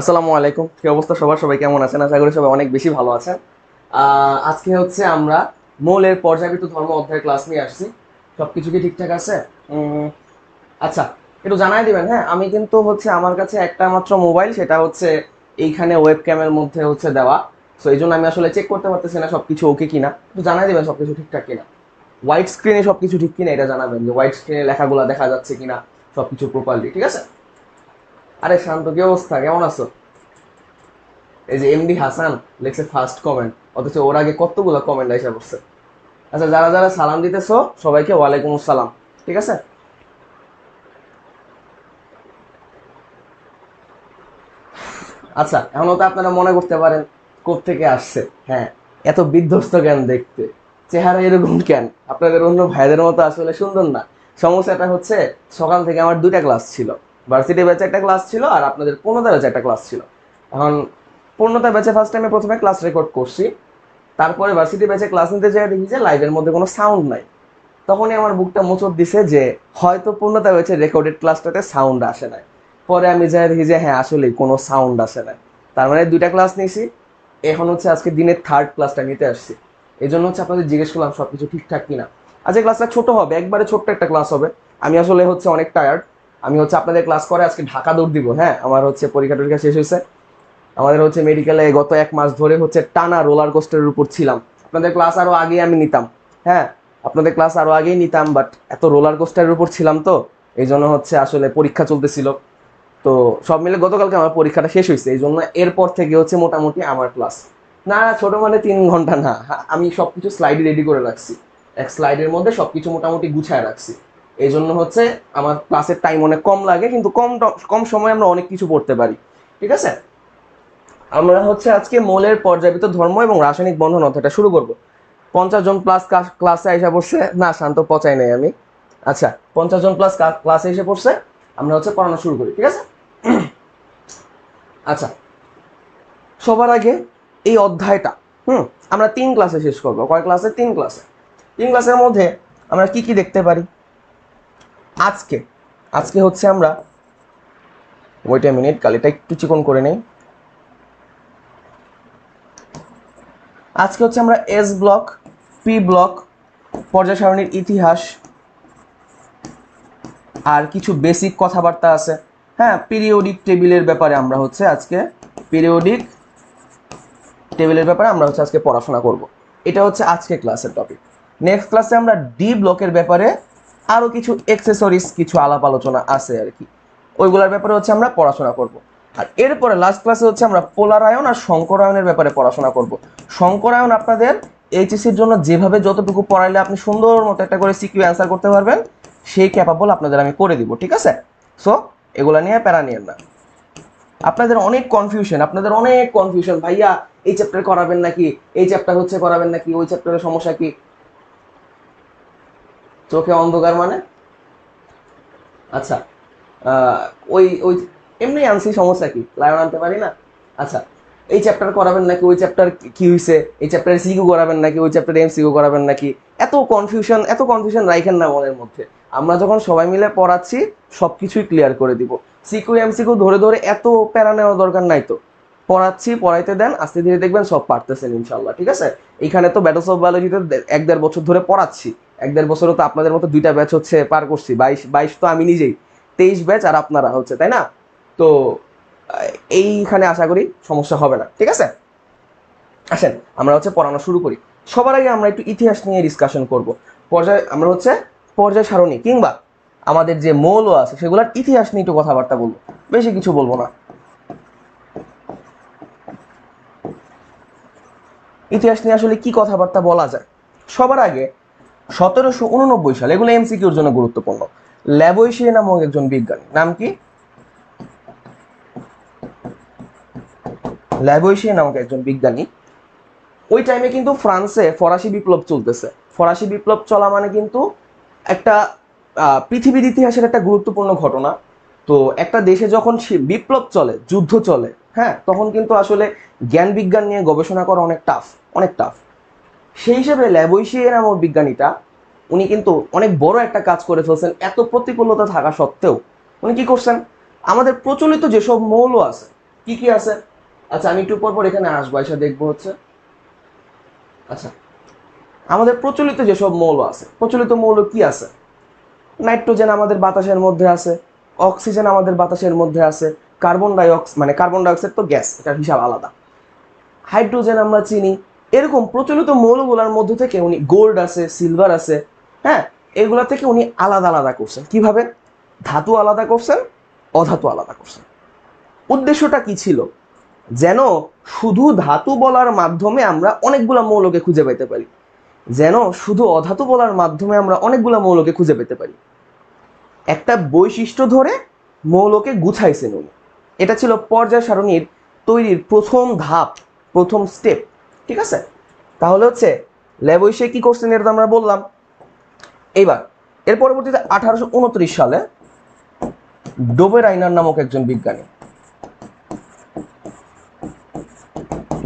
আসসালামু আলাইকুম কি অবস্থা সবার সবাই কেমন আছেন আশা করি সবাই অনেক বেশি ভালো আছেন আজকে হচ্ছে আমরা মৌলের পর্যাবৃত ধর্ম অধ্যায় ক্লাস নিয়ে আসছি সব কিছু কি ঠিকঠাক আছে আচ্ছা একটু জানাই দিবেন হ্যাঁ আমি কিন্তু হচ্ছে আমার কাছে একটা মাত্র মোবাইল সেটা হচ্ছে এইখানে ওয়েব ক্যামের মধ্যে হচ্ছে দেওয়া সো এই জন্য আমি আসলে চেক করতে পারতেছি না সব কিছু ওকে কিনা একটু জানাই দেবেন সব কিছু ঠিকঠাক কিনা হোয়াইট স্ক্রিনে সব কিছু ঠিক কিনা এটা জানাবেন যে হোয়াইট স্ক্রিনে লেখাগুলো দেখা যাচ্ছে কিনা সব কিছু প্রপারলি ঠিক আছে আরে শান্ত কি অবস্থা কেমন আছো এই যে এমডি হাসান লেখছে ফার্স্ট কমেন্ট অথচ ওর আগে কতগুলো কমেন্ট আইসা করছে আচ্ছা যারা যারা সালাম দিতেছো সবাইকে ওয়ালাইকুম আসসালাম ঠিক আছে আচ্ছা এখনও তো আপনারা মনে করতে পারেন থেকে আসছে হ্যাঁ এত বিধ্বস্ত কেন দেখতে চেহারা এরকম কেন আপনাদের অন্য ভাইদের মতো আসলে সুন্দর না সমস্যাটা হচ্ছে সকাল থেকে আমার দুইটা ক্লাস ছিল ভার্সিটি ব্যাচে একটা ক্লাস ছিল আর আপনাদের পূর্ণতা ব্যাচে একটা ক্লাস ছিল এখন পূর্ণতা ব্যাচে ফার্স্ট টাইমে প্রথমে ক্লাস রেকর্ড করছি তারপরে ভার্সিটি ব্যাচে ক্লাস নিতে যাই দেখি যে লাইভের মধ্যে কোনো সাউন্ড নাই তখনই আমার বুকটা মোচর দিছে যে হয়তো পূর্ণতা ব্যাচে রেকর্ডেড ক্লাসটাতে সাউন্ড আসে নাই পরে আমি যাই দেখি যে হ্যাঁ আসলেই কোনো সাউন্ড আসে নাই তার মানে দুইটা ক্লাস নিয়েছি এখন হচ্ছে আজকে দিনের থার্ড ক্লাসটা নিতে আসছি এই জন্য হচ্ছে আপনাদের জিজ্ঞেস করলাম সব কিছু ঠিকঠাক কিনা আজকে আচ্ছা, ক্লাসটা ছোট হবে একবারে ছোট্ট একটা ক্লাস হবে আমি আসলে হচ্ছে অনেক টায়ার্ড আমি হচ্ছে আপনাদের ক্লাস করে আজকে ঢাকা দৌড় দিব হ্যাঁ আমার হচ্ছে পরীক্ষা টরীক্ষা শেষ হয়েছে আমাদের হচ্ছে মেডিকেলে গত এক মাস ধরে হচ্ছে টানা রোলার কোস্টারের উপর ছিলাম আপনাদের ক্লাস আরও আগে আমি নিতাম হ্যাঁ আপনাদের ক্লাস আরও আগেই নিতাম বাট এত রোলার কোস্টারের উপর ছিলাম তো এই জন্য হচ্ছে আসলে পরীক্ষা চলতেছিল তো সব মিলে গতকালকে আমার পরীক্ষাটা শেষ হয়েছে এই জন্য এরপর থেকে হচ্ছে মোটামুটি আমার ক্লাস না ছোট মানে তিন ঘন্টা না আমি সব কিছু স্লাইড রেডি করে রাখছি এক স্লাইডের মধ্যে সব কিছু মোটামুটি গুছায় রাখছি এই জন্য হচ্ছে আমার ক্লাসের টাইম অনেক কম লাগে কিন্তু কম কম সময়ে আমরা অনেক কিছু পড়তে পারি ঠিক আছে আমরা হচ্ছে আজকে মৌলের পর্যাবিত ধর্ম এবং রাসায়নিক বন্ধন অর্থটা শুরু করব পঞ্চাশ জন প্লাস ক্লাসে এসে পড়ছে না শান্ত পচাই নাই আমি আচ্ছা পঞ্চাশ জন প্লাস ক্লাসে এসে পড়ছে আমরা হচ্ছে পড়ানো শুরু করি ঠিক আছে আচ্ছা সবার আগে এই অধ্যায়টা হুম আমরা তিন ক্লাসে শেষ করবো কয় ক্লাসে তিন ক্লাসে তিন ক্লাসের মধ্যে আমরা কি কি দেখতে পারি আজকে আজকে হচ্ছে আমরা ওয়েট এ মিনিট গালিটা একটু চিকন করে নেই আজকে হচ্ছে আমরা এস ব্লক পি ব্লক পর্যায় সারণীর ইতিহাস আর কিছু বেসিক কথাবার্তা আছে হ্যাঁ পিরিয়ডিক টেবিলের ব্যাপারে আমরা হচ্ছে আজকে পিরিয়ডিক টেবিলের ব্যাপারে আমরা হচ্ছে আজকে পড়াশোনা করব এটা হচ্ছে আজকে ক্লাসের টপিক নেক্সট ক্লাসে আমরা ডি ব্লকের ব্যাপারে আরও কিছু এক্সেসরিজ কিছু আলাপ আলোচনা আছে আর কি ওইগুলোর ব্যাপারে হচ্ছে আমরা পড়াশোনা করব। আর এরপরে লাস্ট ক্লাসে হচ্ছে আমরা পোলারায়ন আর শঙ্করায়নের ব্যাপারে পড়াশোনা করব। শঙ্করায়ন আপনাদের এইচএসির জন্য যেভাবে যতটুকু পড়াইলে আপনি সুন্দর মতো একটা করে সিকিউ অ্যান্সার করতে পারবেন সেই ক্যাপাবল আপনাদের আমি করে দিব ঠিক আছে সো এগুলা নিয়ে প্যারা নিয়েন না আপনাদের অনেক কনফিউশন আপনাদের অনেক কনফিউশন ভাইয়া এই চ্যাপ্টার করাবেন নাকি এই চ্যাপ্টার হচ্ছে করাবেন নাকি ওই চ্যাপ্টারের সমস্যা কি চোখে অন্ধকার মানে আচ্ছা ওই ওই এমনি আনছি সমস্যা কি লাইন আনতে পারি না আচ্ছা এই চ্যাপ্টার করাবেন নাকি ওই চ্যাপ্টার কি হইছে এই চ্যাপ্টারে সিকিউ করাবেন নাকি ওই চ্যাপ্টারে এমসিকিউ করাবেন নাকি এত কনফিউশন এত কনফিউশন রাইখেন না মনের মধ্যে আমরা যখন সবাই মিলে পড়াচ্ছি সব কিছুই ক্লিয়ার করে দিব সিকিউ এমসিকিউ ধরে ধরে এত প্যারা নেওয়ার দরকার নাই তো পড়াচ্ছি পড়াইতে দেন আস্তে ধীরে দেখবেন সব পারতেছেন ইনশাল্লাহ ঠিক আছে এখানে তো ব্যাটস অফ বায়োলজিতে এক দেড় বছর ধরে পড়াচ্ছি এক দেড় বছরও তো আপনাদের মতো দুইটা ব্যাচ হচ্ছে পার করছি বাইশ বাইশ তো আমি নিজেই তেইশ ব্যাচ আর আপনারা হচ্ছে তাই না তো এইখানে আশা করি সমস্যা হবে না ঠিক আছে আসেন আমরা হচ্ছে পড়ানো শুরু করি সবার আগে আমরা একটু ইতিহাস নিয়ে ডিসকাশন করব পর্যায় আমরা হচ্ছে পর্যায় সারণী কিংবা আমাদের যে মৌল আছে সেগুলোর ইতিহাস নিয়ে একটু কথাবার্তা বলবো বেশি কিছু বলবো না ইতিহাস নিয়ে আসলে কি কথাবার্তা বলা যায় সবার আগে সতেরোশো উননব্বই সাল এগুলো এমসিকিউর জন্য গুরুত্বপূর্ণ ল্যাবোয়েশিয়া নামক একজন বিজ্ঞানী নাম কি ল্যাবোয়েশিয়া নামক একজন বিজ্ঞানী ওই টাইমে কিন্তু ফ্রান্সে ফরাসি বিপ্লব চলতেছে ফরাসি বিপ্লব চলা মানে কিন্তু একটা পৃথিবীর ইতিহাসের একটা গুরুত্বপূর্ণ ঘটনা তো একটা দেশে যখন বিপ্লব চলে যুদ্ধ চলে হ্যাঁ তখন কিন্তু আসলে জ্ঞান বিজ্ঞান নিয়ে গবেষণা করা অনেক টাফ অনেক টাফ সেই হিসেবে ল্যাবৈশিয়ে নামক বিজ্ঞানীটা উনি কিন্তু অনেক বড় একটা কাজ করে ফেলছেন এত প্রতিকূলতা থাকা সত্ত্বেও উনি কি করছেন আমাদের প্রচলিত যেসব মৌল আছে কি কি আছে আচ্ছা আমি একটু পর পর এখানে আসবো এসে দেখবো হচ্ছে আচ্ছা আমাদের প্রচলিত যেসব মৌল আছে প্রচলিত মৌল কি আছে নাইট্রোজেন আমাদের বাতাসের মধ্যে আছে অক্সিজেন আমাদের বাতাসের মধ্যে আছে কার্বন ডাইঅক্স মানে কার্বন ডাইঅক্সাইড তো গ্যাস এটা হিসাব আলাদা হাইড্রোজেন আমরা চিনি এরকম প্রচলিত মৌলগুলার মধ্য থেকে উনি গোল্ড আছে সিলভার আছে হ্যাঁ এগুলা থেকে উনি আলাদা আলাদা করছেন কিভাবে ধাতু আলাদা করছেন অধাতু আলাদা করছেন উদ্দেশ্যটা কি ছিল যেন শুধু ধাতু বলার মাধ্যমে আমরা অনেকগুলা মৌলকে খুঁজে পেতে পারি যেন শুধু অধাতু বলার মাধ্যমে আমরা অনেকগুলা মৌলকে খুঁজে পেতে পারি একটা বৈশিষ্ট্য ধরে মৌলকে গুছাইছেন উনি এটা ছিল পর্যায় সারণীর তৈরির প্রথম ধাপ প্রথম স্টেপ ঠিক আছে তাহলে হচ্ছে লেবইশে কি করছেন এটা আমরা বললাম এইবার এর পরবর্তীতে আঠারোশো সালে ডোবে রাইনার নামক একজন বিজ্ঞানী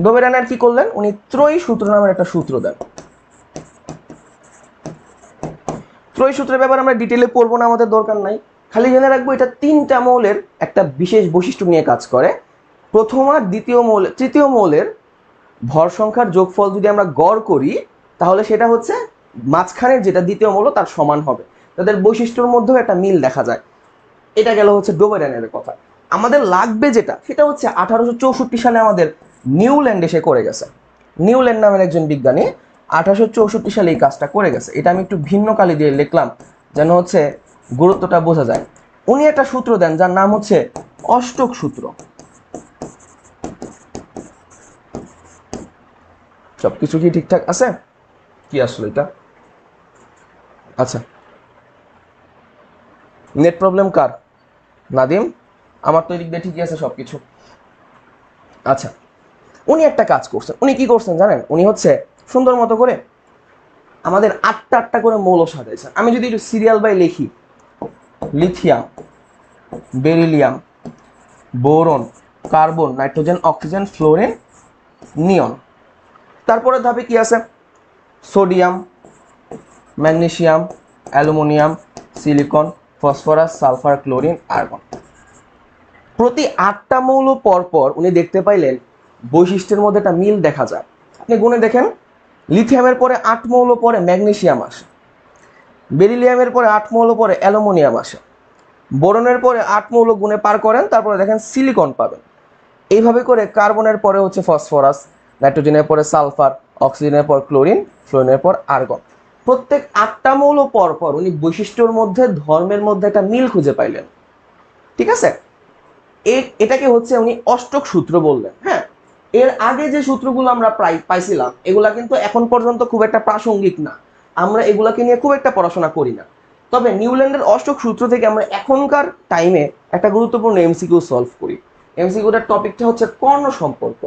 ডোবে রাইনার কি করলেন উনি ত্রয়ী সূত্র নামের একটা সূত্র দেন ত্রয়ী সূত্রের ব্যাপারে আমরা ডিটেলে পড়বো না আমাদের দরকার নাই খালি জেনে রাখবো এটা তিনটা মৌলের একটা বিশেষ বৈশিষ্ট্য নিয়ে কাজ করে প্রথম আর দ্বিতীয় মৌল তৃতীয় মৌলের ভর সংখ্যার যোগফল যদি আমরা গড় করি তাহলে সেটা হচ্ছে মাঝখানের যেটা দ্বিতীয় মৌল তার সমান হবে তাদের বৈশিষ্ট্যর মধ্যেও একটা মিল দেখা যায় এটা গেল হচ্ছে ডোবেরানের কথা আমাদের লাগবে যেটা সেটা হচ্ছে আঠারোশো চৌষট্টি সালে আমাদের নিউল্যান্ড এসে করে গেছে নিউল্যান্ড নামের একজন বিজ্ঞানী আঠারোশো চৌষট্টি সালে এই কাজটা করে গেছে এটা আমি একটু ভিন্ন কালি দিয়ে লিখলাম যেন হচ্ছে গুরুত্বটা বোঝা যায় উনি একটা সূত্র দেন যার নাম হচ্ছে অষ্টক সূত্র সব কিছু কি ঠিকঠাক আছে কি আসলো এটা আচ্ছা নেট প্রবলেম কার নাদিম আমার তো এদিক দিয়ে ঠিকই আছে সব কিছু আচ্ছা উনি একটা কাজ করছেন উনি কি করছেন জানেন উনি হচ্ছে সুন্দর মতো করে আমাদের আটটা আটটা করে মৌল সাজাইছেন আমি যদি একটু সিরিয়াল বাই লিখি lithium beryllium boron carbon nitrogen oxygen fluorine neon তারপরে ধাপে কি আছে sodium magnesium aluminium silicon phosphorus sulphur chlorine argon প্রতি আটটা মৌল পরপর উনি দেখতে পাইলেন বৈশিষ্ট্যের মধ্যে একটা মিল দেখা যায় আপনি গুণে দেখেন লিথিয়ামের পরে আট মৌল পরে ম্যাগনেশিয়াম আসে বেরিলিয়ামের পরে আট মৌল পরে অ্যালুমিনিয়াম আসে বোরনের পরে আট মৌল গুণে পার করেন তারপরে দেখেন সিলিকন পাবেন এইভাবে করে কার্বনের পরে হচ্ছে ফসফরাস নাইট্রোজেনের পরে সালফার অক্সিজেনের পর ক্লোরিন ফ্লোরিনের পর আর্গন প্রত্যেক আটটা মৌল পরপর উনি বৈশিষ্ট্যর মধ্যে ধর্মের মধ্যে একটা মিল খুঁজে পাইলেন ঠিক আছে এটাকে হচ্ছে উনি অষ্টক সূত্র বললেন হ্যাঁ এর আগে যে সূত্রগুলো আমরা প্রায় পাইছিলাম এগুলা কিন্তু এখন পর্যন্ত খুব একটা প্রাসঙ্গিক না আমরা এগুলাকে নিয়ে খুব একটা পড়াশোনা করি না তবে নিউল্যান্ডের অষ্টক সূত্র থেকে আমরা এখনকার টাইমে একটা গুরুত্বপূর্ণ এমসিকিউ সলভ করি এমসিকিউটার টপিকটা হচ্ছে কর্ণ সম্পর্ক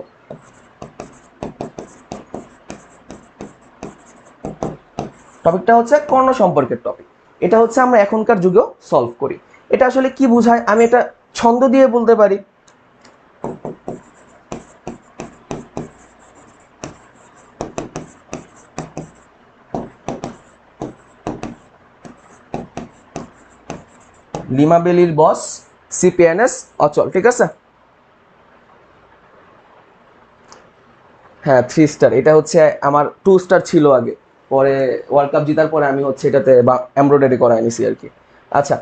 টপিকটা হচ্ছে কর্ণ সম্পর্কের টপিক এটা হচ্ছে আমরা এখনকার যুগেও সলভ করি এটা আসলে কি বোঝায় আমি এটা ছন্দ দিয়ে বলতে পারি লিমাবেলির বস সিপিএনএস অচল ঠিক আছে হ্যাঁ থ্রি স্টার এটা হচ্ছে আমার টু স্টার ছিল আগে পরে ওয়ার্ল্ড কাপ জিতার পরে আমি হচ্ছে এটাতে বা এমব্রয়ডারি করা নিছি আর কি আচ্ছা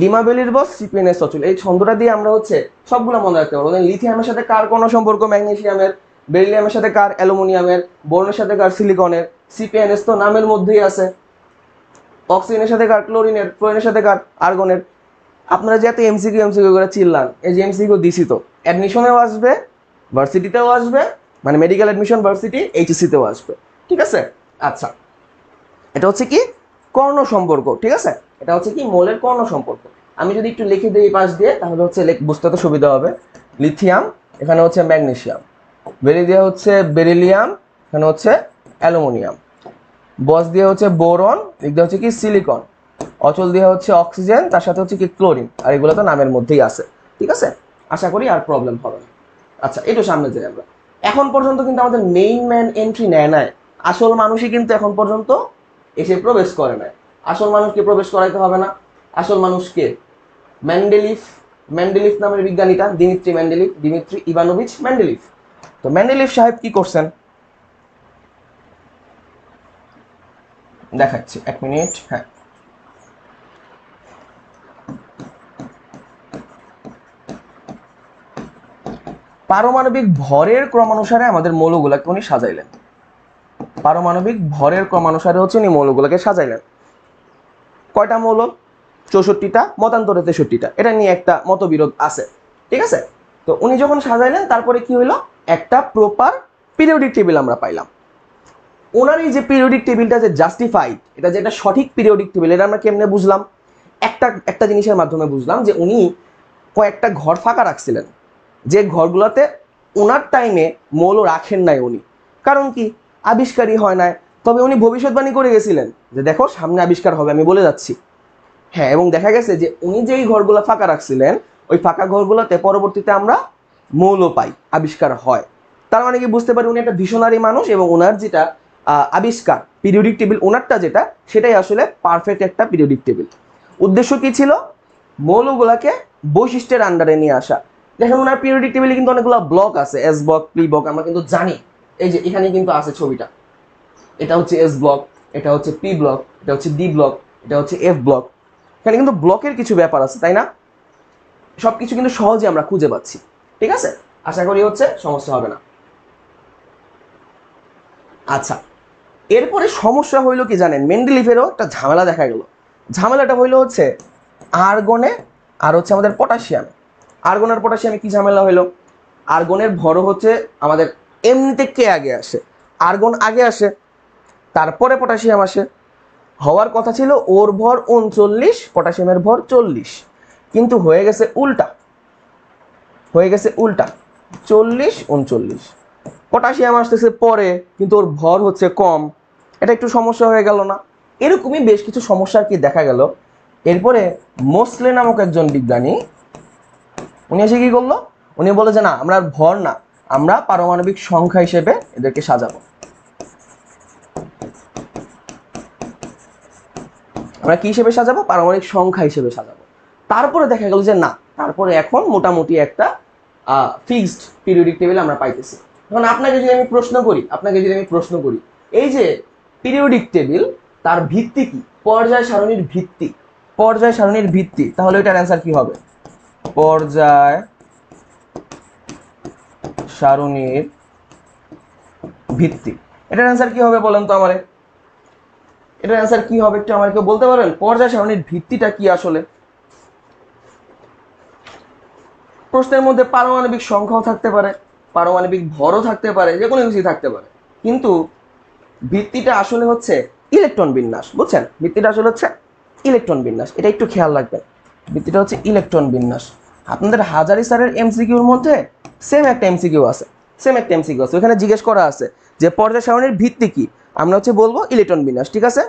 লিমা বেলির বস সিপিএনএস সচল এই ছন্দটা দিয়ে আমরা হচ্ছে সবগুলো মনে রাখতে পারবো লিথিয়ামের সাথে কার কোনো সম্পর্ক ম্যাগনেশিয়ামের বেরিলিয়ামের সাথে কার অ্যালুমিনিয়ামের বর্ণের সাথে কার সিলিকনের সিপিএনএস তো নামের মধ্যেই আছে অক্সিজেনের সাথে কার ক্লোরিনের ক্লোরিনের সাথে কার আর্গনের আপনারা যে এত এমসিকিউ এমসিকিউ করে চিল্লান এই যে এমসিকিউ দিছি তো অ্যাডমিশনেও আসবে ভার্সিটিতেও আসবে মানে মেডিকেল অ্যাডমিশন ভার্সিটি এইচএসিতেও আসবে ঠিক আছে আচ্ছা এটা হচ্ছে কি কর্ণ সম্পর্ক ঠিক আছে এটা হচ্ছে কি মোলের কর্ণ সম্পর্ক আমি যদি একটু লিখে দিই পাশ দিয়ে তাহলে হচ্ছে বুঝতে তো সুবিধা হবে লিথিয়াম এখানে হচ্ছে ম্যাগনেশিয়াম বেরি দিয়ে হচ্ছে বেরিলিয়াম এখানে হচ্ছে অ্যালুমিনিয়াম বস দিয়ে হচ্ছে বোরন এদিকে হচ্ছে কি সিলিকন অচল দিয়ে হচ্ছে অক্সিজেন তার সাথে হচ্ছে কি ক্লোরিন আর এগুলো তো নামের মধ্যেই আছে ঠিক আছে আশা করি আর প্রবলেম হবে আচ্ছা এটা সামনে যাই আমরা এখন পর্যন্ত কিন্তু আমাদের মেইন ম্যান এন্ট্রি নেয় নেয় আসল মানুষই কিন্তু এখন পর্যন্ত এসে প্রবেশ করে না আসল মানুষকে প্রবেশ করাইতে হবে না আসল মানুষকে ম্যান্ডেলিফ ম্যান্ডেলিফ নামের বিজ্ঞানীটা Dmitri Mendeleev Dmitri Ivanovich Mendeleev তো ম্যান্ডেলিফ সাহেব কি করছেন দেখাচ্ছি এক মিনিট হ্যাঁ পারমাণবিক ভরের ক্রমানুসারে আমাদের মৌলগুলাকে উনি সাজাইলেন পারমাণবিক ভরের ক্রমানুসারে হচ্ছে উনি মৌলগুলোকে সাজাইলেন কয়টা মৌল চৌষট্টিটা মতান্তরে তেষট্টিটা এটা নিয়ে একটা মতবিরোধ আছে ঠিক আছে তো উনি যখন সাজাইলেন তারপরে কি হইল একটা প্রপার পিরিয়ডিক টেবিল আমরা পাইলাম ওনার এই যে পিরিয়ডিক টেবিলটা যে জাস্টিফাইড এটা যে একটা সঠিক পিরিয়ডিক টেবিল এটা আমরা কেমনে বুঝলাম একটা একটা জিনিসের মাধ্যমে বুঝলাম যে উনি কয়েকটা ঘর ফাঁকা রাখছিলেন যে ঘরগুলোতে ওনার টাইমে মৌল রাখেন নাই উনি কারণ কি আবিষ্কারই হয় নাই তবে উনি ভবিষ্যৎবাণী করে গেছিলেন যে দেখো সামনে আবিষ্কার হবে আমি বলে যাচ্ছি হ্যাঁ এবং দেখা গেছে যে উনি যেই ঘরগুলো ফাঁকা রাখছিলেন ওই ফাঁকা ঘরগুলোতে পরবর্তীতে আমরা মৌল পাই আবিষ্কার হয় তার মানে কি বুঝতে পারি উনি একটা ভীষণারী মানুষ এবং ওনার যেটা আবিষ্কার পিরিয়ডিক টেবিল ওনারটা যেটা সেটাই আসলে পারফেক্ট একটা পিরিয়ডিক টেবিল উদ্দেশ্য কি ছিল মৌলগুলাকে বৈশিষ্ট্যের আন্ডারে নিয়ে আসা দেখেন ওনার পিরিয়ডিক টেবিলে কিন্তু অনেকগুলো ব্লক আছে এস ব্লক প্লি ব্লক আমরা কিন্তু জানি এই যে এখানে কিন্তু আছে ছবিটা এটা হচ্ছে এস ব্লক এটা হচ্ছে পি ব্লক এটা হচ্ছে ডি ব্লক এটা হচ্ছে এফ ব্লক এখানে কিন্তু ব্লকের কিছু ব্যাপার আছে তাই না সব কিছু কিন্তু সহজে আমরা খুঁজে পাচ্ছি ঠিক আছে আশা করি হচ্ছে সমস্যা হবে না আচ্ছা এরপরে সমস্যা হইলো কি জানেন মেন্ডেলিভেরও একটা ঝামেলা দেখা গেল ঝামেলাটা হইলো হচ্ছে আর্গনে আর হচ্ছে আমাদের পটাশিয়াম আর্গন আর পটাশিয়ামে কি ঝামেলা হইলো আর্গনের ভরও হচ্ছে আমাদের এমনিতে কে আগে আসে আর্গন আগে আসে তারপরে পটাশিয়াম আসে হওয়ার কথা ছিল ওর ভর উনচল্লিশ পটাশিয়ামের ভর চল্লিশ কিন্তু হয়ে গেছে উল্টা হয়ে গেছে উল্টা চল্লিশ উনচল্লিশ পটাশিয়াম আসতেছে পরে কিন্তু ওর ভর হচ্ছে কম এটা একটু সমস্যা হয়ে গেল না এরকমই বেশ কিছু সমস্যা কি দেখা গেল এরপরে মোসলে নামক একজন বিজ্ঞানী উনি এসে কি করলো উনি বলে যে না আমরা ভর না আমরা পারমাণবিক সংখ্যা হিসেবে এদেরকে সাজাবো আমরা কি হিসেবে সাজাবো পারমাণবিক সংখ্যা হিসেবে সাজাবো তারপরে দেখা গেল যে না তারপরে এখন মোটামুটি একটা ফিক্সড পিরিয়ডিক টেবিল আমরা পাইতেছি এখন আপনাকে যদি আমি প্রশ্ন করি আপনাকে যদি আমি প্রশ্ন করি এই যে পিরিয়ডিক টেবিল তার ভিত্তি কি পর্যায় সারণীর ভিত্তি পর্যায় সারণীর ভিত্তি তাহলে ওইটার অ্যান্সার কি হবে পর্যায় সারণীর ভিত্তি এটার অ্যান্সার কি হবে বলেন তো আমারে এটার অ্যান্সার কি হবে একটু আমাকে বলতে পারবেন পর্যায় সারণীর ভিত্তিটা কি আসলে প্রশ্নের মধ্যে পারমাণবিক সংখ্যাও থাকতে পারে পারমাণবিক ভরও থাকতে পারে যে কোনো কিছুই থাকতে পারে কিন্তু ভিত্তিটা আসলে হচ্ছে ইলেকট্রন বিন্যাস বুঝছেন ভিত্তিটা আসলে হচ্ছে ইলেকট্রন বিন্যাস এটা একটু খেয়াল রাখবেন ভিত্তিটা হচ্ছে ইলেকট্রন বিন্যাস আপনাদের হাজারি স্যারের এমসিকিউর মধ্যে সেম একটা এমসিকিউ আছে সেম একটা এমসিকিউ আছে ওইখানে জিজ্ঞেস করা আছে যে পর্যায় সারণীর ভিত্তি কি আমরা হচ্ছে বলবো ইলেকট্রন বিন্যাস ঠিক আছে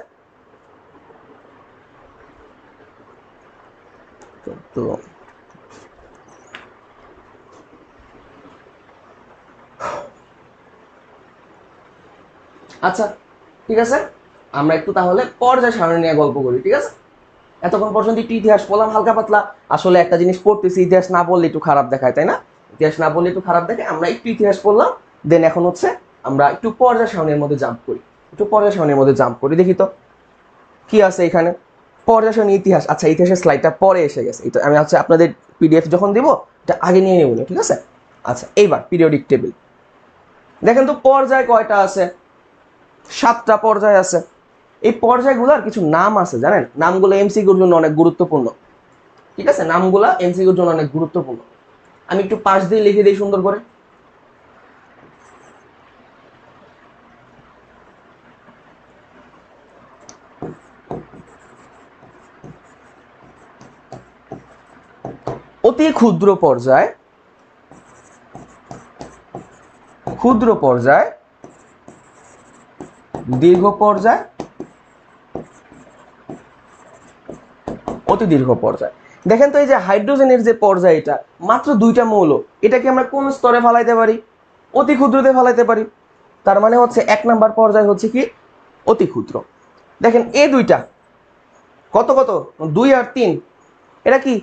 তো আচ্ছা ঠিক আছে আমরা একটু তাহলে পর্যায় সারণী নিয়ে গল্প করি ঠিক আছে এতক্ষণ পর্যন্ত একটু ইতিহাস বললাম হালকা পাতলা আসলে একটা জিনিস পড়তেছি ইতিহাস না বললে একটু খারাপ দেখায় তাই না ইতিহাস না বললে একটু খারাপ দেখে আমরা একটু ইতিহাস পড়লাম দেন এখন হচ্ছে আমরা একটু পর্যা সারণীর মধ্যে জাম্প করি একটু পর্যা সারণীর মধ্যে জাম্প করি দেখি তো কি আছে এখানে পর্যা সারণী ইতিহাস আচ্ছা ইতিহাসের স্লাইডটা পরে এসে গেছে এটা আমি হচ্ছে আপনাদের পিডিএফ যখন দিব এটা আগে নিয়ে নেবো ঠিক আছে আচ্ছা এইবার পিরিয়ডিক টেবিল দেখেন তো পর্যায় কয়টা আছে সাতটা পর্যায় আছে এই পর্যায়গুলোর কিছু নাম আছে জানেন নামগুলো এমসিকিউর জন্য অনেক গুরুত্বপূর্ণ ঠিক আছে এমসি এমসিকিউর জন্য অনেক গুরুত্বপূর্ণ আমি একটু পাশ দিয়ে লিখে দিই সুন্দর করে অতি ক্ষুদ্র পর্যায় ক্ষুদ্র পর্যায় দীর্ঘ পর্যায় অতি দীর্ঘ পর্যায় দেখেন তো এই যে হাইড্রোজেনের যে পর্যায় এটা মাত্র দুইটা মৌল এটাকে আমরা কোন স্তরে ফালাইতে পারি অতি ক্ষুদ্রতে ফালাইতে পারি তার মানে হচ্ছে এক নাম্বার পর্যায় হচ্ছে কি অতি ক্ষুদ্র দেখেন এ দুইটা কত কত দুই আর তিন এটা কি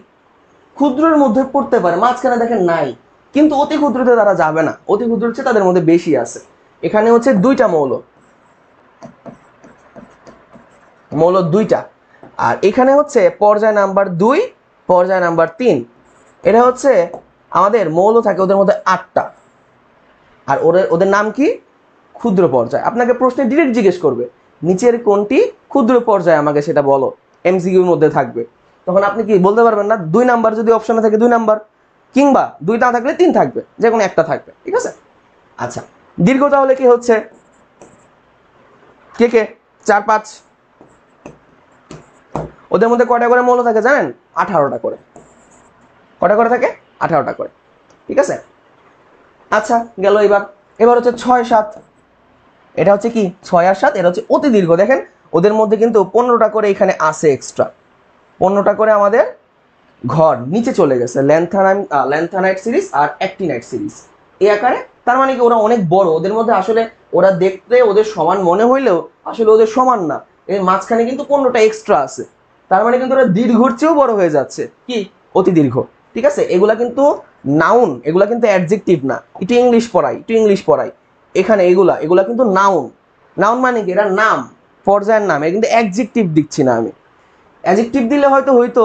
ক্ষুদ্রর মধ্যে পড়তে পারে মাঝখানে দেখেন নাই কিন্তু অতি ক্ষুদ্রতে তারা যাবে না অতি ক্ষুদ্র হচ্ছে তাদের মধ্যে বেশি আছে এখানে হচ্ছে দুইটা মৌল মৌল দুইটা আর এখানে হচ্ছে পর্যায় নাম্বার দুই পর্যায় নাম্বার তিন এটা হচ্ছে আমাদের মৌল থাকে ওদের মধ্যে আটটা আর ওদের ওদের নাম কি ক্ষুদ্র পর্যায় আপনাকে প্রশ্নে ডিরেক্ট জিজ্ঞেস করবে নিচের কোনটি ক্ষুদ্র পর্যায়ে আমাকে সেটা বলো এমসিকিউর মধ্যে থাকবে তখন আপনি কি বলতে পারবেন না দুই নাম্বার যদি অপশনে থাকে দুই নাম্বার কিংবা দুই না থাকলে তিন থাকবে যে কোনো একটা থাকবে ঠিক আছে আচ্ছা দীর্ঘ তাহলে কি হচ্ছে কে কে চার পাঁচ ওদের মধ্যে কটা করে মৌল থাকে জানেন আঠারোটা করে কটা করে থাকে আঠারোটা করে ঠিক আছে আচ্ছা গেল এবার এবার হচ্ছে ছয় সাত এটা হচ্ছে কি ছয় আর সাত এটা হচ্ছে অতি দীর্ঘ দেখেন ওদের মধ্যে কিন্তু পনেরোটা করে এখানে আছে এক্সট্রা পনেরোটা করে আমাদের ঘর নিচে চলে গেছে ল্যান্থানাইম ল্যান্থানাইট সিরিজ আর অ্যাক্টিনাইট সিরিজ এই আকারে তার মানে কি ওরা অনেক বড় ওদের মধ্যে আসলে ওরা দেখতে ওদের সমান মনে হইলেও আসলে ওদের সমান না এর মাঝখানে কিন্তু পনেরোটা এক্সট্রা আছে তার মানে কিন্তু ওরা দীর্ঘর চেয়েও বড় হয়ে যাচ্ছে কি অতি দীর্ঘ ঠিক আছে এগুলা কিন্তু নাউন এগুলা কিন্তু অ্যাডজেক্টিভ না একটু ইংলিশ পড়াই একটু ইংলিশ পড়াই এখানে এগুলা এগুলা কিন্তু নাউন নাউন মানে কি এরা নাম পর্যায়ের নাম এ কিন্তু অ্যাডজেক্টিভ দিচ্ছি না আমি অ্যাডজেক্টিভ দিলে হয়তো হইতো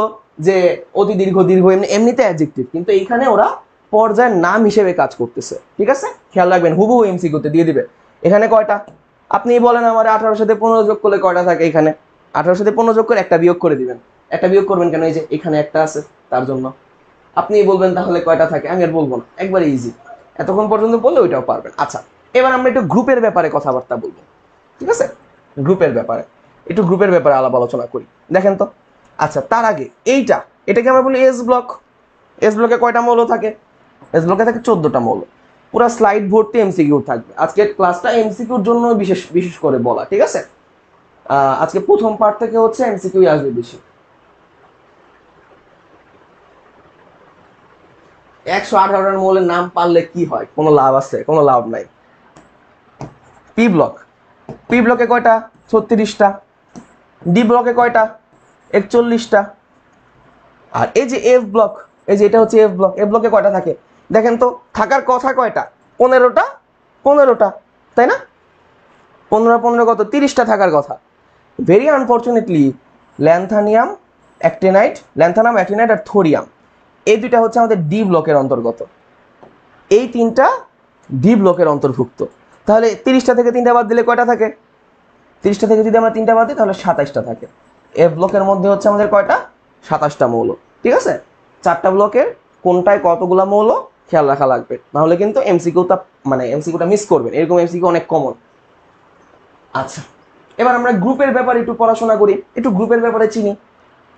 যে অতি দীর্ঘ দীর্ঘ এমনি এমনিতে অ্যাডজেক্টিভ কিন্তু এখানে ওরা পর্যায়ের নাম হিসেবে কাজ করতেছে ঠিক আছে খেয়াল রাখবেন হুবহু এমসি করতে দিয়ে দিবে এখানে কয়টা আপনি বলেন আমার আঠারোর সাথে পনেরো যোগ করলে কয়টা থাকে এখানে আঠারোর সাথে পনেরো যোগ করে একটা বিয়োগ করে দিবেন একটা বিয়োগ করবেন কেন এই যে এখানে একটা আছে তার জন্য আপনি বলবেন তাহলে কয়টা থাকে আমি আর বলবো না একবারে ইজি এতক্ষণ পর্যন্ত বললে ওইটাও পারবেন আচ্ছা এবার আমরা একটু গ্রুপের ব্যাপারে কথাবার্তা বলবো ঠিক আছে গ্রুপের ব্যাপারে একটু গ্রুপের ব্যাপারে আলাপ আলোচনা করি দেখেন তো আচ্ছা তার আগে এইটা এটাকে আমরা বলি এস ব্লক এস ব্লকে কয়টা মৌল থাকে এস ব্লকে থাকে চোদ্দোটা মৌল পুরো স্লাইড ভর্তি এমসিকিউ থাকবে আজকের ক্লাসটা এমসিকিউর জন্য বিশেষ বিশেষ করে বলা ঠিক আছে আজকে প্রথম পার্ট থেকে হচ্ছে এমসিকিউ আসবে বেশি একশো আঠারোটার রান নাম পারলে কি হয় কোনো লাভ আছে কোনো লাভ নাই পি ব্লক পি ব্লকে কয়টা ছত্রিশটা ডি ব্লকে কয়টা একচল্লিশটা আর এই যে এফ ব্লক এই যে এটা হচ্ছে এফ ব্লক এফ ব্লকে কয়টা থাকে দেখেন তো থাকার কথা কয়টা পনেরোটা পনেরোটা তাই না পনেরো পনেরো কত তিরিশটা থাকার কথা very unfortunately lanthanum actinide lanthanum actinide আর থোরিয়াম এই দুইটা হচ্ছে আমাদের ডি ব্লকের অন্তর্গত এই তিনটা ডি ব্লকের অন্তর্ভুক্ত তাহলে তিরিশটা থেকে তিনটা বাদ দিলে কয়টা থাকে তিরিশটা থেকে যদি আমরা তিনটা বাদ দিই তাহলে সাতাইশটা থাকে এ ব্লকের মধ্যে হচ্ছে আমাদের কয়টা সাতাশটা মৌল ঠিক আছে চারটা ব্লকের কোনটায় কতগুলা মৌল খেয়াল রাখা লাগবে নাহলে কিন্তু এমসিকিউটা মানে এমসিকিউটা মিস করবেন এরকম এমসিকিউ অনেক কমন আচ্ছা এবার আমরা গ্রুপের ব্যাপারে একটু পড়াশোনা করি একটু গ্রুপের ব্যাপারে চিনি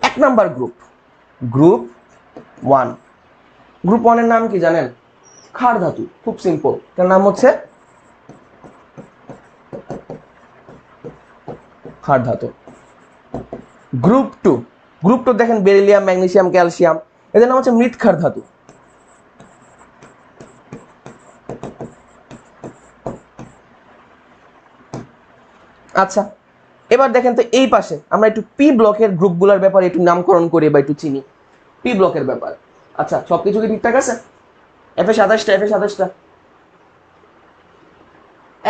এক number group group one group ওয়ানের নাম কি জানেন খার ধাতু খুব সিম্পল তার নাম হচ্ছে খার ধাতু গ্রুপ টু গ্রুপ টু দেখেন বেরিলিয়াম ম্যাগনেসিয়াম ক্যালসিয়াম এদের নাম হচ্ছে মৃৎ খার ধাতু আচ্ছা এবার দেখেন তো এই পাশে আমরা একটু পি ব্লকের গ্রুপগুলোর ব্যাপারে একটু নামকরণ করি বা একটু চিনি পি ব্লকের ব্যাপার আচ্ছা সব কিছু কি ঠিকঠাক আছে এফ এ সাতাশটা এফ এ সাতাশটা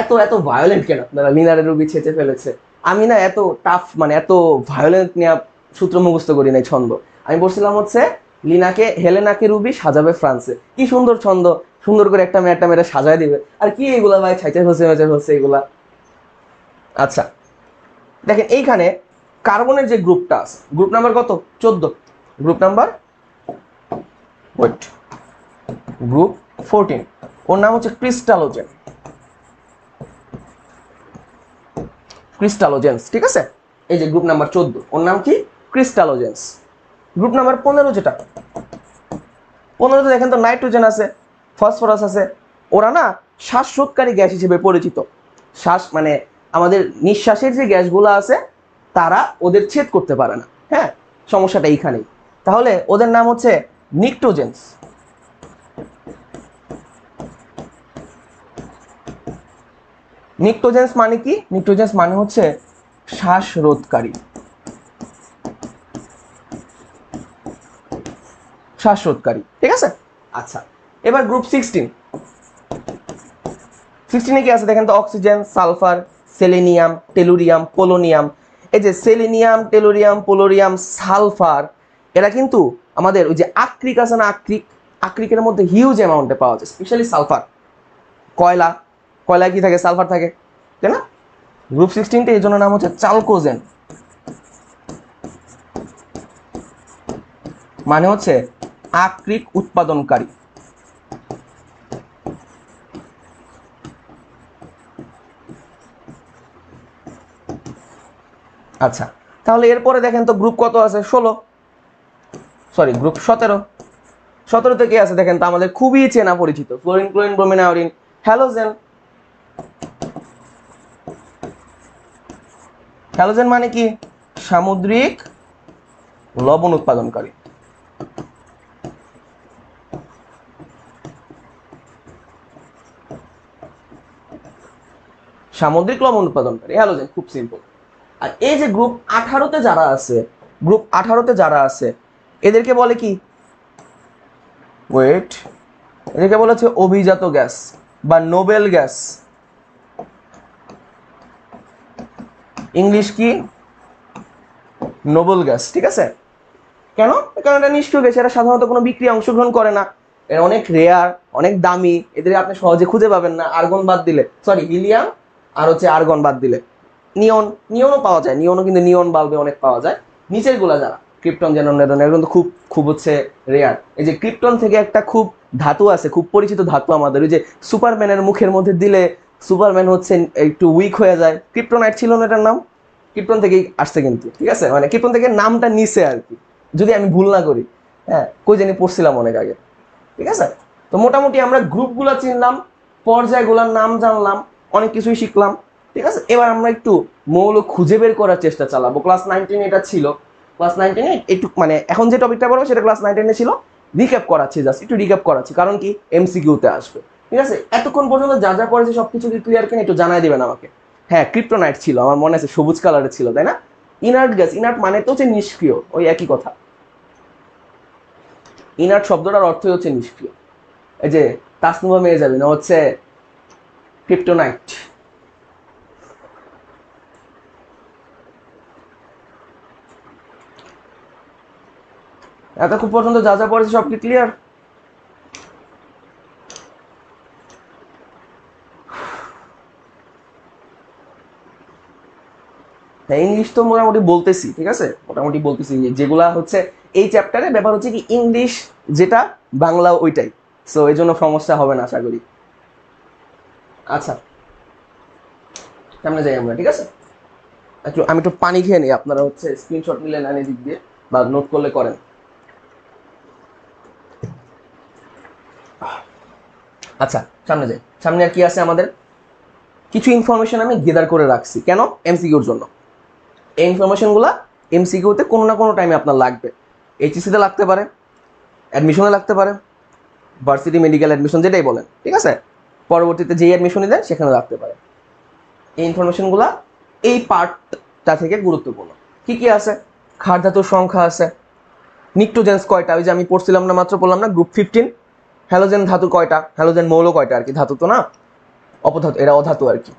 এত এত ভায়োলেন্ট কেন আপনারা লিনারের রুবি ছেঁচে ফেলেছে আমি না এত টাফ মানে এত ভায়োলেন্ট নেওয়া সূত্র মুখস্থ করি নাই ছন্দ আমি বলছিলাম হচ্ছে লিনাকে হেলেনাকে রুবি সাজাবে ফ্রান্সে কি সুন্দর ছন্দ সুন্দর করে একটা মেয়ে একটা মেয়েটা সাজায় দিবে আর কি এইগুলা ভাই ছাইচাই হচ্ছে হচ্ছে এগুলা আচ্ছা দেখেন এইখানে কার্বনের যে গ্রুপটা আছে গ্রুপ নাম্বার কত চোদ্দ group number wait group fourteen ওর নাম হচ্ছে ক্রিস্টালোজেন ক্রিস্টালোজেন্স ঠিক আছে এই যে গ্রুপ নাম্বার চোদ্দ ওর নাম কি ক্রিস্টালোজেন্স গ্রুপ নাম্বার পনেরো যেটা পনেরোতে দেখেন তো নাইট্রোজেন আছে ফসফরাস আছে ওরা না শ্বাসরোধকারী গ্যাস হিসেবে পরিচিত শ্বাস মানে আমাদের নিঃশ্বাসের যে গ্যাসগুলো আছে তারা ওদের ছেদ করতে পারে না হ্যাঁ সমস্যাটা এইখানেই তাহলে ওদের নাম হচ্ছে নিক্টোজেন্স নিক্টোজেন্স মানে কি নিক্টোজেন্স মানে হচ্ছে শ্বাসরোধকারী শ্বাসরোধকারী ঠিক আছে আচ্ছা এবার গ্রুপ সিক্সটিন সিক্সটিনে কি আছে দেখেন তো oxygen sulphur selenium tellurium polonium এই যে সেলেনিয়াম টেলোরিয়াম পোলোরিয়াম সালফার এরা কিন্তু আমাদের ওই যে আক্রিক আছে না আক্রিক আক্রিকের মধ্যে হিউজ অ্যামাউন্টে পাওয়া যায় স্পেশালি সালফার কয়লা কয়লা কি থাকে সালফার থাকে তাই না গ্রুপ সিক্সটিনটা এই জন্য নাম হচ্ছে চালকোজেন মানে হচ্ছে আক্রিক উৎপাদনকারী আচ্ছা তাহলে এরপরে দেখেন তো গ্রুপ কত আছে ষোলো সরি গ্রুপ সতেরো সতেরো থেকে আছে দেখেন তো আমাদের খুবই চেনা পরিচিত fluorine chlorine bromine iodine halogen halogen মানে কি সামুদ্রিক লবণ উৎপাদনকারী সামুদ্রিক লবণ উৎপাদনকারী হ্যালোজেন খুব সিম্পল আর এই যে গ্রুপ আঠারোতে যারা আছে গ্রুপ আঠারোতে যারা আছে এদেরকে বলে কি ওয়েট এদেরকে বলে হচ্ছে অভিজাত গ্যাস বা নোবেল গ্যাস ইংলিশ কি নোবেল গ্যাস ঠিক আছে কেন কারণ এটা নিষ্ক্রিয় গ্যাস এরা সাধারণত কোনো বিক্রিয়া অংশগ্রহণ করে না এরা অনেক রেয়ার অনেক দামি এদের আপনি সহজে খুঁজে পাবেন না আর্গন বাদ দিলে সরি হিলিয়াম আর হচ্ছে আর্গন বাদ দিলে নিয়ন নিয়নও পাওয়া যায় নিয়নও কিন্তু নিয়ন বাল্বে অনেক পাওয়া যায় নিচের গুলা যারা ক্রিপ্টন যেন এগুলো কিন্তু খুব খুব হচ্ছে রেয়ার এই যে ক্রিপ্টন থেকে একটা খুব ধাতু আছে খুব পরিচিত ধাতু আমাদের ওই যে সুপারম্যানের মুখের মধ্যে দিলে সুপারম্যান হচ্ছে একটু উইক হয়ে যায় ক্রিপ্টনাইট ছিল না এটার নাম ক্রিপ্টন থেকেই আসছে কিন্তু ঠিক আছে মানে ক্রিপ্টন থেকে নামটা নিচে আর কি যদি আমি ভুল না করি হ্যাঁ কই জানি পড়ছিলাম অনেক আগে ঠিক আছে তো মোটামুটি আমরা গ্রুপগুলো চিনলাম পর্যায়গুলোর নাম জানলাম অনেক কিছুই শিখলাম ঠিক আছে এবার আমরা একটু মৌল খুঁজে বের করার চেষ্টা চালাবো ক্লাস নাইনটিনে এটা ছিল ক্লাস নাইনটিনে একটু মানে এখন যে টপিকটা বলবো সেটা ক্লাস নাইনটিনে ছিল রিক্যাপ করাচ্ছি জাস্ট একটু রিক্যাপ করাচ্ছি কারণ কি এমসিকিউতে আসবে ঠিক আছে এতক্ষণ পর্যন্ত যা যা করেছে সব কিছু ক্লিয়ার কিনা একটু জানাই দেবেন আমাকে হ্যাঁ ক্রিপ্টোনাইট ছিল আমার মনে আছে সবুজ কালারে ছিল তাই না ইনার্ট গ্যাস ইনার্ট মানে তো হচ্ছে নিষ্ক্রিয় ওই একই কথা ইনার্ট শব্দটার অর্থই হচ্ছে নিষ্ক্রিয় এই যে তাসনুবা মেয়ে যাবে না হচ্ছে ক্রিপ্টোনাইট এতক্ষণ পর্যন্ত যা যা পড়েছে সব কি ক্লিয়ার ইংলিশ তো মোটামুটি বলতেছি ঠিক আছে মোটামুটি বলতেছি যেগুলা হচ্ছে এই চ্যাপ্টারে ব্যাপার হচ্ছে কি ইংলিশ যেটা বাংলা ওইটাই সো এই জন্য সমস্যা হবে না আশা করি আচ্ছা সামনে যাই আমরা ঠিক আছে একটু আমি একটু পানি খেয়ে নিই আপনারা হচ্ছে স্ক্রিনশট নিলেন এদিক দিয়ে বা নোট করলে করেন আচ্ছা সামনে যাই সামনে আর কি আছে আমাদের কিছু ইনফরমেশন আমি গেদার করে রাখছি কেন এমসিকিউর জন্য এই ইনফরমেশনগুলো এমসিকিউতে কোনো না কোনো টাইমে আপনার লাগবে এইচএসিতে e লাগতে পারে অ্যাডমিশনে লাগতে পারে ভার্সিটি মেডিকেল অ্যাডমিশন যেটাই বলেন ঠিক আছে পরবর্তীতে যেই অ্যাডমিশনই দেন সেখানে লাগতে পারে এই ইনফরমেশনগুলো এই পার্টটা থেকে গুরুত্বপূর্ণ কি কি আছে খারধাতুর সংখ্যা আছে নিক্টোজেন্স কয়টা ওই যে আমি পড়ছিলাম না মাত্র বললাম না গ্রুপ ফিফটিন হ্যালোজেন ধাতু কয়টা হ্যালোজেন মৌল কয়টা আর কি ধাতু তো না অপধাতু এরা অধাতু আর কি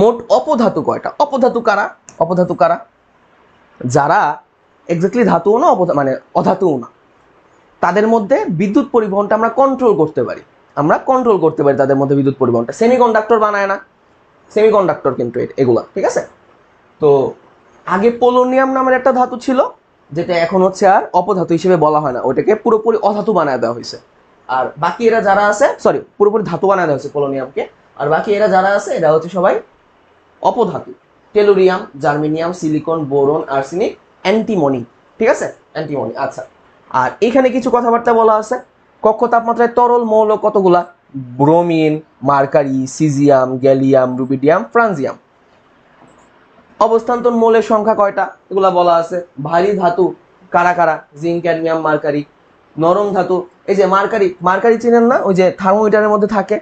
মোট অপধাতু কয়টা অপধাতু কারা অপধাতু কারা যারা এক্স্যাক্টলি ধাতুও না অপ মানে অধাতুও না তাদের মধ্যে বিদ্যুৎ পরিবহনটা আমরা কন্ট্রোল করতে পারি আমরা কন্ট্রোল করতে পারি তাদের মধ্যে বিদ্যুৎ পরিবহনটা সেমিকন্ডাক্টর বানায় না সেমিকন্ডাক্টর কিন্তু এগুলা ঠিক আছে তো আগে পোলোনিয়াম নামের একটা ধাতু ছিল যেটা এখন হচ্ছে আর অপধাতু হিসেবে বলা হয় না ওটাকে পুরোপুরি অধাতু বানায় দেওয়া হয়েছে আর বাকি এরা যারা আছে সরি পুরোপুরি ধাতু বানানো হয়েছে পোলোনিয়ামকে আর বাকি এরা যারা আছে এরা হচ্ছে সবাই অপধাতু tellurium germanium silicon boron arsenic antimony ঠিক আছে অ্যান্টিমনি আচ্ছা আর এখানে কিছু কথাবার্তা বলা আছে কক্ষ তাপমাত্রায় তরল মৌল কতগুলা bromine mercury caesium gallium rubidium francium অবস্থান্তর মৌলের সংখ্যা কয়টা এগুলা বলা আছে ভারী ধাতু কারা কারা জিঙ্ক ক্যাডমিয়াম মার্কারি নরম ধাতু এই যে মার্কারি মার্কারি চিনেন না ওই যে থার্মোমিটারের মধ্যে থাকে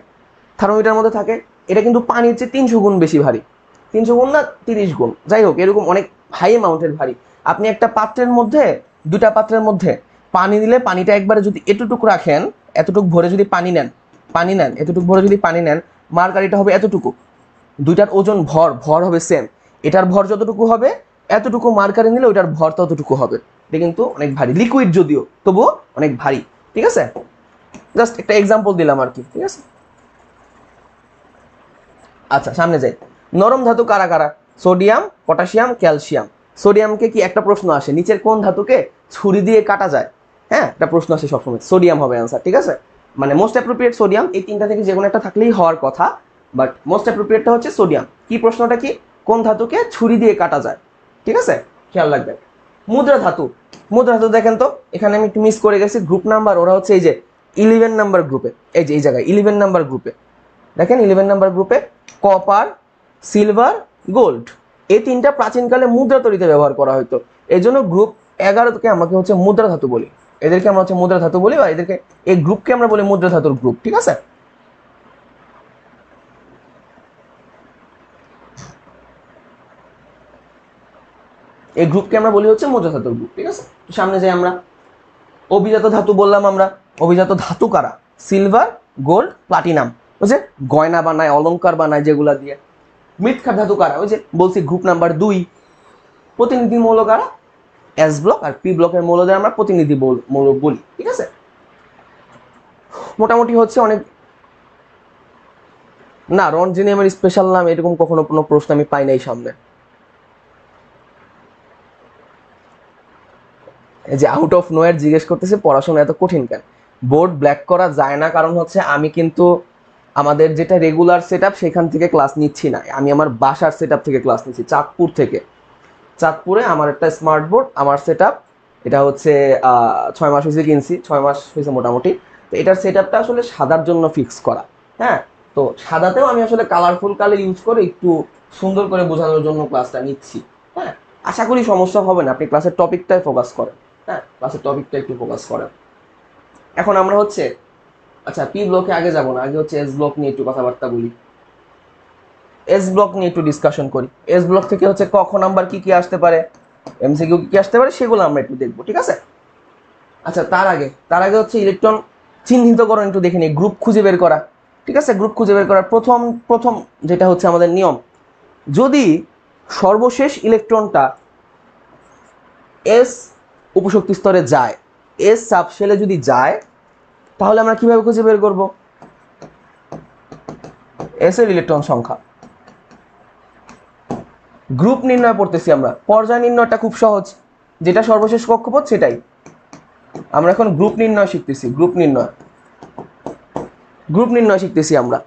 থার্মোমিটারের মধ্যে থাকে এটা কিন্তু পানির চেয়ে তিনশো গুণ বেশি ভারী তিনশো গুণ না তিরিশ গুণ যাই হোক এরকম অনেক হাই অ্যামাউন্টের ভারী আপনি একটা পাত্রের মধ্যে দুটা পাত্রের মধ্যে পানি দিলে পানিটা একবারে যদি এতটুকু রাখেন এতটুকু ভরে যদি পানি নেন পানি নেন এতটুকু ভরে যদি পানি নেন মার্কারিটা হবে এতটুকু দুইটার ওজন ভর ভর হবে সেম এটার ভর যতটুকু হবে এতটুকু মার্কারি নিলে ওইটার ভর ততটুকু হবে এটা কিন্তু অনেক ভারী লিকুইড যদিও তবুও অনেক ভারী ঠিক আছে জাস্ট একটা এক্সাম্পল দিলাম আর কি ঠিক আছে আচ্ছা সামনে যাই নরম ধাতু কারা কারা সোডিয়াম পটাশিয়াম ক্যালসিয়াম সোডিয়ামকে কি একটা প্রশ্ন আসে নিচের কোন ধাতুকে ছুরি দিয়ে কাটা যায় হ্যাঁ একটা প্রশ্ন আসে সবসময় সোডিয়াম হবে অ্যান্সার ঠিক আছে মানে মোস্ট অ্যাপ্রোপ্রিয়েট সোডিয়াম এই তিনটা থেকে যে কোনো একটা থাকলেই হওয়ার কথা বাট মোস্ট অ্যাপ্রোপ্রিয়েটটা হচ্ছে সোডিয়াম কি প্রশ্নটা কি কোন ধাতুকে ছুরি দিয়ে কাটা যায় ঠিক আছে খেয়াল রাখবেন মুদ্রা ধাতু মুদ্রা ধাতু দেখেন তো এখানে আমি একটু মিস করে গেছি গ্রুপ নাম্বার ওরা হচ্ছে এই যে ইলেভেন নাম্বার গ্রুপে এই যে এই জায়গায় ইলেভেন নাম্বার গ্রুপে দেখেন ইলেভেন নাম্বার গ্রুপে কপার সিলভার গোল্ড এই তিনটা প্রাচীনকালে মুদ্রা তৈরিতে ব্যবহার করা হতো এই জন্য গ্রুপ এগারোকে আমাকে হচ্ছে মুদ্রা ধাতু বলি এদেরকে আমরা হচ্ছে মুদ্রা ধাতু বলি বা এদেরকে এই গ্রুপকে আমরা বলি মুদ্রা ধাতুর গ্রুপ ঠিক আছে এই গ্রুপকে আমরা বলি হচ্ছে মজাধাতুর গ্রুপ ঠিক আছে সামনে যাই আমরা অভিজাত ধাতু বললাম আমরা অভিজাত ধাতু কারা সিলভার গোল্ড প্লাটিনাম বুঝছে গয়না বানায় অলঙ্কার বানায় যেগুলা দিয়ে মৃৎকার ধাতু কারা ওই যে বলছি গ্রুপ নাম্বার দুই প্রতিনিধি মৌল কারা এস ব্লক আর পি ব্লকের মৌলদের আমরা প্রতিনিধি মৌল বলি ঠিক আছে মোটামুটি হচ্ছে অনেক না আমার স্পেশাল নাম এরকম কখনো কোনো প্রশ্ন আমি পাই নাই সামনে এই যে আউট অফ নোয়ার জিজ্ঞেস করতেছে পড়াশোনা এত কঠিন কেন বোর্ড ব্ল্যাক করা যায় না কারণ হচ্ছে আমি কিন্তু আমাদের যেটা রেগুলার সেট সেখান থেকে ক্লাস নিচ্ছি না আমি আমার বাসার সেট থেকে ক্লাস নিচ্ছি চাঁদপুর থেকে চাঁদপুরে আমার একটা স্মার্ট বোর্ড আমার সেট এটা হচ্ছে ছয় মাস হয়েছে কিনছি ছয় মাস হয়েছে মোটামুটি তো এটার সেট আসলে সাদার জন্য ফিক্স করা হ্যাঁ তো সাদাতেও আমি আসলে কালারফুল কালার ইউজ করে একটু সুন্দর করে বোঝানোর জন্য ক্লাসটা নিচ্ছি হ্যাঁ আশা করি সমস্যা হবে না আপনি ক্লাসের টপিকটাই ফোকাস করেন হ্যাঁ ক্লাসের টপিকটা একটু ফোকাস করেন এখন আমরা হচ্ছে আচ্ছা পি ব্লকে আগে যাব না আগে হচ্ছে এস ব্লক নিয়ে একটু কথাবার্তা বলি এস ব্লক নিয়ে একটু ডিসকাশন করি এস ব্লক থেকে হচ্ছে কখন নাম্বার কি কি আসতে পারে এমসিকিউ কি কি আসতে পারে সেগুলো আমরা একটু দেখবো ঠিক আছে আচ্ছা তার আগে তার আগে হচ্ছে ইলেকট্রন চিহ্নিতকরণ একটু দেখে নিই গ্রুপ খুঁজে বের করা ঠিক আছে গ্রুপ খুঁজে বের করার প্রথম প্রথম যেটা হচ্ছে আমাদের নিয়ম যদি সর্বশেষ ইলেকট্রনটা এস উপশক্তি স্তরে যায় এস সাবসেলে যদি যায় তাহলে আমরা কিভাবে খুঁজে বের করব এস এর ইলেকট্রন সংখ্যা গ্রুপ নির্ণয় পড়তেছি আমরা পর্যায় নির্ণয়টা খুব সহজ যেটা সর্বশেষ কক্ষপথ সেটাই আমরা এখন গ্রুপ নির্ণয় শিখতেছি গ্রুপ নির্ণয় গ্রুপ নির্ণয় শিখতেছি আমরা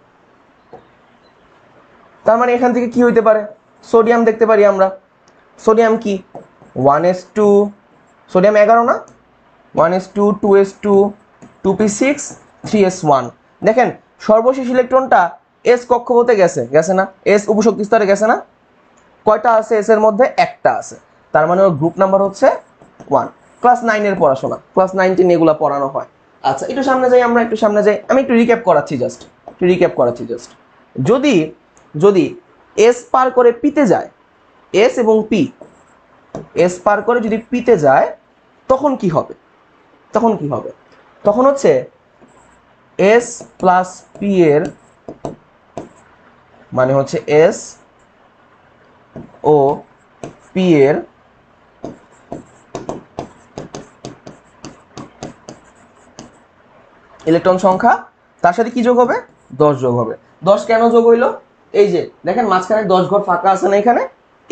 তার মানে এখান থেকে কি হইতে পারে সোডিয়াম দেখতে পারি আমরা সোডিয়াম কি ওয়ান এস টু সোডিয়াম এগারো না one S two two S two two P six three S one দেখেন সর্বশেষ ইলেকট্রনটা এস কক্ষপথে গেছে গেছে না এস উপশক্তি স্তরে গেছে না কয়টা আছে এস এর মধ্যে একটা আছে তার মানে ওর গ্রুপ নাম্বার হচ্ছে ওয়ান ক্লাস নাইনের পড়াশোনা ক্লাস নাইন টেন এগুলো পড়ানো হয় আচ্ছা একটু সামনে যাই আমরা একটু সামনে যাই আমি একটু রিক্যাপ করাচ্ছি জাস্ট একটু রিক্যাপ করাচ্ছি জাস্ট যদি যদি এস পার করে পিতে যায় এস এবং পি এস পার করে যদি পিতে যায় তখন কি হবে তখন কি হবে তখন হচ্ছে এস প্লাস পি এর মানে হচ্ছে এস ও পি এর ইলেকট্রন সংখ্যা তার সাথে কি যোগ হবে দশ যোগ হবে দশ কেন যোগ হইল এই যে দেখেন মাঝখানে দশ ঘর ফাঁকা আছে না এখানে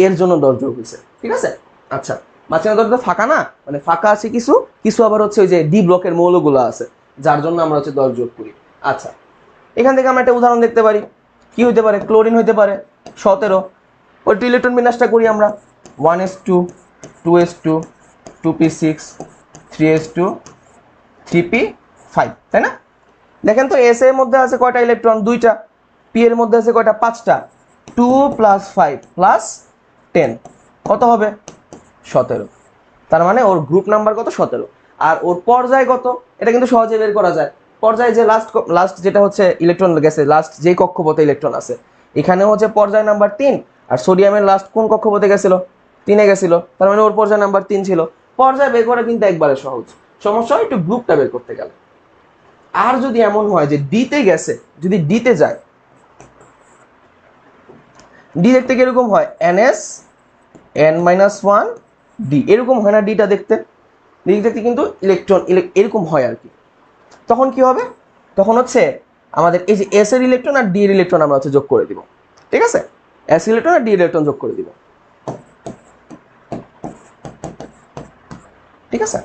এর জন্য দশ যোগ হয়েছে ঠিক আছে আচ্ছা মাঝখানে দরজা ফাঁকা না মানে ফাঁকা আছে কিছু কিছু আবার হচ্ছে ওই যে ডি ব্লকের মৌলগুলো আছে যার জন্য আমরা হচ্ছে দশ যোগ করি আচ্ছা এখান থেকে আমরা একটা উদাহরণ দেখতে পারি কি হইতে পারে ক্লোরিন হইতে পারে সতেরো ওই টু ইলেকট্রন বিন্যাসটা করি আমরা one S two two S two two P six three S two three P five তাই না দেখেন তো এস এর মধ্যে আছে কয়টা ইলেকট্রন দুইটা পি এর মধ্যে আছে কয়টা পাঁচটা two plus five plus ten কত হবে সতেরো তার মানে ওর গ্রুপ নাম্বার কত সতেরো আর ওর পর্যায় কত এটা কিন্তু সহজে বের করা যায় পর্যায়ে যে লাস্ট লাস্ট যেটা হচ্ছে ইলেকট্রন গেছে লাস্ট যে কক্ষপথে ইলেকট্রন আছে এখানে হচ্ছে পর্যায় নাম্বার তিন আর সোডিয়ামের লাস্ট কোন কক্ষপথে গেছিল তিনে গেছিল তার মানে ওর পর্যায় নাম্বার তিন ছিল পর্যায় বের করা কিন্তু একবারে সহজ সমস্যা একটু গ্রুপটা বের করতে গেল আর যদি এমন হয় যে ডিতে গেছে যদি ডিতে যায় ডি দেখতে কিরকম হয় N S N minus one D এরকম হয় না ডিটা দেখতে ডি দেখতে কিন্তু ইলেকট্রন এরকম হয় আর কি তখন কি হবে তখন হচ্ছে আমাদের এই যে এস এর ইলেকট্রন আর ডি এর ইলেকট্রন আমরা হচ্ছে যোগ করে দিব ঠিক আছে এস ইলেকট্রন আর ডি ইলেকট্রন যোগ করে দিব ঠিক আছে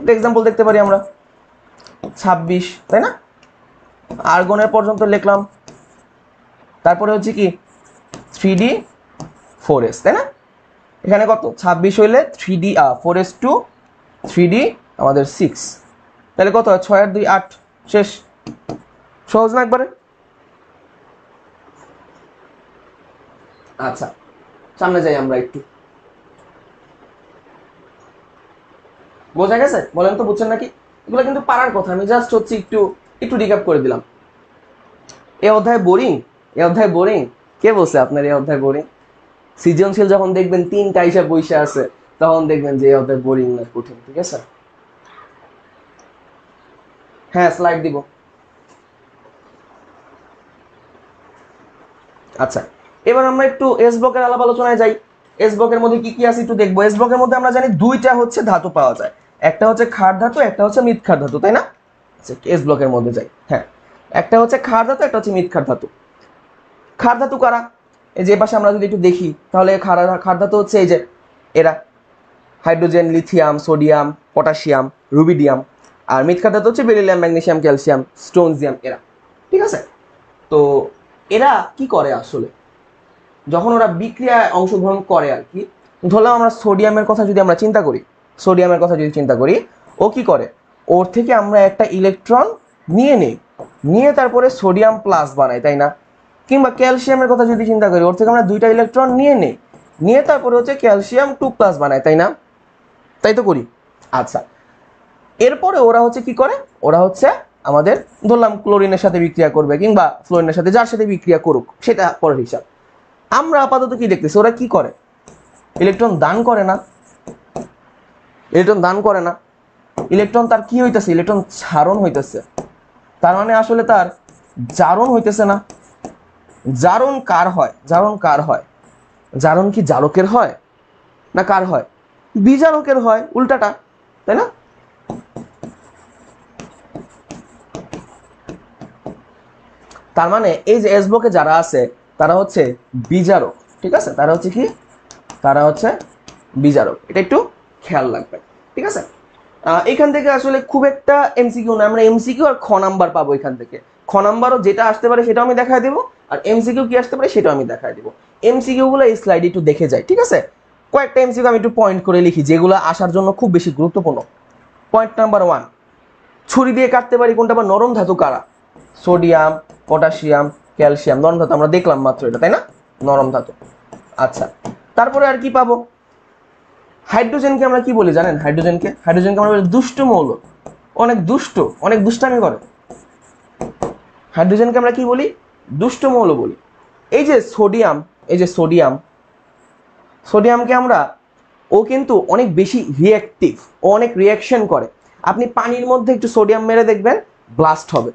একটা এক্সাম্পল দেখতে পারি আমরা ছাব্বিশ তাই না আর্গনের পর্যন্ত লিখলাম তারপরে হচ্ছে কি থ্রি ডি ফোর এস তাই না এখানে কত ছাব্বিশ হইলে three D four S two three D আমাদের সিক্স তাহলে কত হয় ছয় আর দুই আট শেষ সহজ না একবারে আচ্ছা সামনে যাই আমরা একটু বোঝা গেছে বলেন তো বুঝছেন নাকি এগুলো কিন্তু পারার কথা আমি জাস্ট হচ্ছে একটু একটু রিকাপ করে দিলাম এ অধ্যায় বোরিং এ অধ্যায় বোরিং কে বলছে আপনার এ অধ্যায় বোরিং সৃজনশীল যখন দেখবেন তিনটা হিসাব বৈশা আছে তখন দেখবেন যে ওদের বোরিং না কঠিন ঠিক আছে হ্যাঁ স্লাইড দিব আচ্ছা এবার আমরা একটু এস এসবকের আলাপ আলোচনায় যাই এস এসবকের মধ্যে কি কি আছে একটু দেখবো এস এসবকের মধ্যে আমরা জানি দুইটা হচ্ছে ধাতু পাওয়া যায় একটা হচ্ছে খার ধাতু একটা হচ্ছে মৃৎ খার ধাতু তাই না আচ্ছা, এস ব্লকের মধ্যে যাই হ্যাঁ একটা হচ্ছে খার ধাতু একটা হচ্ছে মিথখার খার ধাতু খার ধাতু কারা এই যে পাশে আমরা যদি একটু দেখি তাহলে খাদ্য তো হচ্ছে এই যে এরা hydrogen lithium sodium potassium rubidium আর তো হচ্ছে বেরিলিয়াম ম্যাগনেশিয়াম ক্যালসিয়াম স্টোনজিয়াম এরা ঠিক আছে তো এরা কি করে আসলে যখন ওরা বিক্রিয়ায় অংশগ্রহণ করে আর কি ধরলাম আমরা সোডিয়ামের কথা যদি আমরা চিন্তা করি সোডিয়ামের কথা যদি চিন্তা করি ও কি করে ওর থেকে আমরা একটা ইলেকট্রন নিয়ে নিই নিয়ে তারপরে সোডিয়াম প্লাস বানাই তাই না কিংবা ক্যালসিয়ামের কথা যদি চিন্তা করি ওর থেকে আমরা দুইটা ইলেকট্রন নিয়ে নেই নিয়ে তারপরে হচ্ছে ক্যালসিয়াম টু প্লাস বানায় তাই না তাই তো করি আচ্ছা এরপরে ওরা হচ্ছে কি করে ওরা হচ্ছে আমাদের ধরলাম ক্লোরিনের সাথে বিক্রিয়া করবে কিংবা ফ্লোরিনের সাথে যার সাথে বিক্রিয়া করুক সেটা পরের হিসাব আমরা আপাতত কি দেখতেছি ওরা কি করে ইলেকট্রন দান করে না ইলেকট্রন দান করে না ইলেকট্রন তার কি হইতেছে ইলেকট্রন ছাড়ন হইতেছে তার মানে আসলে তার জারণ হইতেছে না জারণ কার হয় জারণ কার হয় জারণ কি জারকের হয় না কার হয় বিজারকের হয় উল্টাটা তাই না তার মানে এই যে এসবকে যারা আছে তারা হচ্ছে বিজারক ঠিক আছে তারা হচ্ছে কি তারা হচ্ছে বিজারক এটা একটু খেয়াল লাগবে ঠিক আছে এখান থেকে আসলে খুব একটা এমসিকিউ না আমরা এমসিকিউ আর খ নাম্বার পাবো এখান থেকে খ নাম্বারও যেটা আসতে পারে সেটা আমি দেখায় দেবো আর এমসিকিউ কি আসতে পারে সেটাও আমি দেখাই দিব গুলো এই স্লাইড একটু দেখে যায় ঠিক আছে কয়েকটা এমসিকিউ আমি একটু পয়েন্ট করে লিখি যেগুলো আসার জন্য খুব বেশি গুরুত্বপূর্ণ পয়েন্ট নাম্বার ওয়ান ছুরি দিয়ে কাটতে পারি কোনটা বা নরম ধাতু কারা সোডিয়াম পটাশিয়াম ক্যালসিয়াম নরম ধাতু আমরা দেখলাম মাত্র এটা তাই না নরম ধাতু আচ্ছা তারপরে আর কি পাবো হাইড্রোজেনকে আমরা কি বলি জানেন হাইড্রোজেনকে হাইড্রোজেনকে আমরা বলি দুষ্ট মৌল অনেক দুষ্ট অনেক দুষ্টামি করে হাইড্রোজেনকে আমরা কি বলি দুষ্ট মৌল বলি এই যে সোডিয়াম এই যে সোডিয়াম সোডিয়ামকে আমরা ও কিন্তু অনেক বেশি রিয়াক্টিভ ও অনেক রিয়াকশন করে আপনি পানির মধ্যে একটু সোডিয়াম মেরে দেখবেন ব্লাস্ট হবে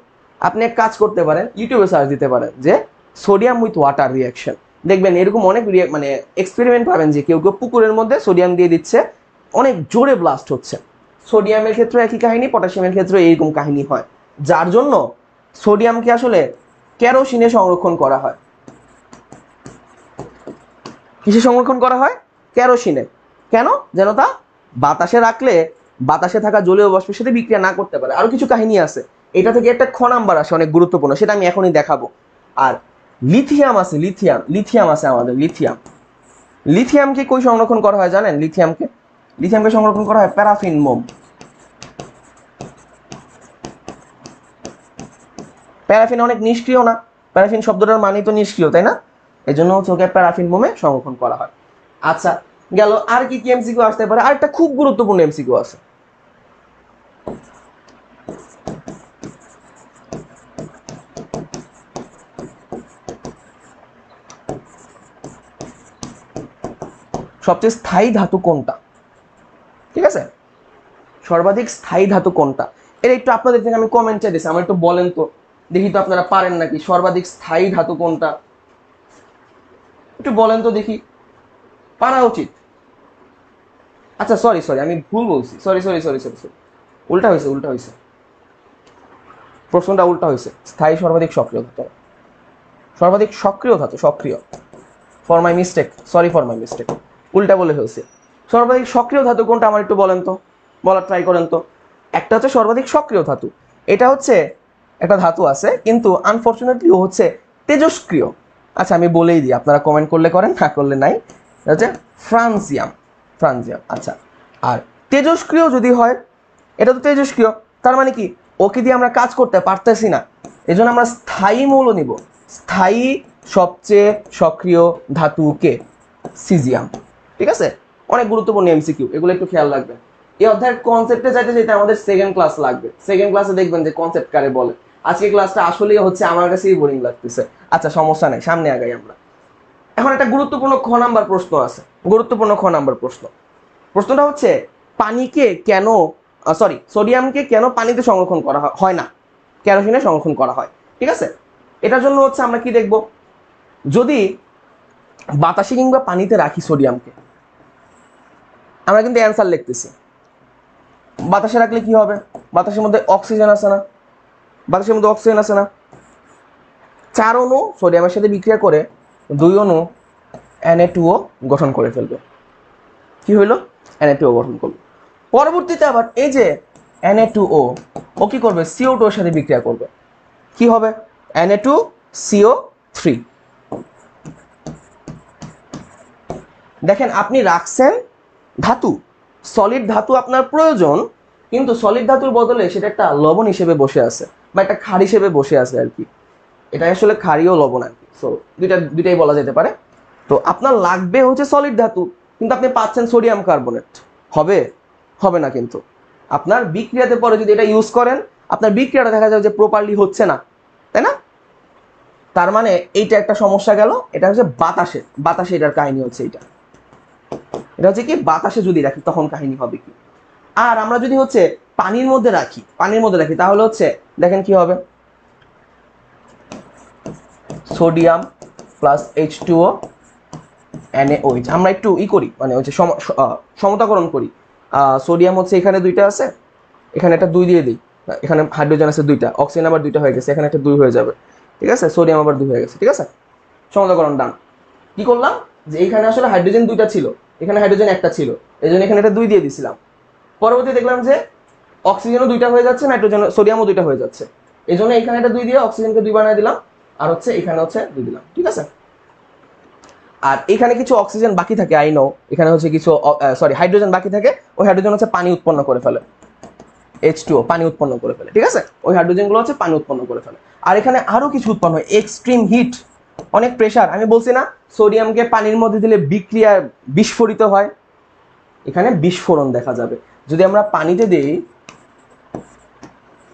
আপনি এক কাজ করতে পারেন ইউটিউবে সার্চ দিতে পারেন যে সোডিয়াম উইথ ওয়াটার রিয়াকশন দেখবেন এরকম অনেক মানে এক্সপেরিমেন্ট পাবেন যে কেউ কেউ পুকুরের মধ্যে সোডিয়াম দিয়ে দিচ্ছে অনেক জোরে ব্লাস্ট হচ্ছে সোডিয়ামের ক্ষেত্রে একই কাহিনী পটাশিয়ামের ক্ষেত্রে এইরকম কাহিনী হয় যার জন্য সোডিয়ামকে আসলে কেরোসিনে সংরক্ষণ করা হয় কিসে সংরক্ষণ করা হয় কেরোসিনে কেন যেন তা বাতাসে রাখলে বাতাসে থাকা জলীয় বাষ্পের সাথে বিক্রিয়া না করতে পারে আরও কিছু কাহিনী আছে এটা থেকে একটা খ নাম্বার আসে অনেক গুরুত্বপূর্ণ সেটা আমি এখনই দেখাবো আর লিথিয়াম আছে লিথিয়াম লিথিয়াম আছে আমাদের লিথিয়াম লিথিয়ামকে কই সংরক্ষণ করা হয় জানেন লিথিয়ামকে লিথিয়ামকে সংরক্ষণ করা হয় প্যারাফিন মোম প্যারাফিন অনেক নিষ্ক্রিয় না প্যারাফিন শব্দটার মানেই তো নিষ্ক্রিয় তাই না এই জন্য চোখে ওকে প্যারাফিন বোমে সংরক্ষণ করা হয় আচ্ছা গেল আর কি কি এমসিকিউ আসতে পারে আর একটা খুব গুরুত্বপূর্ণ এমসিকিউ আছে সবচেয়ে স্থায়ী ধাতু কোনটা ঠিক আছে সর্বাধিক স্থায়ী ধাতু কোনটা এর একটু আপনাদের থেকে আমি কমেন্ট চাই দিয়েছি আমার একটু বলেন তো দেখি তো আপনারা পারেন নাকি সর্বাধিক স্থায়ী ধাতু কোনটা একটু বলেন তো দেখি পারা উচিত আচ্ছা সরি সরি আমি ভুল বলছি sorry sorry sorry sorry sorry উল্টা হয়েছে উল্টা হয়েছে প্রশ্নটা উল্টা হয়েছে স্থায়ী সর্বাধিক সক্রিয় ধাতু সর্বাধিক সক্রিয় ধাতু সক্রিয় for my mistake sorry for my mistake উল্টা বলে হয়েছে সর্বাধিক সক্রিয় ধাতু কোনটা আমার একটু বলেন তো বলার ট্রাই করেন তো একটা হচ্ছে সর্বাধিক সক্রিয় ধাতু এটা হচ্ছে একটা ধাতু আছে কিন্তু আনফর্চুনেটলি ও হচ্ছে তেজস্ক্রিয় আচ্ছা আমি বলেই দিই আপনারা কমেন্ট করলে করেন না করলে নাই হচ্ছে ফ্রান্সিয়াম ফ্রান্সিয়াম আচ্ছা আর তেজস্ক্রিয় যদি হয় এটা তো তেজস্ক্রিয় তার মানে কি ওকে দিয়ে আমরা কাজ করতে পারতেছি না এই জন্য আমরা স্থায়ী মৌল নিব স্থায়ী সবচেয়ে সক্রিয় ধাতুকে সিজিয়াম ঠিক আছে অনেক গুরুত্বপূর্ণ এমসিকিউ এগুলো একটু খেয়াল রাখবেন এই অধ্যায়ের কনসেপ্টে চাইতে যেটা আমাদের সেকেন্ড ক্লাস লাগবে সেকেন্ড ক্লাসে দেখবেন যে কনসেপ্ট কারে বলে আজকে ক্লাসটা আসলেই হচ্ছে আমার কাছেই বোরিং লাগতেছে আচ্ছা সমস্যা নাই সামনে আগাই আমরা এখন একটা গুরুত্বপূর্ণ খ নাম্বার প্রশ্ন আছে গুরুত্বপূর্ণ খ নাম্বার প্রশ্ন প্রশ্নটা হচ্ছে পানিকে কেন সরি সোডিয়ামকে কেন পানিতে সংরক্ষণ করা হয় না কেরোসিনে সংরক্ষণ করা হয় ঠিক আছে এটার জন্য হচ্ছে আমরা কি দেখব যদি বাতাসে কিংবা পানিতে রাখি সোডিয়ামকে আমরা কিন্তু অ্যান্সার লিখতেছি বাতাসে রাখলে কি হবে বাতাসের মধ্যে অক্সিজেন আছে না বাতাসের মধ্যে অক্সিজেন আছে না চার অনু সোডিয়ামের সাথে বিক্রিয়া করে দুই অনু এনএ টুও গঠন করে ফেলবে কি হইল এনএ টুও গঠন করবে পরবর্তীতে আবার এই যে এনএ টু ও ও কি করবে সিও টু ওর সাথে বিক্রিয়া করবে কি হবে এনএ টু সিও থ্রি দেখেন আপনি রাখছেন ধাতু সলিড ধাতু আপনার প্রয়োজন কিন্তু সলিড ধাতুর বদলে সেটা একটা লবণ হিসেবে বসে আছে বা একটা খাড়ি হিসেবে বসে আছে আর কি এটা আসলে খাড়িও লবণ আর কি সো দুইটা দুইটাই বলা যেতে পারে তো আপনার লাগবে হচ্ছে সলিড ধাতু কিন্তু আপনি পাচ্ছেন সোডিয়াম কার্বনেট হবে হবে না কিন্তু আপনার বিক্রিয়াতে পরে যদি এটা ইউজ করেন আপনার বিক্রিয়াটা দেখা যাবে যে প্রপারলি হচ্ছে না তাই না তার মানে এইটা একটা সমস্যা গেল এটা হচ্ছে বাতাসে বাতাসে এটার কাহিনী হচ্ছে এটা এটা হচ্ছে কি বাতাসে যদি রাখি তখন কাহিনী হবে কি আর আমরা যদি হচ্ছে পানির মধ্যে রাখি পানির মধ্যে রাখি তাহলে হচ্ছে দেখেন কি হবে sodium plus H two O ওইচ আমরা একটু ই করি মানে হচ্ছে সমতাকরণ করি সোডিয়াম হচ্ছে এখানে দুইটা আছে এখানে একটা দুই দিয়ে দিই এখানে হাইড্রোজেন আছে দুইটা অক্সিজেন আবার দুইটা হয়ে গেছে এখানে একটা দুই হয়ে যাবে ঠিক আছে সোডিয়াম আবার দুই হয়ে গেছে ঠিক আছে সমতাকরণ ডান কি করলাম যে এখানে আসলে হাইড্রোজেন দুইটা ছিল এখানে হাইড্রোজেন একটা ছিল এই জন্য এখানে একটা দুই দিয়ে দিছিলাম পরবর্তী দেখলাম যে অক্সিজেনও দুইটা হয়ে যাচ্ছে নাইট্রোজেন সোডিয়ামও দুইটা হয়ে যাচ্ছে এই জন্য এখানে এটা দুই দিয়ে অক্সিজেনকে দুই বানিয়ে দিলাম আর হচ্ছে এখানে হচ্ছে দুই দিলাম ঠিক আছে আর এখানে কিছু অক্সিজেন বাকি থাকে আই নো এখানে হচ্ছে কিছু সরি হাইড্রোজেন বাকি থাকে ওই হাইড্রোজেন হচ্ছে পানি উৎপন্ন করে ফেলে এইচ পানি উৎপন্ন করে ফেলে ঠিক আছে ওই হাইড্রোজেনগুলো হচ্ছে পানি উৎপন্ন করে ফেলে আর এখানে আরও কিছু উৎপন্ন হয় এক্সট্রিম হিট অনেক প্রেশার আমি বলছি না সোডিয়ামকে পানির মধ্যে দিলে বিক্রিয়া বিস্ফোরিত হয় এখানে বিস্ফোরণ দেখা যাবে যদি আমরা পানিতে দিই